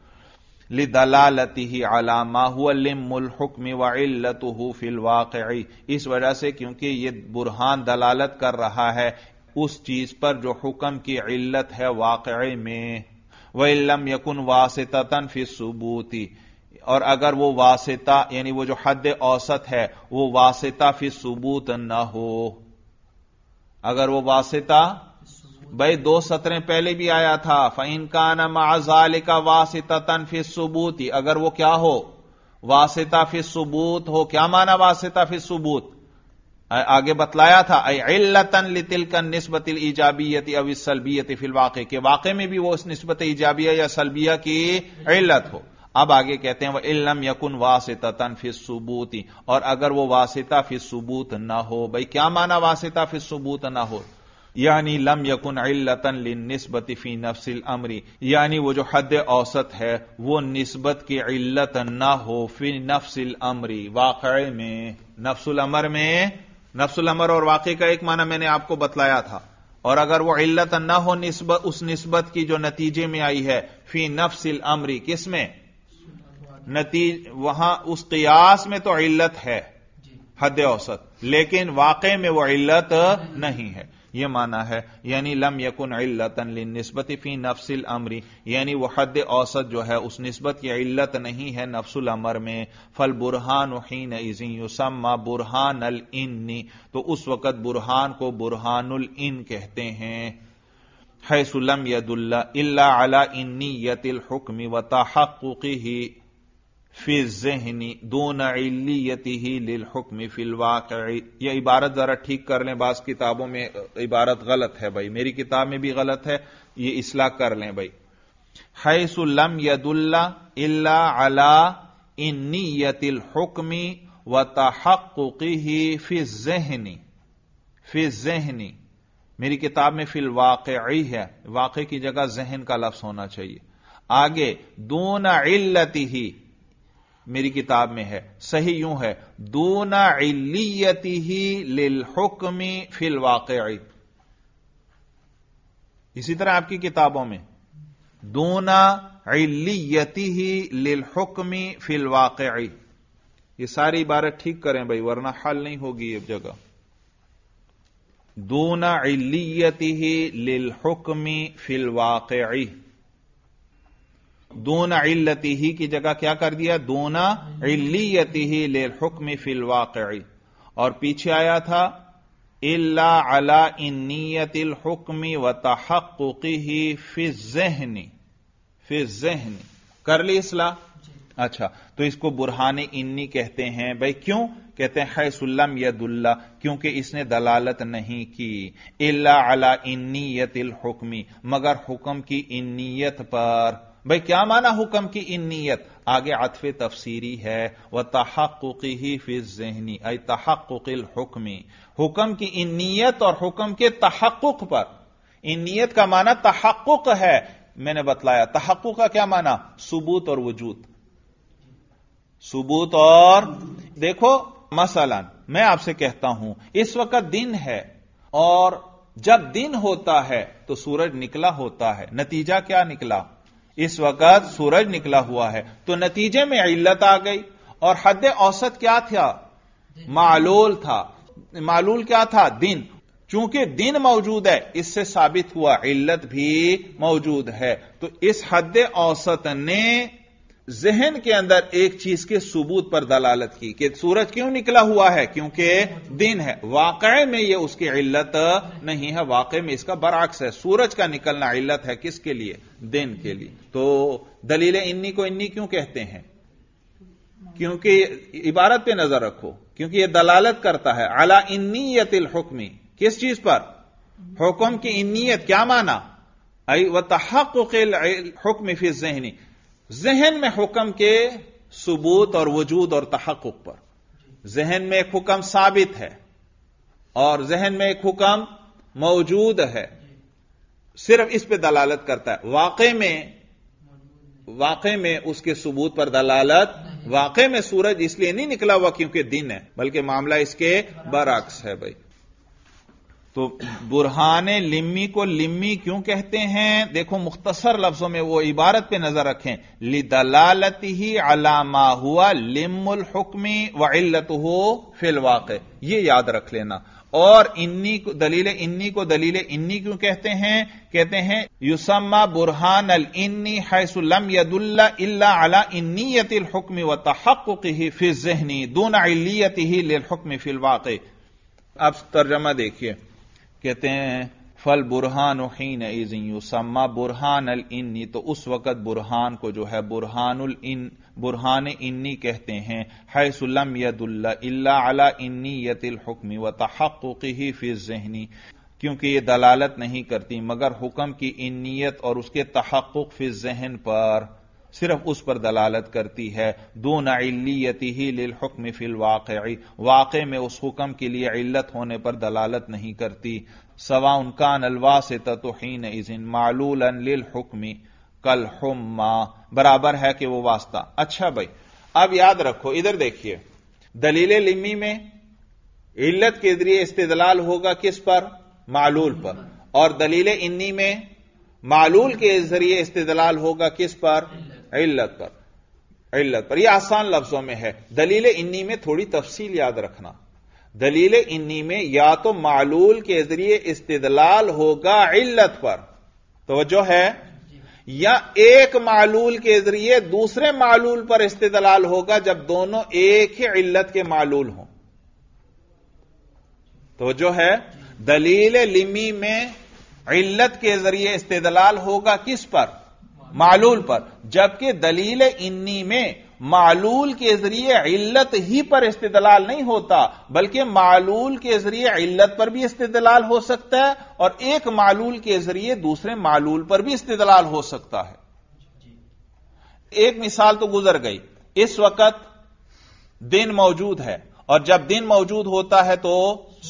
लिदलालती अलामा हुक्म वल्लत फिल वाकई इस वजह से क्योंकि ये बुरहान दलालत कर रहा है उस चीज पर जो हुक्म की इल्लत है वाकई में वम यकुन वासन फिर सबूती और अगर वो वासिता यानी वो जो हद औसत है वो वासिता फिर सबूत न हो अगर वो वासिता भाई दो सत्रें पहले भी आया था फ़ैन का नमाजाल का वासिता तनफि सबूत अगर वो क्या हो वासिता फि सबूत हो क्या माना वासिता फि सबूत आगे बतलाया था अल्लतन लितिलकन नस्बत नस्बतिल ईजाबियत अब इस सलबियत फिल वाक़े के वाक़े में भी वो उस नस्बत ईजाबिया या सलबिया की इल्लत हो अब आगे कहते हैं वह इलम यकुन वासिता तन फिर सबूती और अगर वो वासिता फिर सबूत ना हो भाई क्या माना वासिता फिर सबूत ना हो यानी लम यकुन इल्लतन नस्बत फी नफसिल अमरी यानी वो जो हद औसत है वो नस्बत की इल्लत ना हो फी नफसिल अमरी वाकई में नफसुल अमर में नफसुल अमर और वाकई का एक माना मैंने आपको बतलाया था और अगर वो इल्लत ना हो निस्बत उस नस्बत की जो नतीजे में आई है फी नफसिल अमरी किस में नतीज वहां उस कयास में तो इल्लत है हद औसत लेकिन वाकई में वो इल्लत नहीं है यह माना है यानी लम यकुन इल्लतन नस्बत फी नफसिल अमरी यानी वह हद औसत जो है उस नस्बत की इल्लत नहीं है नफसुल अमर में फल बुरहान हीन इसम्मा बुरहान अल इन्नी तो उस वक़्त बुरहान को बुरहानुल इन कहते हैं है सुलम यदुल्ला अला इन्नी इन्नीयतिल हुक्मी ही फी जहनी दोन इलीयती ही लिल हुक्म वाक यह इबारत जरा ठीक कर लें बास किताबों में इबारत गलत है भाई मेरी किताब में भी गलत है ये इसलाह कर लें भाई हैसुल्लम यदुल्ला इला अला इन नीयतिल हुक्मी व तहक़ी फी जहनी फी जहनी मेरी किताब में फिल वाकई है वाक की जगह जहन का लफ्स होना चाहिए आगे दोन इल्लती ही मेरी किताब में है सही यूं है दूना इलियति ही लिल हुक्मी फिल वाक़ इसी तरह आपकी किताबों में दूना इलियति ही लिल हुक्मी फिल वाक़ ये सारी इबारत ठीक करें भाई वरना हल नहीं होगी ये जगह दूना इलियति ही लिल हुक्मी फिल वाक़ दोना इल्लती ही की जगह क्या कर दिया दोना इल्लियती ही ले हुक्म फिल वाकई और पीछे आया था इल्ला अला इन्नीयतिल हुक्म व तहक्की ही फिजहनी फिजहनी कर ली इसला अच्छा तो इसको बुरहान इन्नी कहते हैं भाई क्यों कहते हैं सुल्लम यदुल्ला क्योंकि इसने दलालत नहीं की इल्ला अला इन्नीयतिल हुक्मी मगर हुक्म की इन्नीयत पर भाई क्या माना हुक्म की इन नीयत आगे आतफ तफसीरी है वह तहकुकी ही फिर जहनी आई तहकुकिल हुक्मी हुक्म की इन नीयत और हुक्म के तहकुक पर इन नीयत का माना तहकुक है मैंने बतलाया तहक्कु का क्या माना सबूत और वजूद सबूत और देखो मसलन मैं आपसे कहता हूं इस वक्त दिन है और जब दिन होता है तो सूरज निकला होता है नतीजा क्या निकला इस वक्त सूरज निकला हुआ है तो नतीजे में इल्लत आ गई और हद औसत क्या था मालूल था मालूल क्या था दिन चूंकि दिन मौजूद है इससे साबित हुआ इल्लत भी मौजूद है तो इस हद औसत ने जहन के अंदर एक चीज के सबूत पर दलालत की कि सूरज क्यों निकला हुआ है क्योंकि दिन है वाकई में यह उसकी इल्लत नहीं है वाकई में इसका बराक्स है सूरज का निकलना इल्लत है किसके लिए दिन के लिए तो दलील इन्नी को इन्नी क्यों कहते हैं क्योंकि इबारत पे नजर रखो क्योंकि यह दलालत करता है अला इन्नीयतिल हुक्मी किस चीज पर हुक्म की इन्नीयत क्या माना आई व हुक्म फिर जहनी जहन में हुक्म के सबूत और वजूद और तहक़ पर जहन में एक हुक्म साबित है और जहन में एक हुक्म मौजूद है सिर्फ इस पर दलालत करता है वाकई में वाकई में उसके सबूत पर दलालत वाकई में सूरज इसलिए नहीं निकला हुआ क्योंकि दिन है बल्कि मामला इसके बरक्स है भाई तो बुरहान लिम्मी को लिम्मी क्यों कहते हैं देखो मुख्तसर लफ्जों में वो इबारत पे नजर रखें लिदलालत ही अलामा हुआ लिमुल हुक्मी व इल्लत हो फिलवाक ये याद रख लेना और इन्नी को दलील इन्नी को दलील इन्नी क्यों कहते हैं कहते हैं युसम्मा बुरहान अल इन्नी हैसुलम यदुल्ला इल्ला अला इन्नीयतिल हुक्मी व तहक़ ही फिर जहनी दून अलियत ही लिल हुक्मी फिलवाक अब तर्जमा देखिए कहते हैं फल बुरहान हीन सम्मा बुरहान अल इन्नी तो उस वक़्त बुरहान को जो है उल इन बुरहान इन्नी कहते हैं सुलम यदुल्ला अला इन्नी यतिल हुक्मी व ही फिर जहनी क्योंकि ये दलालत नहीं करती मगर हुक्म की इन्नीयत और उसके तहकुक फिर जहन पर सिर्फ उस पर दलालत करती है दो नाइलियती ही लिल हुक्म फिल वाक़ वाक़े में उस हुक्म के लिए इल्लत होने पर दलालत नहीं करती सवा उनका अलवा से तोहन इजिन मालूल लिल हुक्म कल हुम्मा बराबर है कि वो वास्ता अच्छा भाई अब याद रखो इधर देखिए दलील लिम्मी में इल्लत के जरिए इस्तेदलाल होगा किस पर मालूल पर और दलील इन्नी में मालूल के जरिए इस्तेदलाल होगा किस पर इल्लत पर इल्लत पर यह आसान लफ्जों में है दलील इन्नी में थोड़ी तफसील याद रखना दलील इन्नी में या तो मालूल के जरिए इस्तलाल होगा इल्लत पर तो जो है या एक मालूल के जरिए दूसरे मालूल पर इस्तलाल होगा जब दोनों एक ही इल्लत के मालूल हों तो जो है दलील लिमी में इल्लत के जरिए इस्तलाल होगा किस पर मालूल पर जबकि दलील इन्नी में मालूल के जरिए इल्लत ही पर इस्तेदलाल नहीं होता बल्कि मालूल के जरिए इल्लत पर भी इस्तेदलाल हो सकता है और एक मालूल के जरिए दूसरे मालूल पर भी इस्तेदलाल हो सकता है एक मिसाल तो गुजर गई इस वक्त दिन मौजूद है और जब दिन मौजूद होता है तो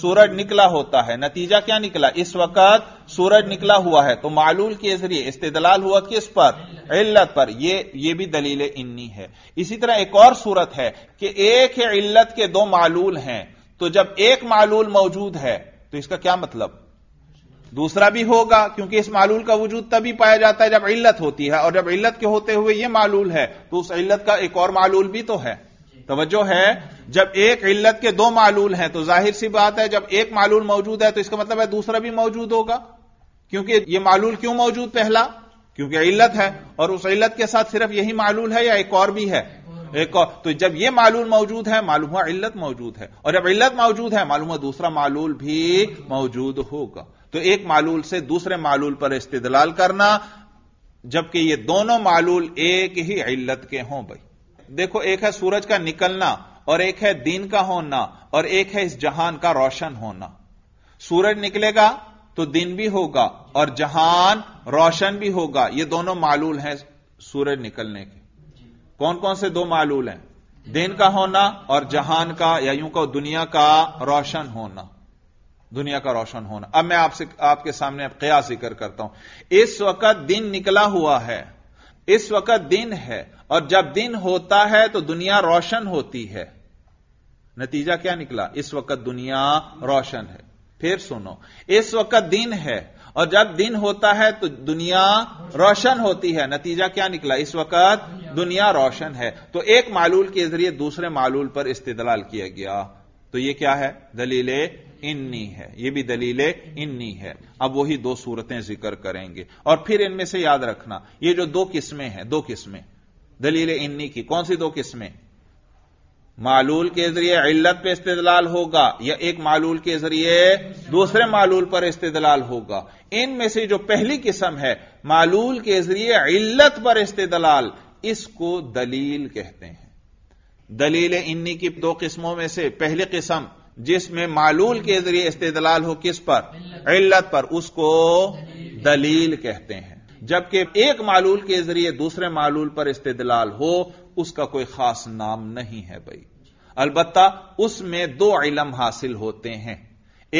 सूरज निकला होता है नतीजा क्या निकला इस वक्त सूरज निकला हुआ है तो मालूल के जरिए इस्तेदलाल हुआ किस पर इल्लत पर ये ये भी दलील इन्नी है इसी तरह एक और सूरत है कि एक ही इल्लत के दो मालूल हैं तो जब एक मालूल मौजूद है तो इसका क्या मतलब दूसरा भी होगा क्योंकि इस मालूल का वजूद तभी पाया जाता है जब इल्लत होती है और जब इल्लत के होते हुए यह मालूल है तो उस इल्लत का एक और मालूल भी तो है तवज्जो है जब एक इल्लत के दो मालूल हैं तो जाहिर सी बात है जब एक मालूल मौजूद है तो इसका मतलब है दूसरा भी मौजूद होगा क्योंकि यह मालूल क्यों मौजूद पहला क्योंकि इल्लत है और उस इल्लत के साथ सिर्फ यही मालूल है या एक और भी है एक और तो जब यह मालूल मौजूद है मालूम हुआ इल्लत मौजूद है और जब इल्लत मौजूद है मालूम हुआ दूसरा मालूल भी मौजूद होगा तो एक मालूल से दूसरे मालूल पर इस्तलाल करना जबकि ये दोनों मालूल एक ही इल्लत के हों भाई देखो एक है सूरज का निकलना और एक है दिन का होना और एक है इस जहान का रोशन होना सूरज निकलेगा तो दिन भी होगा और जहान रोशन भी होगा ये दोनों मालूल हैं सूरज निकलने के कौन कौन से दो मालूल हैं दिन का होना और जहान का या यूं कहो दुनिया का रोशन होना दुनिया का रोशन होना अब मैं आपसे आपके सामने अब कया जिक्र करता हूं इस वक्त दिन निकला हुआ है इस वक्त दिन है और जब दिन होता है तो दुनिया रोशन होती है नतीजा क्या निकला इस वक्त दुनिया रोशन है फिर सुनो इस वक्त दिन है और जब दिन होता है तो दुनिया रोशन होती है नतीजा क्या निकला इस वक्त दुनिया रोशन है तो एक मालूल के जरिए दूसरे मालूल पर इस्तेदलाल किया गया तो यह क्या है दलीले इन्नी है यह भी दलीले इन्नी है अब वही दो सूरतें जिक्र करेंगे और फिर इनमें से याद रखना ये जो दो किस्में हैं दो किस्में दलील इन्नी की कौन सी दो किस्में मालूल के जरिए इल्लत पे इस्तेदलाल होगा या एक मालूल के जरिए दूसरे मालूल पर इस्तेदलाल होगा इनमें से जो पहली किस्म है मालूल के जरिए इल्लत पर इस्तेदलाल इसको दलील कहते हैं दलील इन्नी की दो किस्मों में से पहली किस्म जिसमें मालूल के जरिए इस्तेदलाल हो किस पर इल्लत पर उसको दलील कहते हैं जबकि एक मालूल के जरिए दूसरे मालूल पर इस्तेदलाल हो उसका कोई खास नाम नहीं है भाई अलबत्ता उसमें दो इलम हासिल होते हैं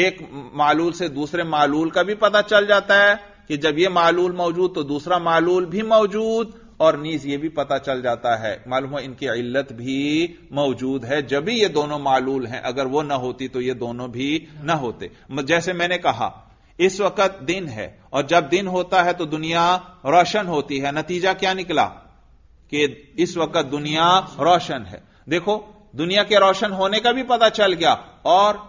एक मालूल से दूसरे मालूल का भी पता चल जाता है कि जब यह मालूल मौजूद तो दूसरा मालूल भी मौजूद और नीज यह भी पता चल जाता है मालूम है इनकी इल्लत भी मौजूद है जब भी ये दोनों मालूल हैं अगर वो ना होती तो ये दोनों भी ना होते जैसे मैंने कहा इस वक्त दिन है और जब दिन होता है तो दुनिया रोशन होती है नतीजा क्या निकला कि इस वक्त दुनिया रोशन है देखो दुनिया के रोशन होने का भी पता चल गया और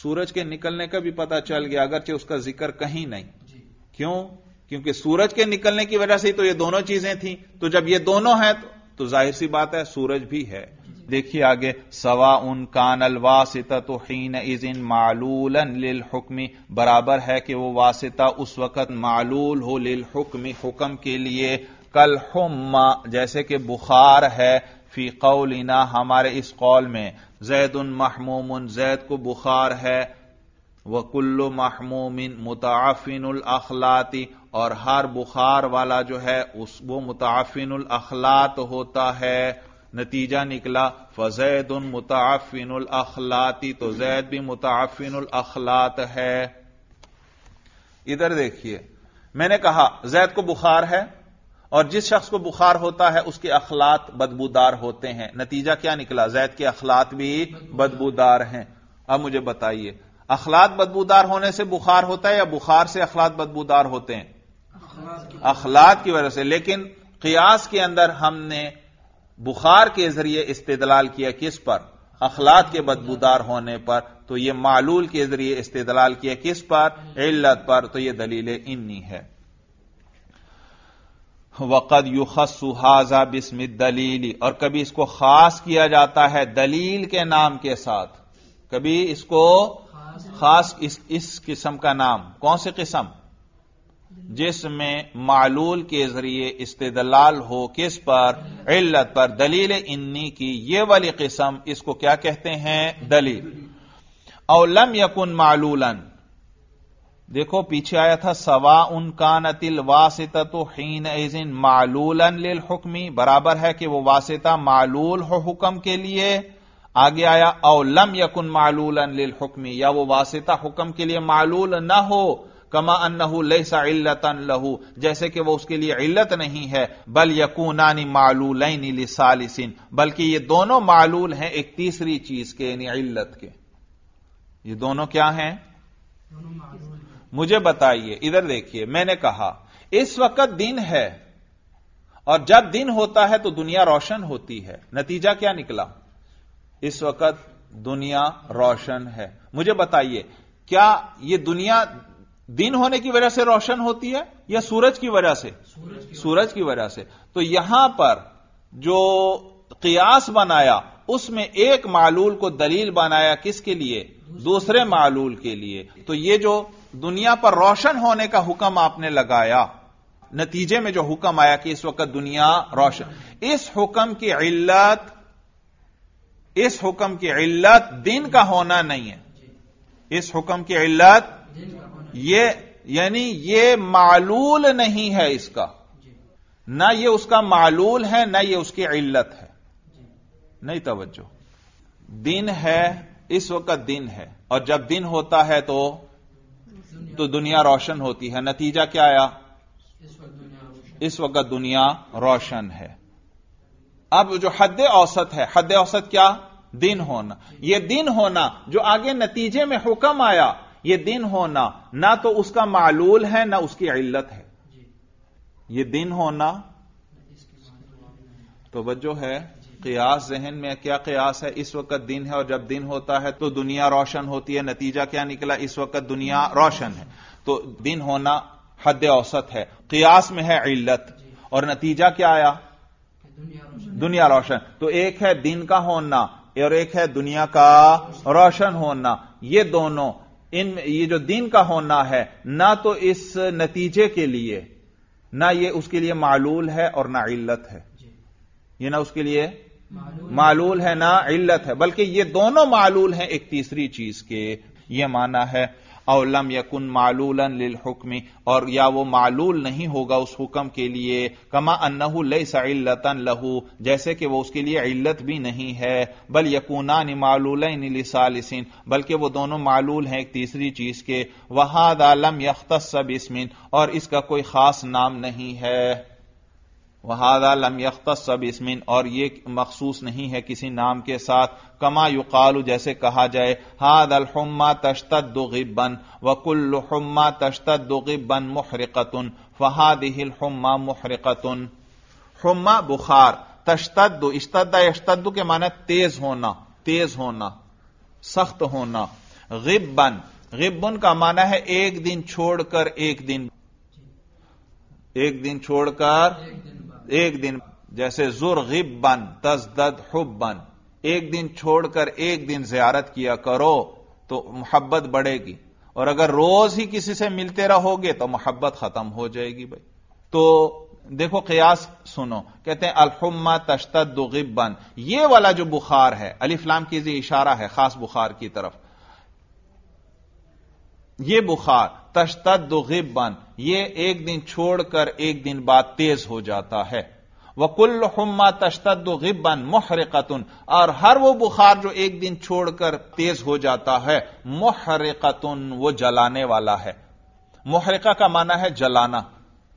सूरज के निकलने का भी पता चल गया अगरचे उसका जिक्र कहीं नहीं क्यों क्योंकि सूरज के निकलने की वजह से तो ये दोनों चीजें थी तो जब ये दोनों हैं तो, तो जाहिर सी बात है सूरज भी है देखिए आगे सवा उन कानल वासिता तो हीन इज इन मालूल लिल हुक्मी बराबर है कि वो वासिता उस वक्त मालूल हो लिल हुक्मी हुक्म के लिए कल हुम्मा जैसे कि बुखार है फी कौलिना हमारे इस कौल में जैद उन महमूम जैद को बुखार है वकुल्लो महमूमिन मुताफिन अखलाती और हर बुखार वाला जो है उस वो मुताफिन अखलात होता है नतीजा निकला फजैद उन मुताफिन अखलाती तो जैद भी मुताफिन अखलात है इधर देखिए मैंने कहा जैद को बुखार है और जिस शख्स को बुखार होता है उसके अखलात बदबूदार होते हैं नतीजा क्या निकला जैद के अखलात भी बदबूदार हैं अब मुझे बताइए अखलात बदबूदार होने से बुखार होता है या बुखार से अखलात बदबूदार होते हैं अखलात की वजह से लेकिन कियास के अंदर हमने बुखार के जरिए इस्तेदलाल किया किस पर अखलाक के बदबूदार होने पर तो यह मालूल के जरिए इस्तेदलाल किया किस पर इल्लत पर तो यह दलील इन्नी है वक़द सुहाजा बिस्म दलीली और कभी इसको खास किया जाता है दलील के नाम के साथ कभी इसको खास इस, इस किस्म का नाम कौन से किस्म जिसमें मालूल के जरिए इस्तेदलाल हो किस पर इल्लत पर दलील इन्नी की ये वाली किस्म इसको क्या कहते हैं दलील औलम यकुन मालूलन देखो पीछे आया था सवा उन कानतिल वासिता तो हीन एजिन मालूलन लिल हुक्मी बराबर है कि वो वासिता मालूल हो हुक्म के लिए आगे आया औलम यकुन मालूलन लिल हुक्मी या वो वासिता हुक्म के लिए मालूल ना हो कमा अन्नहू लैसा इल्लतन लहू जैसे कि वो उसके लिए इल्लत नहीं है बल यकूनानी मालूलैन लिसालिसिन बल्कि ये दोनों मालूल हैं एक तीसरी चीज के यानी इल्लत के ये दोनों क्या हैं मुझे बताइए इधर देखिए मैंने कहा इस वक्त दिन है और जब दिन होता है तो दुनिया रोशन होती है नतीजा क्या निकला इस वक्त दुनिया रोशन है मुझे बताइए क्या ये दुनिया दिन होने की वजह से रोशन होती है या सूरज की वजह से सूरज की वजह से तो यहां पर जो कियास बनाया उसमें एक मालूल को दलील बनाया किसके लिए दूसरे मालूल के लिए तो ये जो दुनिया पर रोशन होने का हुक्म आपने लगाया नतीजे में जो हुक्म आया कि इस वक्त दुनिया रोशन इस हुक्म की इल्लत इस हुक्म की इल्लत दिन का होना नहीं है इस हुक्म की इल्लत ये यानी ये मालूल नहीं है इसका ना ये उसका मालूल है ना ये उसकी इल्लत है नहीं तवज्जो दिन है इस वक्त दिन है और जब दिन होता है तो तो दुनिया रोशन होती है नतीजा क्या आया इस वक्त दुनिया रोशन है अब जो हद औसत है हद औसत क्या दिन होना यह दिन होना जो आगे नतीजे में हुक्म आया यह दिन होना ना तो उसका मालूल है ना उसकी इल्लत है यह दिन होना तो वजह है कयास जहन में क्या कयास है इस वक्त दिन है और जब दिन होता है तो दुनिया रोशन होती है नतीजा क्या निकला इस वक्त दुनिया रोशन है तो दिन होना हद औसत है कयास में है इल्लत और नतीजा क्या आया दुनिया रोशन तो एक है दिन का होना और एक है दुनिया का रोशन होना ये दोनों इन ये जो दीन का होना है ना तो इस नतीजे के लिए ना ये उसके लिए मालूल है और ना इल्लत है ये ना उसके लिए मालूल, है ना इल्लत है बल्कि ये दोनों मालूल हैं एक तीसरी चीज के ये माना है अवलम यकुन मालूल लिल और या वो मालूल नहीं होगा उस हुक्म के लिए कमा अन्नहू लतन लहू जैसे कि वो उसके लिए इल्लत भी नहीं है बल यकूना मालूल सालिसिन बल्कि वो दोनों मालूल हैं एक तीसरी चीज के वहादालम आलम यख्त सब इसमिन और इसका कोई खास नाम नहीं है वहादा लम यख्त इसमिन और ये मखसूस नहीं है किसी नाम के साथ कमा युकालू जैसे कहा जाए हाद अलहम्मा तश्तुगिबन वकुल्लुम्मा तश्तुगिबन मुहरकतन फहादिल्मा मुहरकतन हुम्मा बुखार तश्तु इश्तद यश्तु के माना तेज होना तेज होना सख्त होना गिब्बन गिब्बन का माना है एक दिन छोड़कर एक दिन एक दिन छोड़कर एक दिन जैसे जुर गिब्बन तजदद बन एक दिन छोड़कर एक दिन जियारत किया करो तो मोहब्बत बढ़ेगी और अगर रोज ही किसी से मिलते रहोगे तो मोहब्बत खत्म हो जाएगी भाई तो देखो कयास सुनो कहते हैं अलहुम्मा तश्तद गिब्बन ये वाला जो बुखार है अलिफ्लाम की इशारा है खास बुखार की तरफ ये बुखार तशतद गिबन ये एक दिन छोड़कर एक दिन बाद तेज हो जाता है कुल हम्मा तशतद गिबन मुहरिकतुन और हर वो बुखार जो एक दिन छोड़कर तेज हो जाता है मुहरिकतुन वो जलाने वाला है मुहरिका का माना है जलाना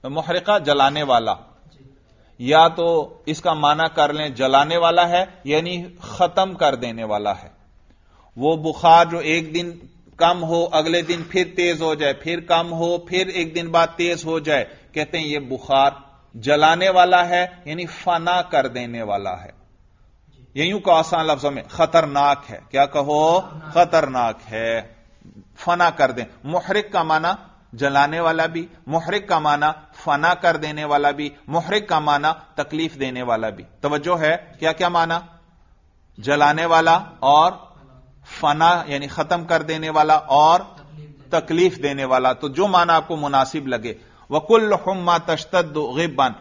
मुहरिका जलाने वाला या तो इसका माना कर लें जलाने वाला है यानी खत्म कर देने वाला है वो बुखार जो एक दिन कम हो अगले दिन फिर तेज हो जाए फिर कम हो फिर एक दिन बाद तेज हो जाए कहते हैं ये बुखार जलाने वाला है यानी फना कर देने वाला है ये यूं कहो आसान लफ्जों में खतरनाक है क्या कहो खतरनाक है फना कर दे मोहरिक का माना जलाने वाला भी मोहरिक का माना फना कर देने वाला भी मोहरिक का माना तकलीफ देने वाला भी तवज्जो है क्या क्या माना जलाने वाला और फना यानी खत्म कर देने वाला और तकलीफ देने वाला तो जो माना आपको मुनासिब लगे वकुल हम्मा तश्तद गिबन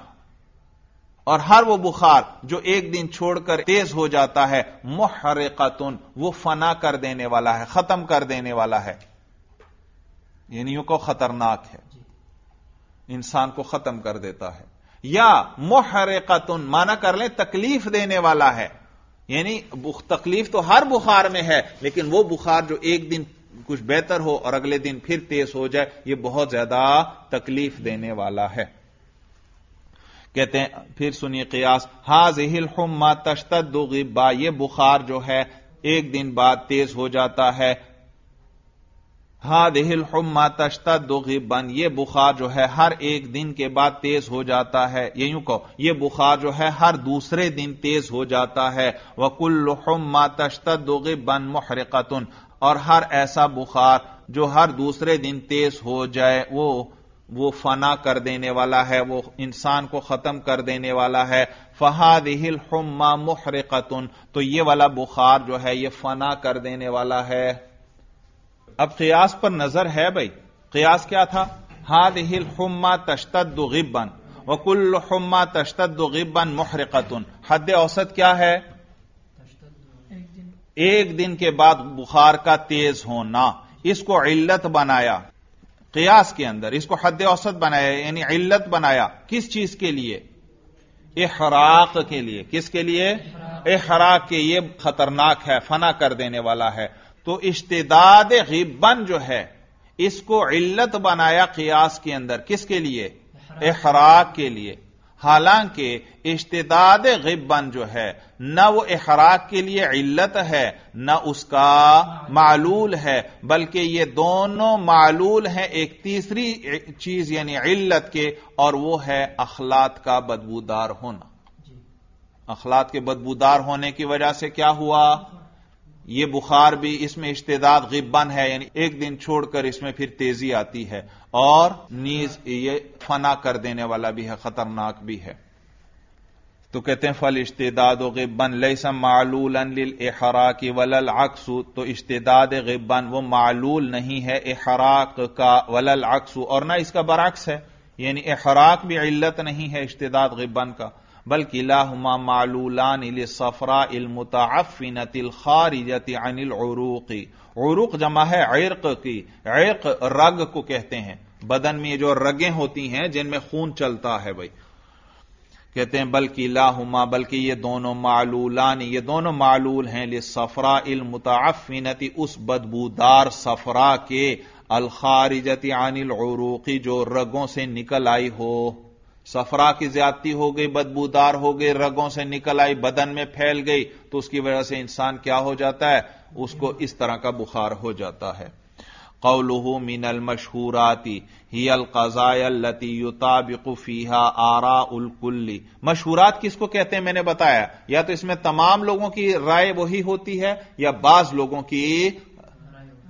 और हर वो बुखार जो एक दिन छोड़कर तेज हो जाता है मुहरकतुन वो फना कर देने वाला है खत्म कर देने वाला है यानी को खतरनाक है इंसान को खत्म कर देता है या मुहरकतुन माना कर ले तकलीफ देने वाला है यानी तकलीफ तो हर बुखार में है लेकिन वो बुखार जो एक दिन कुछ बेहतर हो और अगले दिन फिर तेज हो जाए ये बहुत ज्यादा तकलीफ देने वाला है कहते हैं फिर सुनिए कयास हाज हिल हुमा तश्तद यह बुखार जो है एक दिन बाद तेज हो जाता है हा दिल हुम्मा तश्ता दुगिबन ये बुखार जो है हर एक दिन के बाद तेज हो जाता है ये यूं कहो ये बुखार जो है हर दूसरे दिन तेज हो जाता है वकुल हुम्मा तश्ता दुगिबन मुहरकतुन और हर ऐसा बुखार जो हर दूसरे दिन तेज हो जाए वो वो फना कर देने वाला है वो इंसान को खत्म कर देने वाला है फहाद हिल हुम्मा मुहरकतुन तो ये वाला बुखार जो है ये फना कर देने वाला है अब कयास पर नजर है भाई कयास क्या था हाद हिल हम्मा तश्तद गिब्बन वकुल हम्मा तश्तद गिब्बन मोहरकतन हद औसत क्या है एक दिन के बाद बुखार का तेज होना इसको इल्लत बनाया कयास के अंदर इसको हद औसत बनाया यानी इल्लत बनाया किस चीज के लिए एहराक के लिए किसके लिए एहराक के ये खतरनाक है फना कर देने वाला है तो इश्तदाद गिब्बन जो है इसको इल्लत बनाया कियास के अंदर किसके लिए इखराक के लिए हालांकि इश्तदाद गिब्बन जो है न वो इखराक के लिए इल्लत है न उसका मालूल है बल्कि ये दोनों मालूल हैं एक तीसरी चीज यानी इल्लत के और वो है अखलात का बदबूदार होना अखलात के बदबूदार होने की वजह से क्या हुआ हाँ। ये बुखार भी इसमें इश्तेदाद गिब्बन है यानी एक दिन छोड़कर इसमें फिर तेजी आती है और नीज ये फना कर देने वाला भी है खतरनाक भी है तो कहते हैं फल इश्तेदाद गिब्बन लेसम मालूल लिल एहराक वलल अक्सु तो इश्तेदाद गिब्बन वो मालूल नहीं है एहराक का वलल अक्सु और ना इसका बरक्स है यानी एहराक भी इल्लत नहीं है इश्तेदाद गिब्बन का बल्कि लाहुमा मालूलान सफरा इलमताफिन खारिजत अनिल उरूकी उरूक जमा है ऐर्क की ऐर्क रग को कहते हैं बदन में जो रगें होती हैं जिनमें खून चलता है भाई कहते हैं बल्कि लाहुमा बल्कि ये दोनों मालूलान ये दोनों मालूल हैं ले सफरा इलमताफिनति उस बदबूदार सफरा के अल अलखारिजत अनिल उरूकी जो रगों से निकल आई हो सफरा की ज्यादती हो गई बदबूदार हो गई रगों से निकल आई बदन में फैल गई तो उसकी वजह से इंसान क्या हो जाता है उसको इस तरह का बुखार हो जाता है कौलहू मिनल मशहूराती ही युता युताबिकुफीहा आरा कुल्ली मशहूरात किसको कहते हैं मैंने बताया या तो इसमें तमाम लोगों की राय वही होती है या बाज लोगों की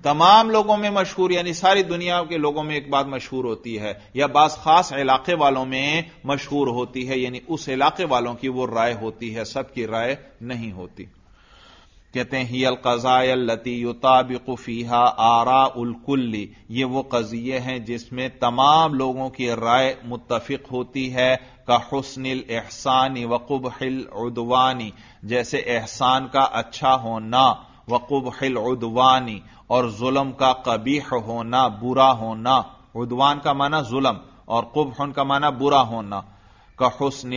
तमाम लोगों में मशहूर यानी सारी दुनिया के लोगों में एक बात मशहूर होती है या बास खास इलाके वालों में मशहूर होती है यानी उस इलाके वालों की वो राय होती है सबकी राय नहीं होती कहते हैं ही अलकजायलती युताबिकफीहा आरा उलकुल्ली ये वो कजिए हैं जिसमें तमाम लोगों की राय मुतफिक होती है का हसनिल एहसानी वकुब हिल उदवानी जैसे एहसान का अच्छा होना वकुब हिल उदवानी और जुलम का कबीह होना बुरा होना उदवान का माना जुलम और कुबह का माना बुरा होना का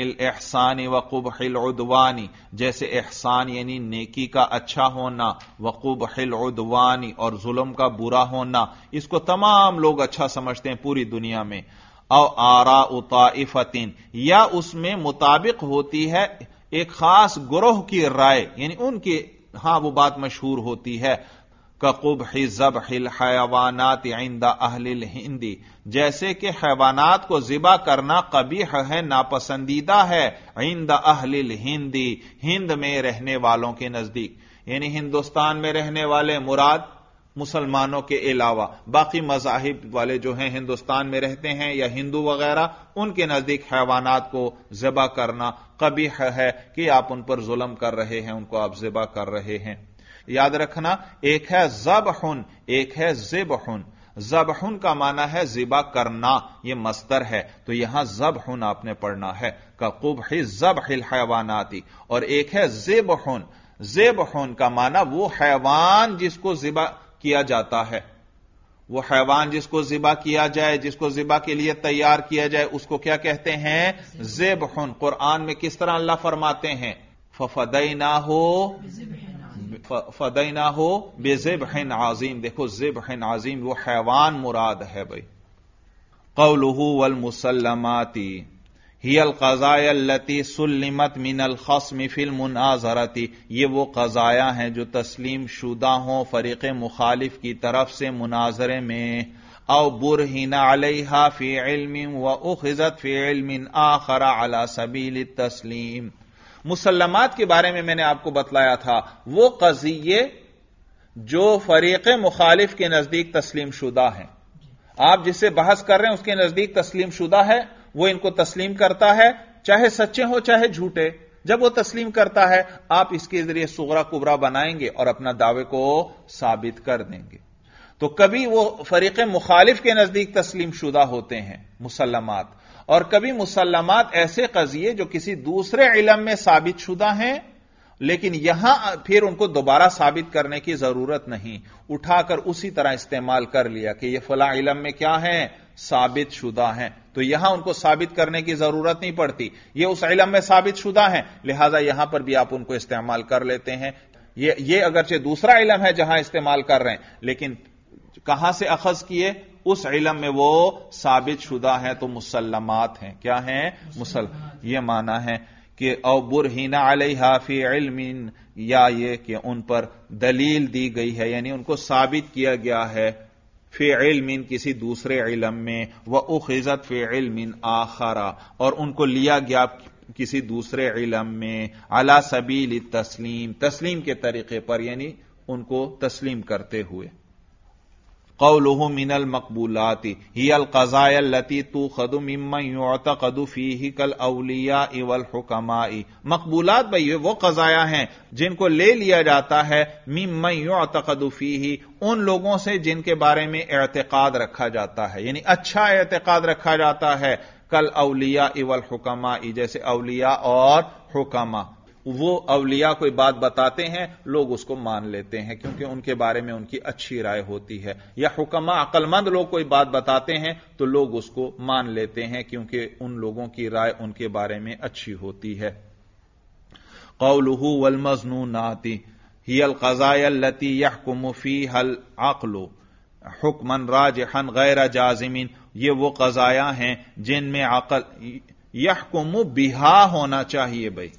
एहसानी व कुबहिल उदवानी जैसे एहसान यानी नेकी का अच्छा होना व कुबहिल उदवानी और जुलम का बुरा होना इसको तमाम लोग अच्छा समझते हैं पूरी दुनिया में औ आरा उताइफतिन या उसमें मुताबिक होती है एक खास ग्रोह की राय यानी उनकी हां वो बात मशहूर होती है ककुब जब हिल हैवानात आइंदा अहलिल हिंदी जैसे कि हैवानात को जिबा करना कबीह है नापसंदीदा है आइंदा अहलिल हिंदी हिंद में रहने वालों के नजदीक यानी हिंदुस्तान में रहने वाले मुराद मुसलमानों के अलावा बाकी मजाहिब वाले जो हैं हिंदुस्तान में रहते हैं या हिंदू वगैरह उनके नजदीक हैवानात को जिबा करना कबीह है कि आप उन पर जुल्म कर रहे हैं उनको आप जिबा कर रहे हैं याद रखना एक है हुन एक है जब जबहुन का माना है जिबा करना यह मस्तर है तो यहां हुन आपने पढ़ना है ककुब ही जब हिल हैवानाती और एक है जेब जेब हुन का माना वो हैवान जिसको जिबा किया जाता है वो हैवान जिसको जिबा किया जाए जिसको जिबा के लिए तैयार किया जाए उसको क्या कहते हैं जेब हुन कुरान में किस तरह अल्लाह फरमाते हैं फफदई ना हो फदैना हो बेजेब है आजीम देखो जेब है आजीम वो हैवान मुराद है भाई कौलहू वल मुसलमाती हियल कज़ायल्लती सुलमत मिनल खस्म फिल मुनाजरती ये वो कज़ाया हैं जो तस्लीम शुदा हों फरीक मुखालिफ की तरफ से मुनाजरे में औ हिना अलहा फी इल्म व उजत फी इल्म आखरा अला सबील तस्लीम मुसलमत के बारे में मैंने आपको बतलाया था वो कजिए जो फरीक मुखालिफ के नजदीक तस्लीम शुदा हैं आप जिससे बहस कर रहे हैं उसके नजदीक तस्लीम शुदा है वह इनको तस्लीम करता है चाहे सच्चे हो चाहे झूठे जब वो तस्लीम करता है आप इसके जरिए सुगरा कुबरा बनाएंगे और अपना दावे को साबित कर देंगे तो कभी वो फरीक मुखालिफ के नजदीक तस्लीम शुदा होते हैं मुसलमत और कभी मुसलमात ऐसे कजिए जो किसी दूसरे इलम में साबित शुदा हैं लेकिन यहां फिर उनको दोबारा साबित करने की जरूरत नहीं उठाकर उसी तरह इस्तेमाल कर लिया कि ये फला इलम में क्या है साबित शुदा है तो यहां उनको साबित करने की जरूरत नहीं पड़ती ये उस इलम में साबित शुदा है लिहाजा यहां पर भी आप उनको इस्तेमाल कर लेते हैं ये ये अगरचे दूसरा इलम है जहां इस्तेमाल कर रहे हैं लेकिन कहां से अखज किए उस इलम में वो साबित शुदा है तो मुसलमात हैं क्या हैं मुसल ये माना है कि औ बुरहीना हाफी इलमिन या ये कि उन पर दलील दी गई है यानी उनको साबित किया गया है फे इलमिन किसी दूसरे इलम में व उजत फे इलमिन आखरा और उनको लिया गया किसी दूसरे इलम में अला सबील तस्लीम तस्लीम के तरीके पर यानी उनको तस्लीम करते हुए कौलह मिनल मकबूलाती ही अलकज़ायती तो खदुम कदु ही कल अवलिया इवल हुकमाई मकबूलात भाई वो कज़ाया हैं जिनको ले लिया जाता है मिमयतकदु ही उन लोगों से जिनके बारे में एतकाद रखा जाता है यानी अच्छा एतकाद रखा जाता है कल अवलिया इवल हुकमाई जैसे अवलिया और हुकमा वो अवलिया कोई बात बताते हैं लोग उसको मान लेते हैं क्योंकि उनके बारे में उनकी अच्छी राय होती है या हुक्मा अकलमंद लोग कोई बात बताते हैं तो लोग उसको मान लेते हैं क्योंकि उन लोगों की राय उनके बारे में अच्छी होती है कौलहू वल मजनू नाती ही अल लती यह कुमुफी हल आकलो हुक्मन हन गैर जाजिमिन ये वो कजाया हैं जिनमें अकल यह कुमु बिहा होना चाहिए भाई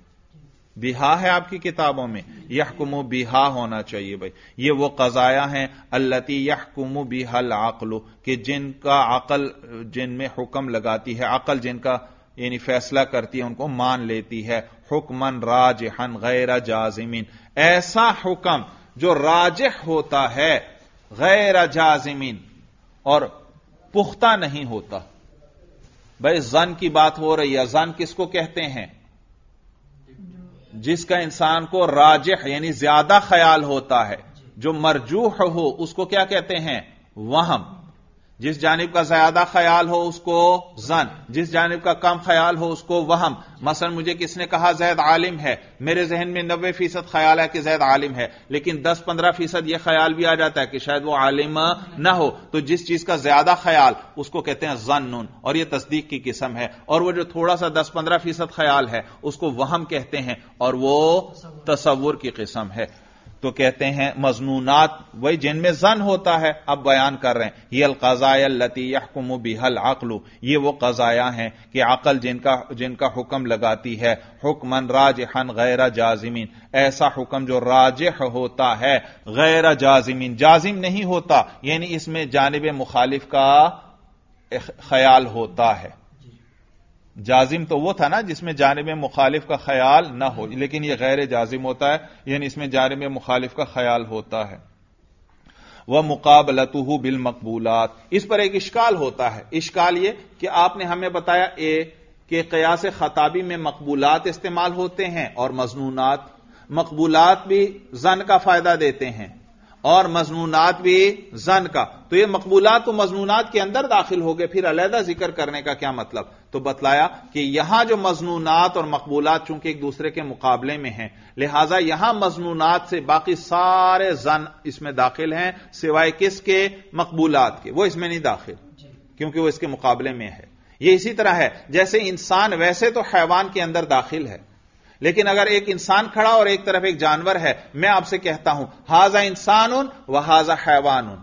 बिहा है आपकी किताबों में यहकुम बिहा होना चाहिए भाई ये वो कजाया हैं अल्लती यहकुम बिहल आकलो कि जिनका अकल जिनमें हुक्म लगाती है अकल जिनका यानी फैसला करती है उनको मान लेती है हुक्मन राजहन गैर जाजिमिन ऐसा हुक्म जो राजह होता है गैर जाजिमिन और पुख्ता नहीं होता भाई जन की बात हो रही है जन किसको कहते हैं जिसका इंसान को राजह यानी ज्यादा ख्याल होता है जो मरजूह हो उसको क्या कहते हैं वहम जिस जानब का ज्यादा ख्याल हो उसको जन जिस जानब का कम ख्याल हो उसको वहम मसलन मुझे किसने कहा जैद आलिम है मेरे जहन में नब्बे फीसद ख्याल है कि जैद आलिम है लेकिन दस पंद्रह फीसद यह ख्याल भी आ जाता है कि शायद वो आलिम ना हो तो जिस चीज का ज्यादा ख्याल उसको कहते हैं जन नून और यह तस्दीक की किस्म है और वह जो थोड़ा सा दस पंद्रह फीसद ख्याल है उसको वहम कहते हैं और वो तस्वुर की किस्म है तो कहते हैं मजनूनात वही जिनमें जन होता है अब बयान कर रहे हैं ये लती यहकुम बिहल आकलू ये वो कजाया हैं कि अकल जिनका जिनका हुक्म लगाती है हुक्मन राजहन गैर जाजिमिन ऐसा हुक्म जो राजह होता है गैर जाजिमिन जाजिम नहीं होता यानी इसमें जानब मुखालिफ का ख्याल होता है जाजिम तो वो था ना जिसमें जानब मुखालिफ का ख्याल ना हो लेकिन यह गैर जाजिम होता है यानी इसमें जानब मुखालिफ का ख्याल होता है वह मुकाबलतु बिल मकबूलात इस पर एक इश्काल होता है इश्काल ये कि आपने हमें बताया ए के कयास खताबी में मकबूलात इस्तेमाल होते हैं और मजनूनात मकबूलात भी जन का फायदा देते हैं और मजनूनात भी जन का तो ये मकबूलात तो मजनूनात के अंदर दाखिल हो गए फिर अलहदा जिक्र करने का क्या मतलब तो बतलाया कि यहां जो मजनूनात और मकबूलात चूंकि एक दूसरे के मुकाबले में हैं लिहाजा यहां मजनूनात से बाकी सारे जन इसमें दाखिल हैं सिवाय किसके मकबूलात के वह इसमें नहीं दाखिल क्योंकि वह इसके मुकाबले में है यह इसी तरह है जैसे इंसान वैसे तो हैवान के अंदर दाखिल है लेकिन अगर एक इंसान खड़ा और एक तरफ एक जानवर है मैं आपसे कहता हूं हाजा इंसान उन व हाजा हैवान उन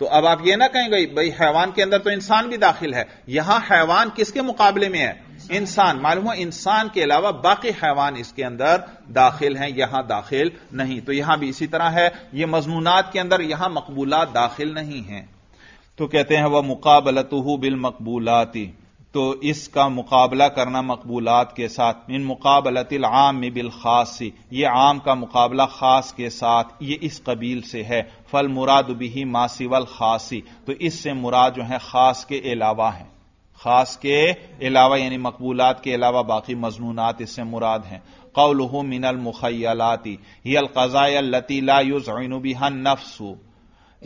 तो अब आप यह ना कहेंगे भाई हैवान के अंदर तो इंसान भी दाखिल है यहां हैवान किसके मुकाबले में है इंसान मालूम है इंसान के अलावा बाकी हैवान इसके अंदर दाखिल हैं यहां दाखिल नहीं तो यहां भी इसी तरह है यह मजमूनात के अंदर यहां मकबूलात दाखिल नहीं है तो कहते हैं वह मुकाबलतहू बिल मकबूलाती तो इसका मुकाबला करना मकबूलत के साथ इन मुकाबलतिल आम बिल खास ये आम का मुकाबला खास के साथ ये इस कबील से है फल मुराद भी मासीवल खासी तो इससे मुराद जो है खास के अलावा है खास के अलावा यानी मकबूलत के अलावा बाकी मजनूनात इससे मुराद हैं कौलहू मिनल मुखैलाती ही अलकज़ाय लतीला हन नफसू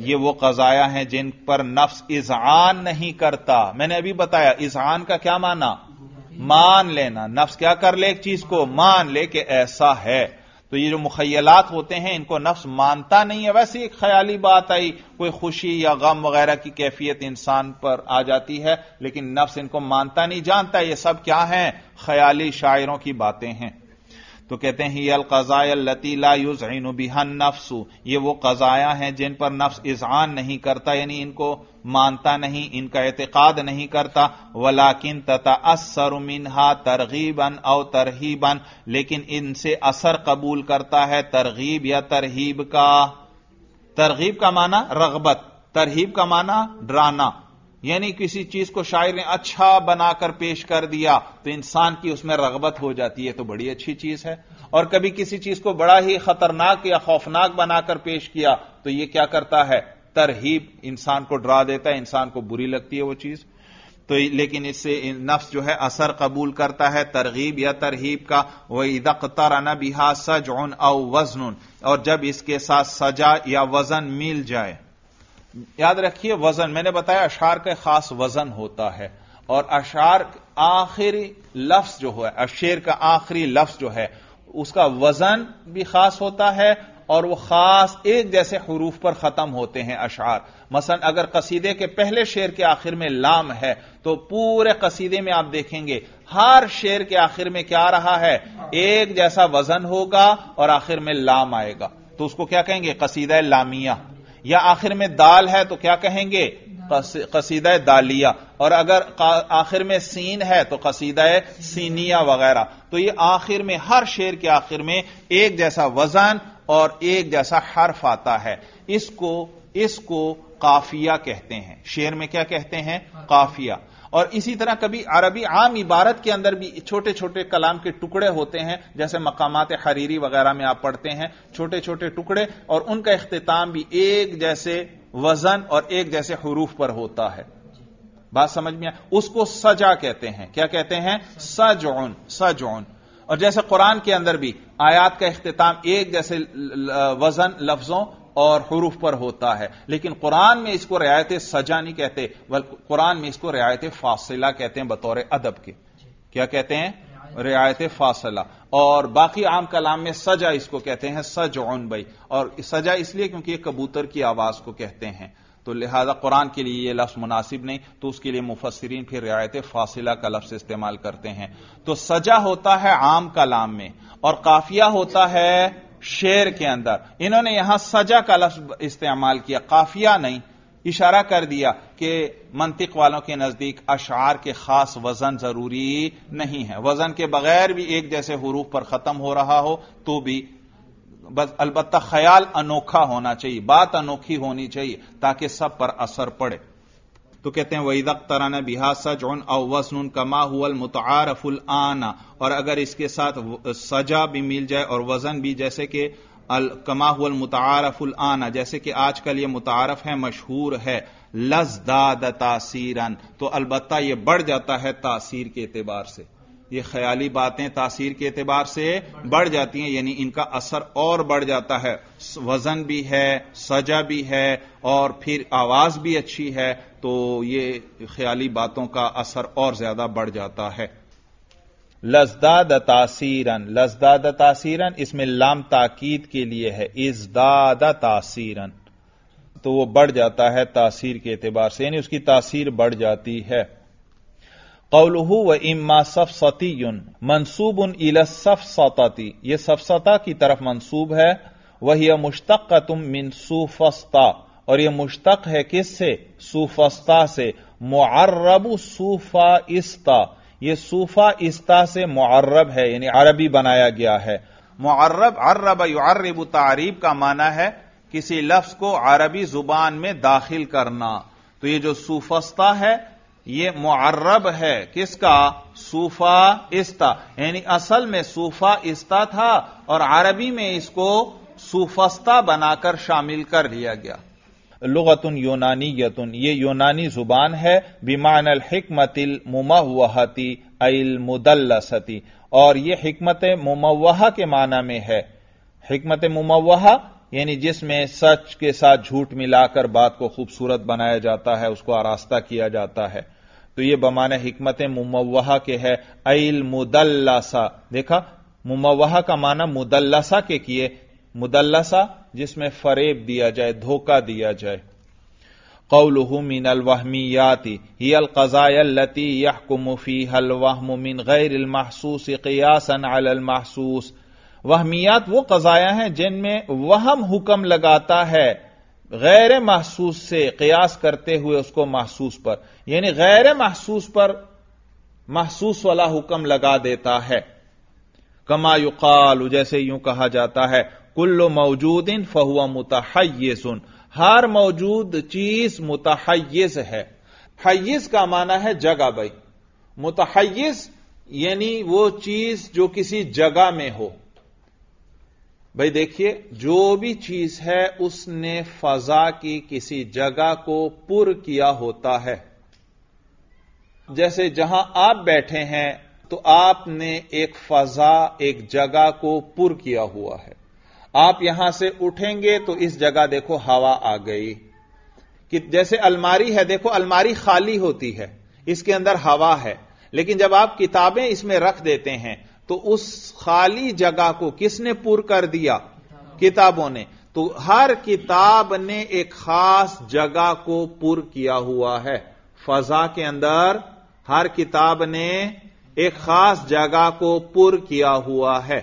ये वो कजाया हैं जिन पर नफ्स इजान नहीं करता मैंने अभी बताया इजान का क्या माना मान लेना नफ्स क्या कर ले एक चीज को मान ले कि ऐसा है तो ये जो मुखयलात होते हैं इनको नफ्स मानता नहीं है वैसे एक ख्याली बात आई कोई खुशी या गम वगैरह की कैफियत इंसान पर आ जाती है लेकिन नफ्स इनको मानता नहीं जानता ये सब क्या है ख्याली शायरों की बातें हैं तो कहते हैं यल कज़ाय लतीला युजन बिहन नफ्सु ये वो कज़ाया हैं जिन पर नफ्स इजान नहीं करता यानी इनको मानता नहीं इनका एतकाद नहीं करता वलाकिन तथा असर मिनहा तरगीबन औ तरहीबन लेकिन इनसे असर कबूल करता है तरगीब या तरहीब का तरगीब का माना रगबत तरहीब का माना डराना यानी किसी चीज को शायर ने अच्छा बनाकर पेश कर दिया तो इंसान की उसमें रगबत हो जाती है तो बड़ी अच्छी चीज है और कभी किसी चीज को बड़ा ही खतरनाक या खौफनाक बनाकर पेश किया तो यह क्या करता है तरहीब इंसान को डरा देता है इंसान को बुरी लगती है वो चीज तो लेकिन इससे नफ्स जो है असर कबूल करता है तरगीब या तरहीब का वह इदकतर बिहा सज उन अव वजन और जब इसके साथ सजा या वजन मिल जाए याद रखिए वजन मैंने बताया अशार का खास वजन होता है और अशार आखिरी लफ्ज जो है अशेर का आखिरी लफ्ज जो है उसका वजन भी खास होता है और वो खास एक जैसे हरूफ पर खत्म होते हैं अशार मसन अगर कसीदे के पहले शेर के आखिर में लाम है तो पूरे कसीदे में आप देखेंगे हर शेर के आखिर में क्या रहा है एक जैसा वजन होगा और आखिर में लाम आएगा तो उसको क्या कहेंगे कसीदा लामिया या आखिर में दाल है तो क्या कहेंगे कसीदा दालिया और अगर आखिर में सीन है तो कसीदा सीनिया वगैरह तो ये आखिर में हर शेर के आखिर में एक जैसा वजन और एक जैसा हर्फ आता है इसको इसको काफिया कहते हैं शेर में क्या कहते हैं काफिया और इसी तरह कभी अरबी आम इबारत के अंदर भी छोटे छोटे कलाम के टुकड़े होते हैं जैसे मकामात हरीरी वगैरह में आप पढ़ते हैं छोटे छोटे टुकड़े और उनका अख्ताम भी एक जैसे वजन और एक जैसे हरूफ पर होता है बात समझ में उसको सजा कहते हैं क्या कहते हैं सजौन सजौन और जैसे कुरान के अंदर भी आयात का अख्ताम एक जैसे वजन लफ्जों और हरूफ पर होता है लेकिन कुरान में इसको रियायत सजा नहीं कहते बल्कि कुरान में इसको रियायत फासला कहते हैं बतौर अदब के क्या कहते हैं रियायत फासला और बाकी आम कलाम में सजा इसको कहते हैं सज ऑन बई और सजा इसलिए क्योंकि ये कबूतर की आवाज को कहते हैं तो लिहाजा कुरान के लिए यह लफ्ज मुनासिब नहीं तो उसके लिए मुफसरीन फिर रियायत फासिला का लफ्ज इस्तेमाल करते हैं तो सजा होता है आम कलाम में और काफिया होता है शेर के अंदर इन्होंने यहां सजा का लफ्ज इस्तेमाल किया काफिया नहीं इशारा कर दिया कि मंतिक वालों के नजदीक अशार के खास वजन जरूरी नहीं है वजन के बगैर भी एक जैसे हरूफ पर खत्म हो रहा हो तो भी बस अलबत्ता ख्याल अनोखा होना चाहिए बात अनोखी होनी चाहिए ताकि सब पर असर पड़े तो कहते हैं वईदक तराना बिहा सजन अव उन कमा हुल मुतारफुल आना और अगर इसके साथ सजा भी मिल जाए और वजन भी जैसे कि अल कमा हुल मुतारफुल आना जैसे कि आजकल ये मुतारफ है मशहूर है लजदाद तासीरन तो अलबत्ता यह बढ़ जाता है तासीर के एतबार से ये ख्याली बातें तासीर के एतबार से बढ़ जाती हैं यानी इनका असर और बढ़ जाता है वजन भी है सजा भी है और फिर आवाज भी अच्छी है तो ये ख्याली बातों का असर और ज्यादा बढ़ जाता है लजदाद तासीरन लजदाद तासीरन इसमें लाम ताकीद के लिए है इजदाद तासीरन तो वो बढ़ जाता है तासीर के एतबार से यानी उसकी तासीर बढ़ जाती है कौलहू व इम्मा सफसतीयुन मनसूब उन इलसफसती यह सफसता की तरफ मनसूब है वह यह मुश्तक तुम मिन सूफस्ता और यह मुश्तक है किस से सूफस्ता से मुआरब सूफा इस्ता यह सूफा इस्ता से मुआरब है यानी अरबी बनाया गया है मुआरब अर्रब युआरब तारीब का माना है किसी लफ्ज को अरबी जुबान में दाखिल करना तो ये जो सूफस्ता है ये मुअर्रब है किसका सूफा इस्ता यानी असल में सूफा इस्ता था और अरबी में इसको सूफस्ता बनाकर शामिल कर लिया गया लुगतुन यूनानी यतुन ये यूनानी जुबान है बिमान हिकमतिल मुमवहती अल मुदल्लसती और ये हिकमत मुमवह के माना में है हिकमत मुमवह यानी जिसमें सच के साथ झूठ मिलाकर बात को खूबसूरत बनाया जाता है उसको आरास्ता किया जाता है तो ये बमान हिकमत मुमवहा के है अल मुदल्लासा देखा मुमवहा का माना मुदल्लासा के किए मुदल्लासा जिसमें फरेब दिया जाए धोखा दिया जाए कौलहू मिन अलवाहमियाती ही अलकजायल्लती यहकुमुफी हलवाहम मिन गैर महसूस कयासन महसूस वहमियात वो कजाया हैं जिनमें वहम हुक्म लगाता है गैर महसूस से कयास करते हुए उसको महसूस पर यानी गैर महसूस पर महसूस वाला हुक्म लगा देता है कमा युकाल जैसे यूं कहा जाता है कुल्लो इन फहुआ मुतहय सुन हर मौजूद चीज मुतहयस है हयस का माना है जगह भाई मुतहयस यानी वो चीज जो किसी जगह में हो भाई देखिए जो भी चीज है उसने फजा की किसी जगह को पुर किया होता है जैसे जहां आप बैठे हैं तो आपने एक फजा एक जगह को पुर किया हुआ है आप यहां से उठेंगे तो इस जगह देखो हवा आ गई कि जैसे अलमारी है देखो अलमारी खाली होती है इसके अंदर हवा है लेकिन जब आप किताबें इसमें रख देते हैं तो उस खाली जगह को किसने पूर कर दिया किताबों ने तो हर किताब ने एक खास जगह को पुर किया हुआ है फजा के अंदर हर किताब ने एक खास जगह को पुर किया हुआ है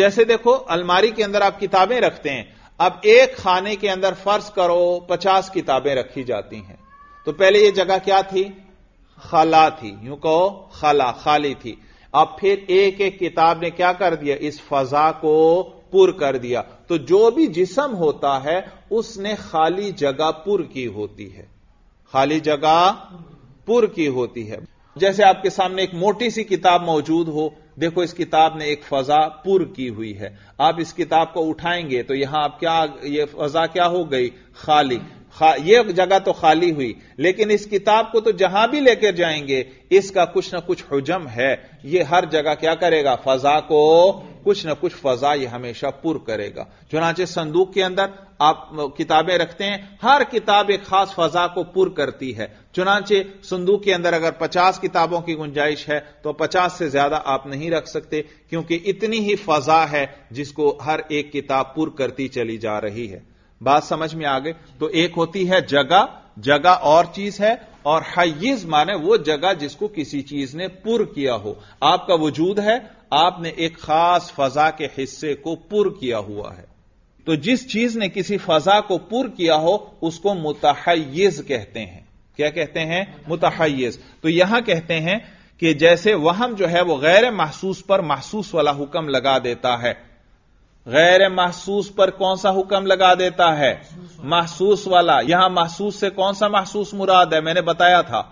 जैसे देखो अलमारी के अंदर आप किताबें रखते हैं अब एक खाने के अंदर फर्ज करो पचास किताबें रखी जाती हैं तो पहले यह जगह क्या थी खला थी यूं कहो खला खाली थी अब फिर एक एक किताब ने क्या कर दिया इस फजा को पुर कर दिया तो जो भी जिसम होता है उसने खाली जगह पुर की होती है खाली जगह पुर की होती है जैसे आपके सामने एक मोटी सी किताब मौजूद हो देखो इस किताब ने एक फजा पुर की हुई है आप इस किताब को उठाएंगे तो यहां आप क्या ये फजा क्या हो गई खाली यह जगह तो खाली हुई लेकिन इस किताब को तो जहां भी लेकर जाएंगे इसका कुछ ना कुछ हजम है यह हर जगह क्या करेगा फजा को कुछ ना कुछ फजा यह हमेशा पुर करेगा चुनाचे संदूक के अंदर आप किताबें रखते हैं हर किताब एक खास फजा को पुर करती है चुनाचे संदूक के अंदर अगर 50 किताबों की गुंजाइश है तो 50 से ज्यादा आप नहीं रख सकते क्योंकि इतनी ही फजा है जिसको हर एक किताब पुर करती चली जा रही है बात समझ में आ गई तो एक होती है जगह जगह और चीज है और हयज माने वो जगह जिसको किसी चीज ने पुर किया हो आपका वजूद है आपने एक खास फजा के हिस्से को पुर किया हुआ है तो जिस चीज ने किसी फजा को पुर किया हो उसको मुतहयज कहते हैं क्या कहते हैं मुतहयज तो यहां कहते हैं कि जैसे वहम जो है वह गैर महसूस पर महसूस वाला हुक्म लगा देता है गैर महसूस पर कौन सा हुक्म लगा देता है महसूस वाला यहां महसूस से कौन सा महसूस मुराद है मैंने बताया था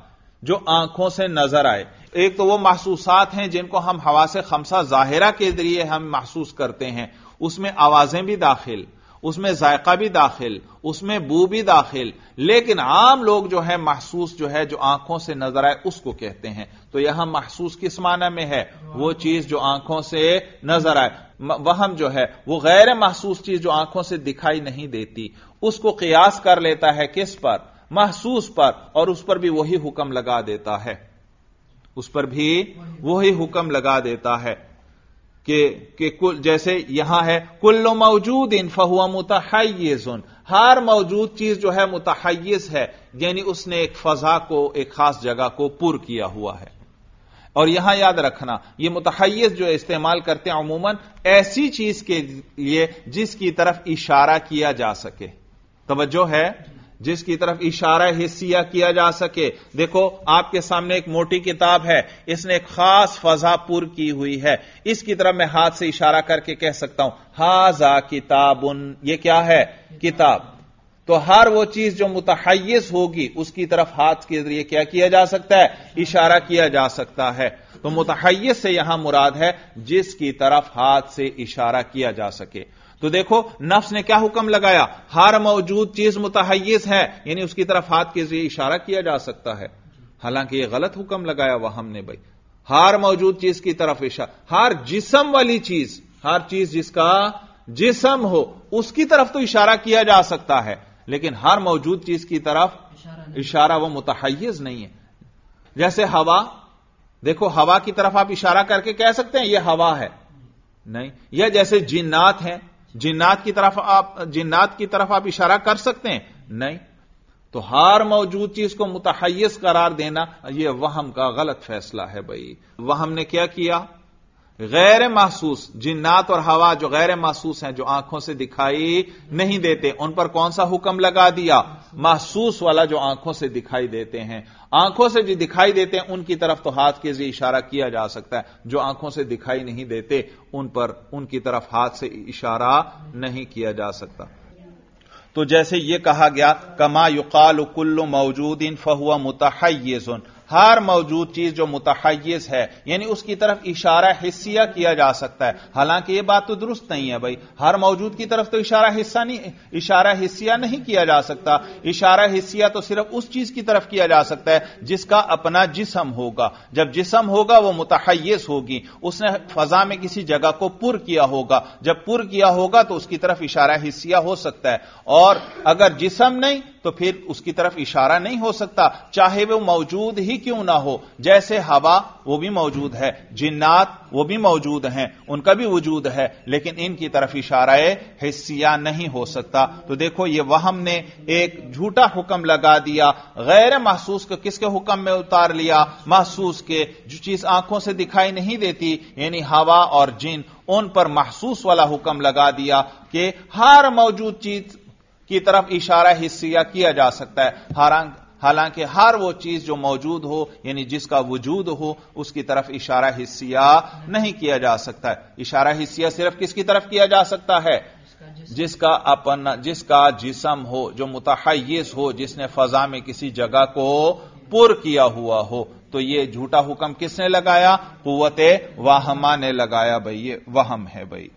जो आंखों से नजर आए एक तो वो महसूसात हैं जिनको हम हवा से खमसा जाहिरा के जरिए हम महसूस करते हैं उसमें आवाजें भी दाखिल उसमें जायका भी दाखिल उसमें बू भी दाखिल लेकिन आम लोग जो है महसूस जो है जो आंखों से नजर आए उसको कहते हैं तो यहां महसूस किस माना में है वो चीज जो आंखों से नजर आए वहम जो है वो गैर महसूस चीज जो आंखों से दिखाई नहीं देती उसको कयास कर लेता है किस पर महसूस पर और उस पर भी वही हुक्म लगा देता है उस पर भी वही हुक्म लगा देता है कि, कि कुल जैसे यहां है कुल्लो मौजूद इन फहुआ उन हर मौजूद चीज जो है मुतहयज है यानी उसने एक फजा को एक खास जगह को पुर किया हुआ है और यहां याद रखना यह मुतहयज जो इस्तेमाल करते हैं अमूमन ऐसी चीज के लिए जिसकी तरफ इशारा किया जा सके तोज्जो है जिसकी तरफ इशारा हिस्सिया किया जा सके देखो आपके सामने एक मोटी किताब है इसने एक खास फजा पुर की हुई है इसकी तरफ मैं हाथ से इशारा करके कह सकता हूं हाजा किताब उन ये क्या है किताब तो हर वो चीज जो मुतहयस होगी उसकी तरफ हाथ के जरिए क्या किया जा सकता है इशारा किया जा सकता है तो मुतहयस से यहां मुराद है जिसकी तरफ हाथ से इशारा किया जा सके तो देखो नफ्स ने क्या हुक्म लगाया हर मौजूद चीज मुतहैस है यानी उसकी तरफ हाथ के जरिए इशारा किया जा सकता है हालांकि यह गलत हुक्म लगाया वह हमने भाई हर मौजूद चीज की तरफ इशारा हर जिसम वाली चीज हर चीज जिसका जिसम हो उसकी तरफ तो इशारा किया जा सकता है लेकिन हर मौजूद चीज की तरफ इशारा वह मुतहैज नहीं है जैसे हवा देखो हवा की तरफ आप इशारा करके कह सकते हैं यह हवा है नहीं यह जैसे जिन्नात हैं जिन्नात की तरफ आप जिन्नात की तरफ आप इशारा कर सकते हैं नहीं तो हर मौजूद चीज को मुतहस करार देना यह वहम का गलत फैसला है भाई वहम ने क्या किया गैर महसूस जिन्नात और हवा जो गैर महसूस हैं जो आंखों से दिखाई नहीं देते उन पर कौन सा हुक्म लगा दिया महसूस वाला जो आंखों से दिखाई देते हैं आंखों से जो दिखाई देते हैं उनकी तरफ तो हाथ के जरिए इशारा किया जा सकता है जो आंखों से दिखाई नहीं देते उन पर उनकी तरफ हाथ से इशारा नहीं किया जा सकता तो जैसे यह कहा गया कमा युकाल कुल्लु मौजूद इन फहुआ मुतहयजुन हर मौजूद चीज जो मुतहयज है यानी उसकी तरफ इशारा हिस्सिया किया जा सकता है हालांकि यह बात तो दुरुस्त नहीं है भाई हर मौजूद की तरफ तो इशारा हिस्सा नहीं इशारा हिस्सिया नहीं किया जा सकता इशारा हिस्सिया तो सिर्फ उस चीज की तरफ किया जा सकता है जिसका अपना जिसम होगा जब जिसम होगा वह मुतहयज होगी उसने फजा में किसी जगह को पुर किया होगा जब पुर किया होगा तो उसकी तरफ इशारा हिस्सिया हो सकता है और अगर जिसम नहीं तो फिर उसकी तरफ इशारा नहीं हो सकता चाहे वो मौजूद ही क्यों ना हो जैसे हवा वो भी मौजूद है जिन्नात वो भी मौजूद हैं उनका भी वजूद है लेकिन इनकी तरफ इशारा हिस्सिया नहीं हो सकता तो देखो ये वहम ने एक झूठा हुक्म लगा दिया गैर महसूस को किसके हुक्म में उतार लिया महसूस के जो चीज आंखों से दिखाई नहीं देती यानी हवा और जिन उन पर महसूस वाला हुक्म लगा दिया कि हर मौजूद चीज की तरफ इशारा हिस्सिया किया जा सकता है हालांकि हर वो चीज जो मौजूद हो यानी जिसका वजूद हो उसकी तरफ इशारा हिस्सिया नहीं किया जा सकता है इशारा हिस्सिया सिर्फ किसकी तरफ किया जा सकता है जिसका अपन जिसका जिसम हो जो मुतहयस हो जिसने फजा में किसी जगह को पुर किया हुआ हो तो ये झूठा हुक्म किसने लगाया कुत वाहमा ने लगाया भाई ये वहम है भाई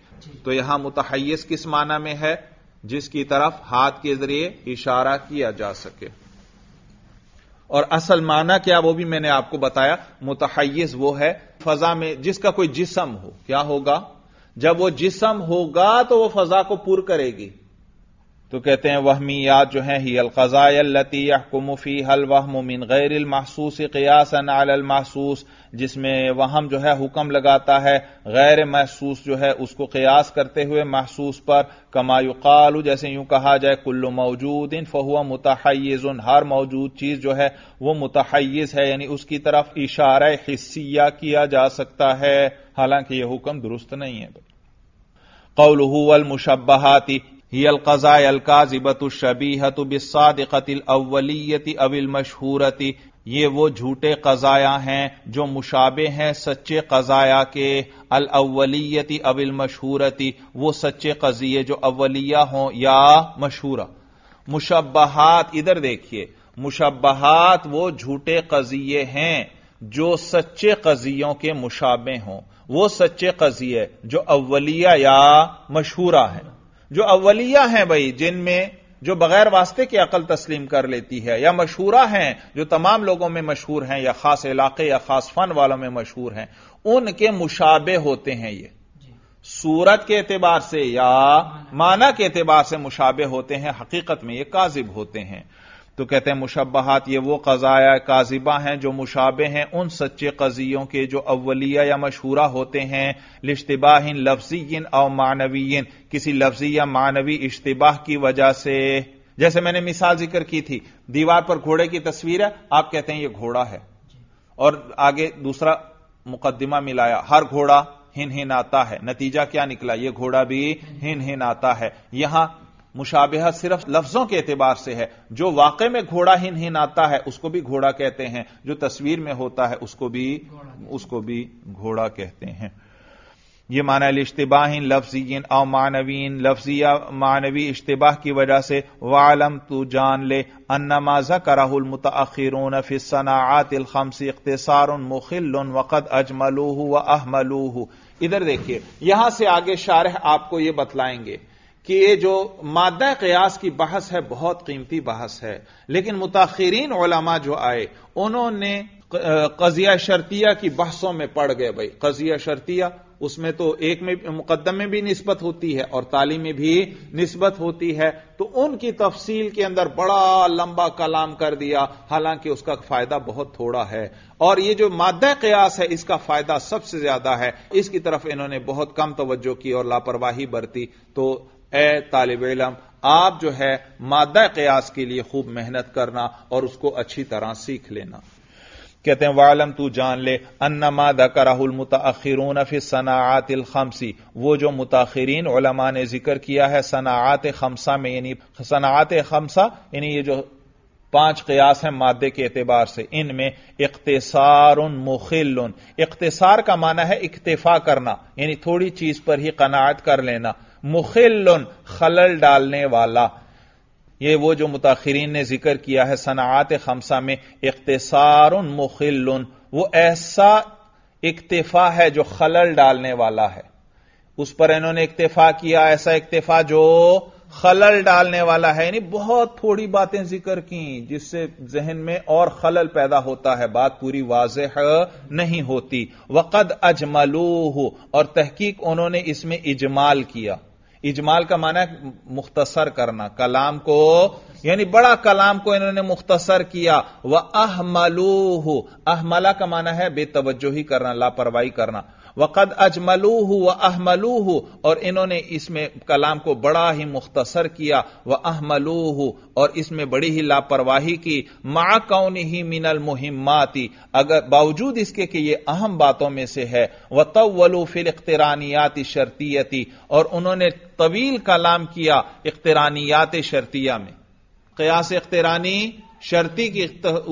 तो यहां मुतहयस किस माना में है जिसकी तरफ हाथ के जरिए इशारा किया जा सके और असल माना क्या वो भी मैंने आपको बताया मुतहैस वो है फजा में जिसका कोई जिसम हो क्या होगा जब वो जिसम होगा तो वो फजा को पूर करेगी तो कहते हैं वहमियात जो है ही अलकज़ायती यहकुमफ़ी हल वहम मिन गैर महसूस क़ियासन महसूस जिसमें वहम जो है हुक्म लगाता है गैर महसूस जो है उसको कयास करते हुए महसूस पर कमायुकाल जैसे यूं कहा जाए कुल्लु मौजूद इन फहुआ मुतहैज़ हर मौजूद चीज जो है वह मुतहैज़ है यानी उसकी तरफ इशारा हिस्सिया किया जा सकता है हालांकि यह हुक्म दुरुस्त नहीं है तो। कौलहूअल हुल मुशबहाती ही अलकजा अलकाजिबतुशबीहत बिसादिकतिल अवलियति अविल मशहूरति ये वो झूठे कजाया हैं जो मुशाबे हैं सच्चे कजाया के अल अवलियति अविल मशहूरति वो सच्चे कजिए जो अवलिया हों या मशहूरा मुशबहात इधर देखिए मुशबहात वो झूठे कजिए हैं जो सच्चे कजियों के मुशाबे हों वो सच्चे कजिए जो अवलिया या मशहूरा हैं जो अवलिया हैं भाई जिनमें जो बगैर वास्ते की अकल तस्लीम कर लेती है या मशहूरा हैं जो तमाम लोगों में मशहूर हैं या खास इलाके या खास फन वालों में मशहूर हैं उनके मुशाबे होते हैं ये सूरत के एतबार से या माना के एतबार से मुशाबे होते हैं हकीकत में ये काजिब होते हैं तो कहते हैं मुशबहात ये वो कज़ाया काजिबा हैं जो मुशाबे हैं उन सच्चे कजियों के जो अवलिया या मशहूरा होते हैं लिश्तबाहिन लफ्जीन और मानवीन किसी लफ्जी या मानवी इश्तबाह की वजह से जैसे मैंने मिसाल जिक्र की थी दीवार पर घोड़े की तस्वीर है आप कहते हैं यह घोड़ा है और आगे दूसरा मुकदमा मिलाया हर घोड़ा हिन हिन आता है नतीजा क्या निकला ये घोड़ा भी हिन हिन आता है यहां मुशाबह सिर्फ लफ्जों के एतबार से है जो वाकई में घोड़ा हिन हिन आता है उसको भी घोड़ा कहते हैं जो तस्वीर में होता है उसको भी उसको भी घोड़ा कहते हैं ये माना इश्तबाह लफ्जीन और मानवीन लफ्जी या मानवी इश्तबाह की वजह से वालम तू जान ले अन्नमाजा कराहुल मुतअखिरून फिसनाआतिल खमसी इख्तसार मुखिल वक़द अजमलूह व अहमलूह इधर देखिए यहां से आगे शारह आपको यह बतलाएंगे कि ये जो मादा कयास की बहस है बहुत कीमती बहस है लेकिन मुताखरीन ओलामा जो आए उन्होंने कजिया शर्तिया की बहसों में पड़ गए भाई कजिया शर्तिया उसमें तो एक में मुकदमे में भी नस्बत होती है और ताली में भी नस्बत होती है तो उनकी तफसील के अंदर बड़ा लंबा कलाम कर दिया हालांकि उसका फायदा बहुत थोड़ा है और ये जो मादा कयास है इसका फायदा सबसे ज्यादा है इसकी तरफ इन्होंने बहुत कम तवज्जो की और लापरवाही बरती तो ए तालिब इलम आप जो है मादा कयास के लिए खूब मेहनत करना और उसको अच्छी तरह सीख लेना कहते हैं वालम तू जान ले अन्ना अन्नमा दकराहुल मुताखिरून फिर सनाआत खमसी वो जो मुताखिरीन ओलमा ने जिक्र किया है सनात खमसा में यानी सनात खमसा यानी ये जो पांच कयास हैं मादे के एतबार से इनमें इकतसार मुखिल इकतसार का माना है इकतफा करना यानी थोड़ी चीज पर ही कनात कर लेना मुखिल खलल डालने वाला ये वो जो मुताखरीन ने जिक्र किया है सनात खमसा में इकतसार मुखिल वो ऐसा इक्तफा है जो खलल डालने वाला है उस पर इन्होंने इक्तफा किया ऐसा इक्तफा जो खलल डालने वाला है यानी बहुत थोड़ी बातें जिक्र की जिससे जहन में और खलल पैदा होता है बात पूरी वाज नहीं होती वक़द अजमलू और तहकीक उन्होंने इसमें इजमाल किया इजमाल का माना है मुख्तसर करना कलाम को यानी बड़ा कलाम को इन्होंने मुख्तसर किया वह अहमलू अहमला का माना है बेतवजो ही करना लापरवाही करना वक़द अजमलूह व अहमलूह और इन्होंने इसमें कलाम को बड़ा ही मुख्तसर किया व अहमलूह और इसमें बड़ी ही लापरवाही की मा कौन ही मिनल मुहिमाती अगर बावजूद इसके कि यह अहम बातों में से है व तवलू फिर इख्तरानियाती शर्तीयती और उन्होंने तवील कलाम किया इख्तरानियात शर्तिया में कयास इख्तरानी शर्ती की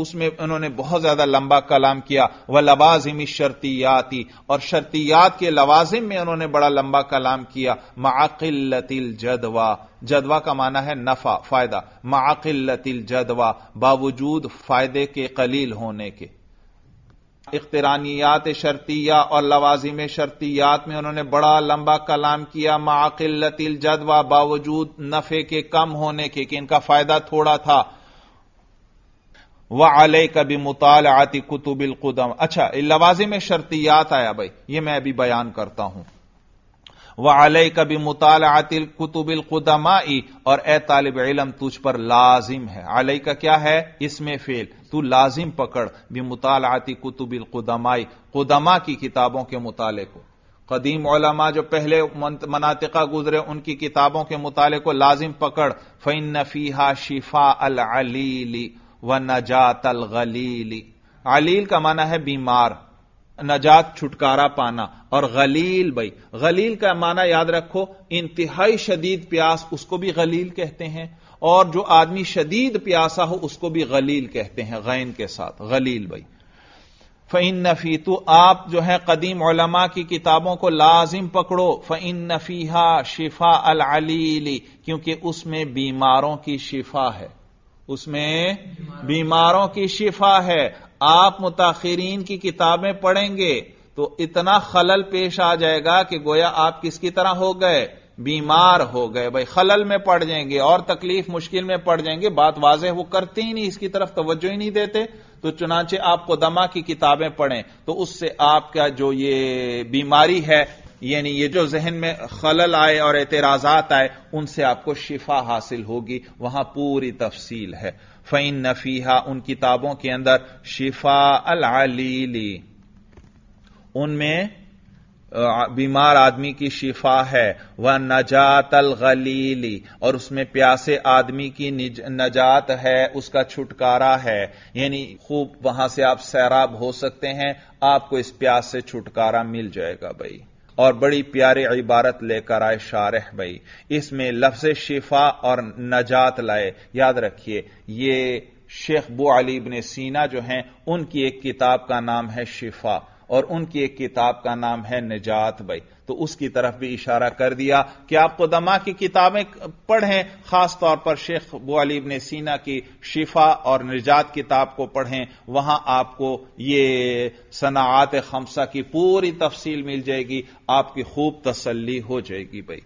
उसमें उन्होंने बहुत ज्यादा लंबा कलाम किया वह लवाजिमी शर्तियाती और शर्तियात के लवाजिम में उन्होंने बड़ा लंबा कलाम किया माकिल्लतिल जदवा जदवा का माना है नफा फायदा माकिल्लतिल जदवा बावजूद फायदे के कलील होने के इख्तरानियात शर्तिया और लवाजिम शर्तियात में उन्होंने बड़ा लंबा कलाम किया माकिल्लतिल जदवा बावजूद नफे के कम होने के कि इनका फायदा थोड़ा था व आलय कभी मुताल आती कुतुबिल कुदम अच्छा में शर्तियात आया भाई ये मैं अभी बयान करता हूं व आलय कभी मुताल आतिल कुतुबिल कुदमाई और ए तालब इलम तुझ पर लाजिम है आलय का क्या है इसमें फेल तू लाजिम पकड़ भी मुताल आती कुतुबिल कुदमाई कुदमा की किताबों के मुताले को कदीम ओलमा जो पहले मनातिका गुजरे उनकी किताबों के मुताले को लाजिम पकड़ फ़ैन नफीहा शिफा अल अलीली व नजात गलीली अलील का माना है बीमार नजात छुटकारा पाना और गलील भाई गलील का माना याद रखो इंतहाई शदीद प्यास उसको भी गलील कहते हैं और जो आदमी शदीद प्यासा हो उसको भी गलील कहते हैं गैन के साथ गलील भाई फइन नफ़ी तो आप जो है कदीम ओलमा की किताबों को लाजिम पकड़ो फइन नफ़ीहा शिफा अल अलीली क्योंकि उसमें बीमारों की शिफा है उसमें बीमारों की शिफा है आप मुताखरीन की किताबें पढ़ेंगे तो इतना खलल पेश आ जाएगा कि गोया आप किसकी तरह हो गए बीमार हो गए भाई खलल में पड़ जाएंगे और तकलीफ मुश्किल में पड़ जाएंगे बात वाजे वो करते ही नहीं इसकी तरफ तवज्जो ही नहीं देते तो चुनाचे आपको दमा की किताबें पढ़ें तो उससे आपका जो ये बीमारी है यानी ये जो जहन में खलल आए और एतराजात आए उनसे आपको शिफा हासिल होगी वहां पूरी तफसील है फ़ैन नफीहा उन किताबों के अंदर शिफा अल अलीली उनमें बीमार आदमी की शिफा है वह नजात अल गलीली और उसमें प्यासे आदमी की नजात है उसका छुटकारा है यानी खूब वहां से आप सैराब हो सकते हैं आपको इस प्यास से छुटकारा मिल जाएगा भाई और बड़ी प्यारी इबारत लेकर आए शारह भाई इसमें लफ्ज शिफा और नजात लाए याद रखिए ये शेख बो अली इबन सीना जो हैं उनकी एक किताब का नाम है शिफा और उनकी एक किताब का नाम है निजात भाई तो उसकी तरफ भी इशारा कर दिया कि आपको दमा की किताबें पढ़ें खासतौर पर शेख बुआली ने सीना की शिफा और निजात किताब को पढ़ें वहां आपको ये सनात खमसा की पूरी तफसील मिल जाएगी आपकी खूब तसली हो जाएगी भाई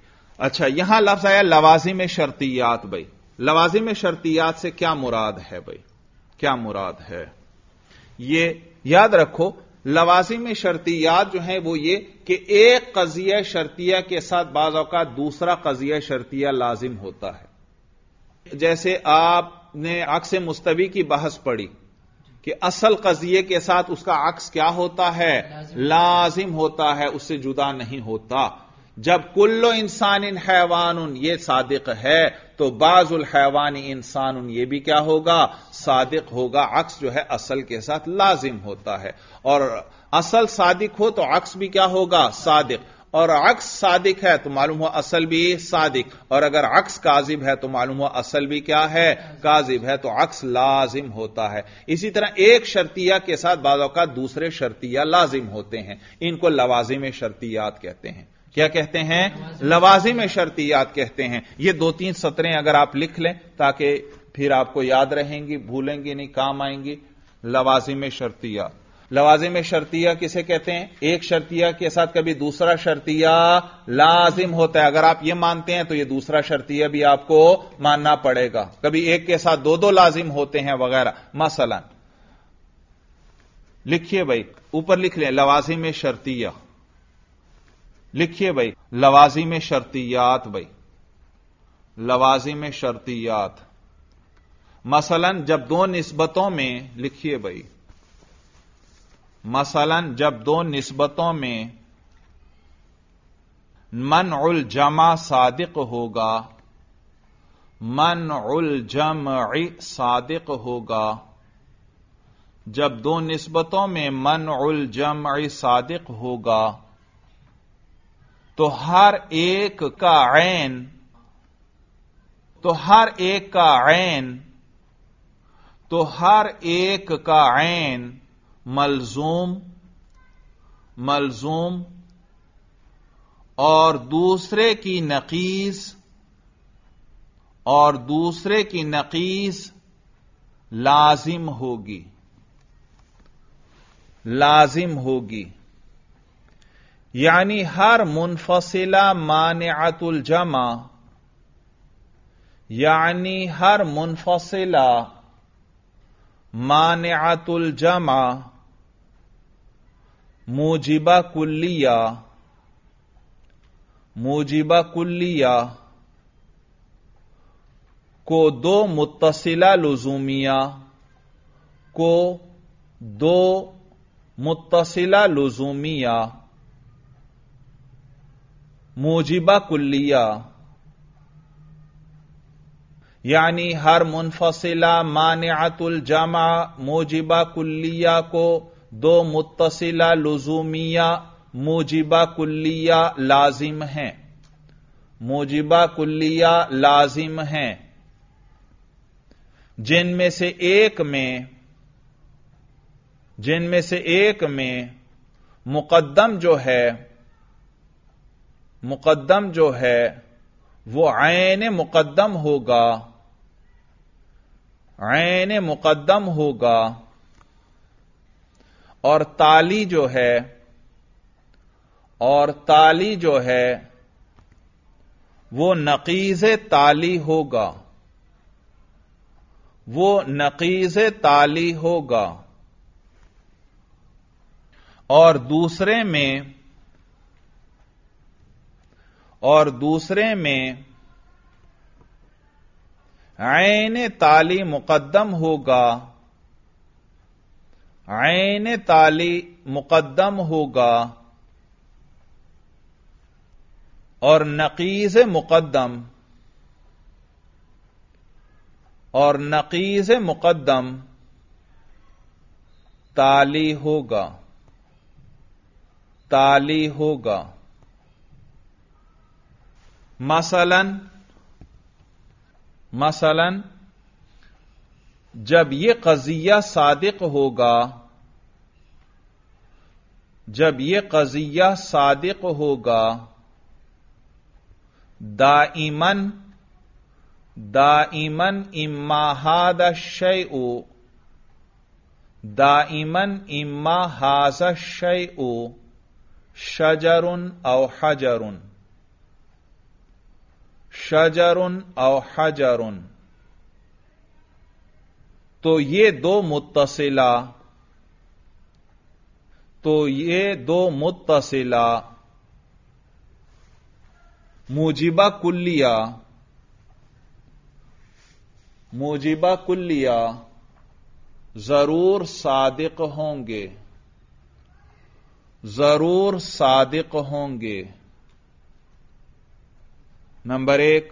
अच्छा यहां लफ्ज आया लवाजिम शर्तियात भाई लवाजिम शर्तियात से क्या मुराद है भाई क्या मुराद है ये याद रखो लवाजिम शर्तियात जो है वो ये कि एक कजिया शर्तिया के साथ बाज अवकात दूसरा कजिया शर्तिया लाजिम होता है जैसे आपने अक्स मुस्तवी की बहस पड़ी कि असल कजिए के साथ उसका अक्स क्या होता है लाजिम होता है उससे जुदा नहीं होता जब कुल्लो इंसान इन हैवान उन ये सादिक है तो बाजुल हैवान इंसान उन ये भी क्या होगा सादिक होगा अक्स जो है असल के साथ लाजिम होता है और असल सादिक हो तो अक्स भी क्या होगा सादिक और अक्स सादिक है तो मालूम हो असल भी सादिक और अगर अक्स काजिब है तो मालूम हो असल भी क्या है काजिब है तो अक्स लाजिम होता है इसी तरह एक शर्तिया के साथ बाद दूसरे शर्तिया लाजिम होते हैं इनको लवाजिम शर्तियात कहते हैं क्या कहते हैं लवाजिम शर्तियात कहते हैं ये दो तीन सत्रें अगर आप लिख लें ताकि फिर आपको याद रहेंगी भूलेंगी नहीं काम आएंगी लवाजिम शर्तिया लवाजिम शर्तिया किसे कहते हैं एक शर्तिया के साथ कभी दूसरा शर्तिया लाजिम होता है अगर आप ये मानते हैं तो ये दूसरा शर्तिया भी आपको मानना पड़ेगा कभी एक के साथ दो दो लाजिम होते हैं वगैरह मसलन लिखिए भाई ऊपर लिख लें लवाजिम शर्तिया लिखिए भाई लवाजी में शर्तियात भाई लवाजी में शर्तियात मसलन जब दो नस्बतों में लिखिए भाई मसलन जब दो नस्बतों में मन उल जमा सादिक होगा मन उल जम सादिक होगा जब दो नस्बतों में मन उल जम सादिक होगा तो हर एक का ऐन तो हर एक का ऐन तो हर एक का ऐन मलजूम मलजूम और दूसरे की नकीस और दूसरे की नकीस लाजिम होगी लाजिम होगी यानी हर मुनफसिला मानतुल जमा यानी हर मुनफसिला मानतुल जमा मुजिबा कुल्लिया मुजिबा कुल्लिया को दो मुतसिला लुजूमिया को दो मुतसिला लुजूमिया मोजिबा कुल्लिया यानी हर मुनफसिला मानतुल जमा मोजिबा कुल्लिया को दो मुतसिला लुजूमिया मोजिबा कुल्लिया लाजिम है मोजिबा कुल्लिया लाजिम है जिनमें से एक में जिनमें से एक में मुकदम जो है मुकदम जो है वो आयन मुकदम होगा आयन मुकदम होगा और ताली जो है और ताली जो है वो नकीज ताली होगा वो नकीज ताली होगा और दूसरे में और दूसरे में आयन ताली मुकदम होगा आयन ताली मुकदम होगा और नकीज मुकदम और नकीज मुकदम ताली होगा ताली होगा मसलन मसलन जब ये कजिया सादिक होगा जब ये कजिया सादिक होगा दाइमन दाइमन इम्मा हाद शय ओ दाइमन इम्मा हाज शय ओ शजरुन औ हजरुन शजरुन और हजरुन तो ये दो मुतसिला तो ये दो मुतसिला मुजिबा कुल्लिया मुजिबा कुल्लिया जरूर सादिक होंगे जरूर सादिक होंगे नंबर एक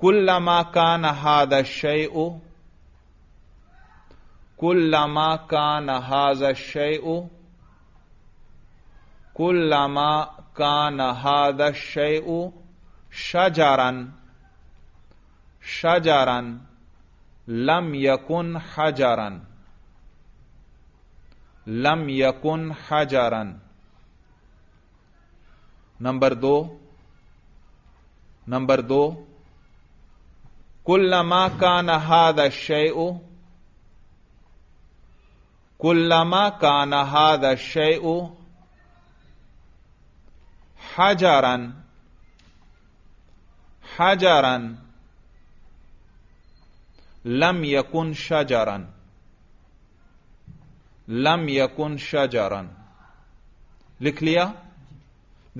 कुल्लमा का नहाद शय ओ कुल्लमा का नहाज शय ओ कुल्लमा का नहाद शय ओ शजारन शजारन लम यकुन हजारन लम यकुन हजारन नंबर दो नंबर दो कुल्लमा का नहाद शय कुल्लमा का नहाद शय हजारन हजारन लम यकुन शजरन लम यकुन शजरन लिख लिया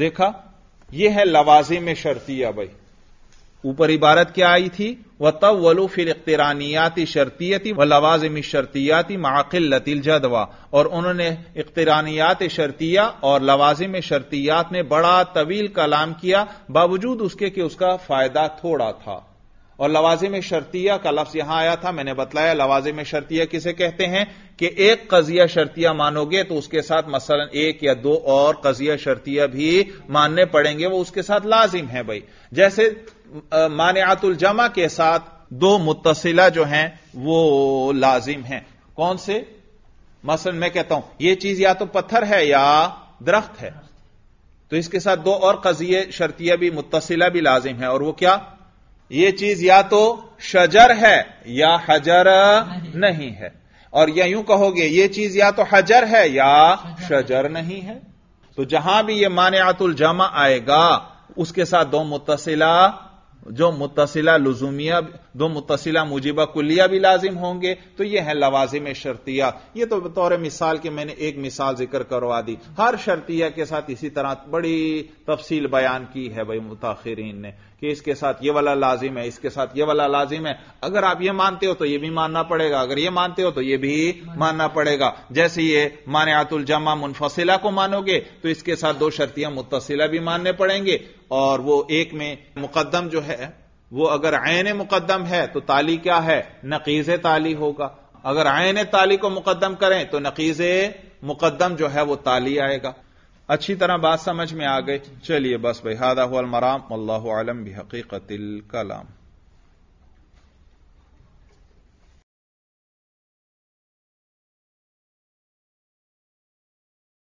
देखा यह है लवाजिम शर्तिया भाई ऊपर इबारत क्या आई थी वह तब वलू फिर इकतरानियाती शर्तियती व लवाजमी शर्तियाती लतील जदवा और उन्होंने इकतरानियात शर्तिया और लवाजिम शर्तियात में बड़ा तवील कलाम किया बावजूद उसके कि उसका फायदा थोड़ा था और लवाजिम शर्तिया का लफ्ज यहां आया था मैंने बतलाया लवाजिम शर्तिया किसे कहते हैं कि एक कजिया शर्तिया मानोगे तो उसके साथ मसलन एक या दो और कजिया शर्तिया भी मानने पड़ेंगे वो उसके साथ लाजिम है भाई जैसे मानियातुल जमा के साथ दो मुतसिला जो हैं वो लाजिम हैं कौन से मसलन मैं कहता हूं यह चीज या तो पत्थर है या दरख्त है तो इसके साथ दो और कजिए शर्तिया भी मुतसिला भी लाजिम है और वो क्या यह चीज या तो शजर है या हजर नहीं है और या यूं कहोगे ये चीज या तो हजर है या शजर नहीं है तो जहां भी माने आतुल जमा आएगा उसके साथ दो मुतसिला जो मुतसिला लुजूमिया दो मुतसिला मुजिबा कुलिया भी लाजिम होंगे तो यह है लवाजिम शर्तिया ये तो बतौर मिसाल के मैंने एक मिसाल जिक्र करवा दी हर शर्तिया के साथ इसी तरह बड़ी तफसील बयान की है भाई मुताखरीन ने कि इसके साथ ये वाला लाजिम है इसके साथ ये वाला लाजिम है अगर आप ये मानते हो तो ये भी मानना पड़ेगा अगर ये मानते हो तो ये भी मानना पड़ेगा जैसे ये माने आतुल जमा मुनफसिला को मानोगे तो इसके साथ दो शर्तियां मुतसिला भी मानने पड़ेंगे और वो एक में मुकदम जो है वो अगर आयन मुकदम है तो ताली क्या है नकीज ताली होगा अगर आयन ताली को मुकदम करें तो नकीज मुकदम जो है वो ताली आएगा अच्छी तरह बात समझ में आ गई चलिए बस भाई हादा हुआ मराम अल्लाह आलम भी हकीकत कलाम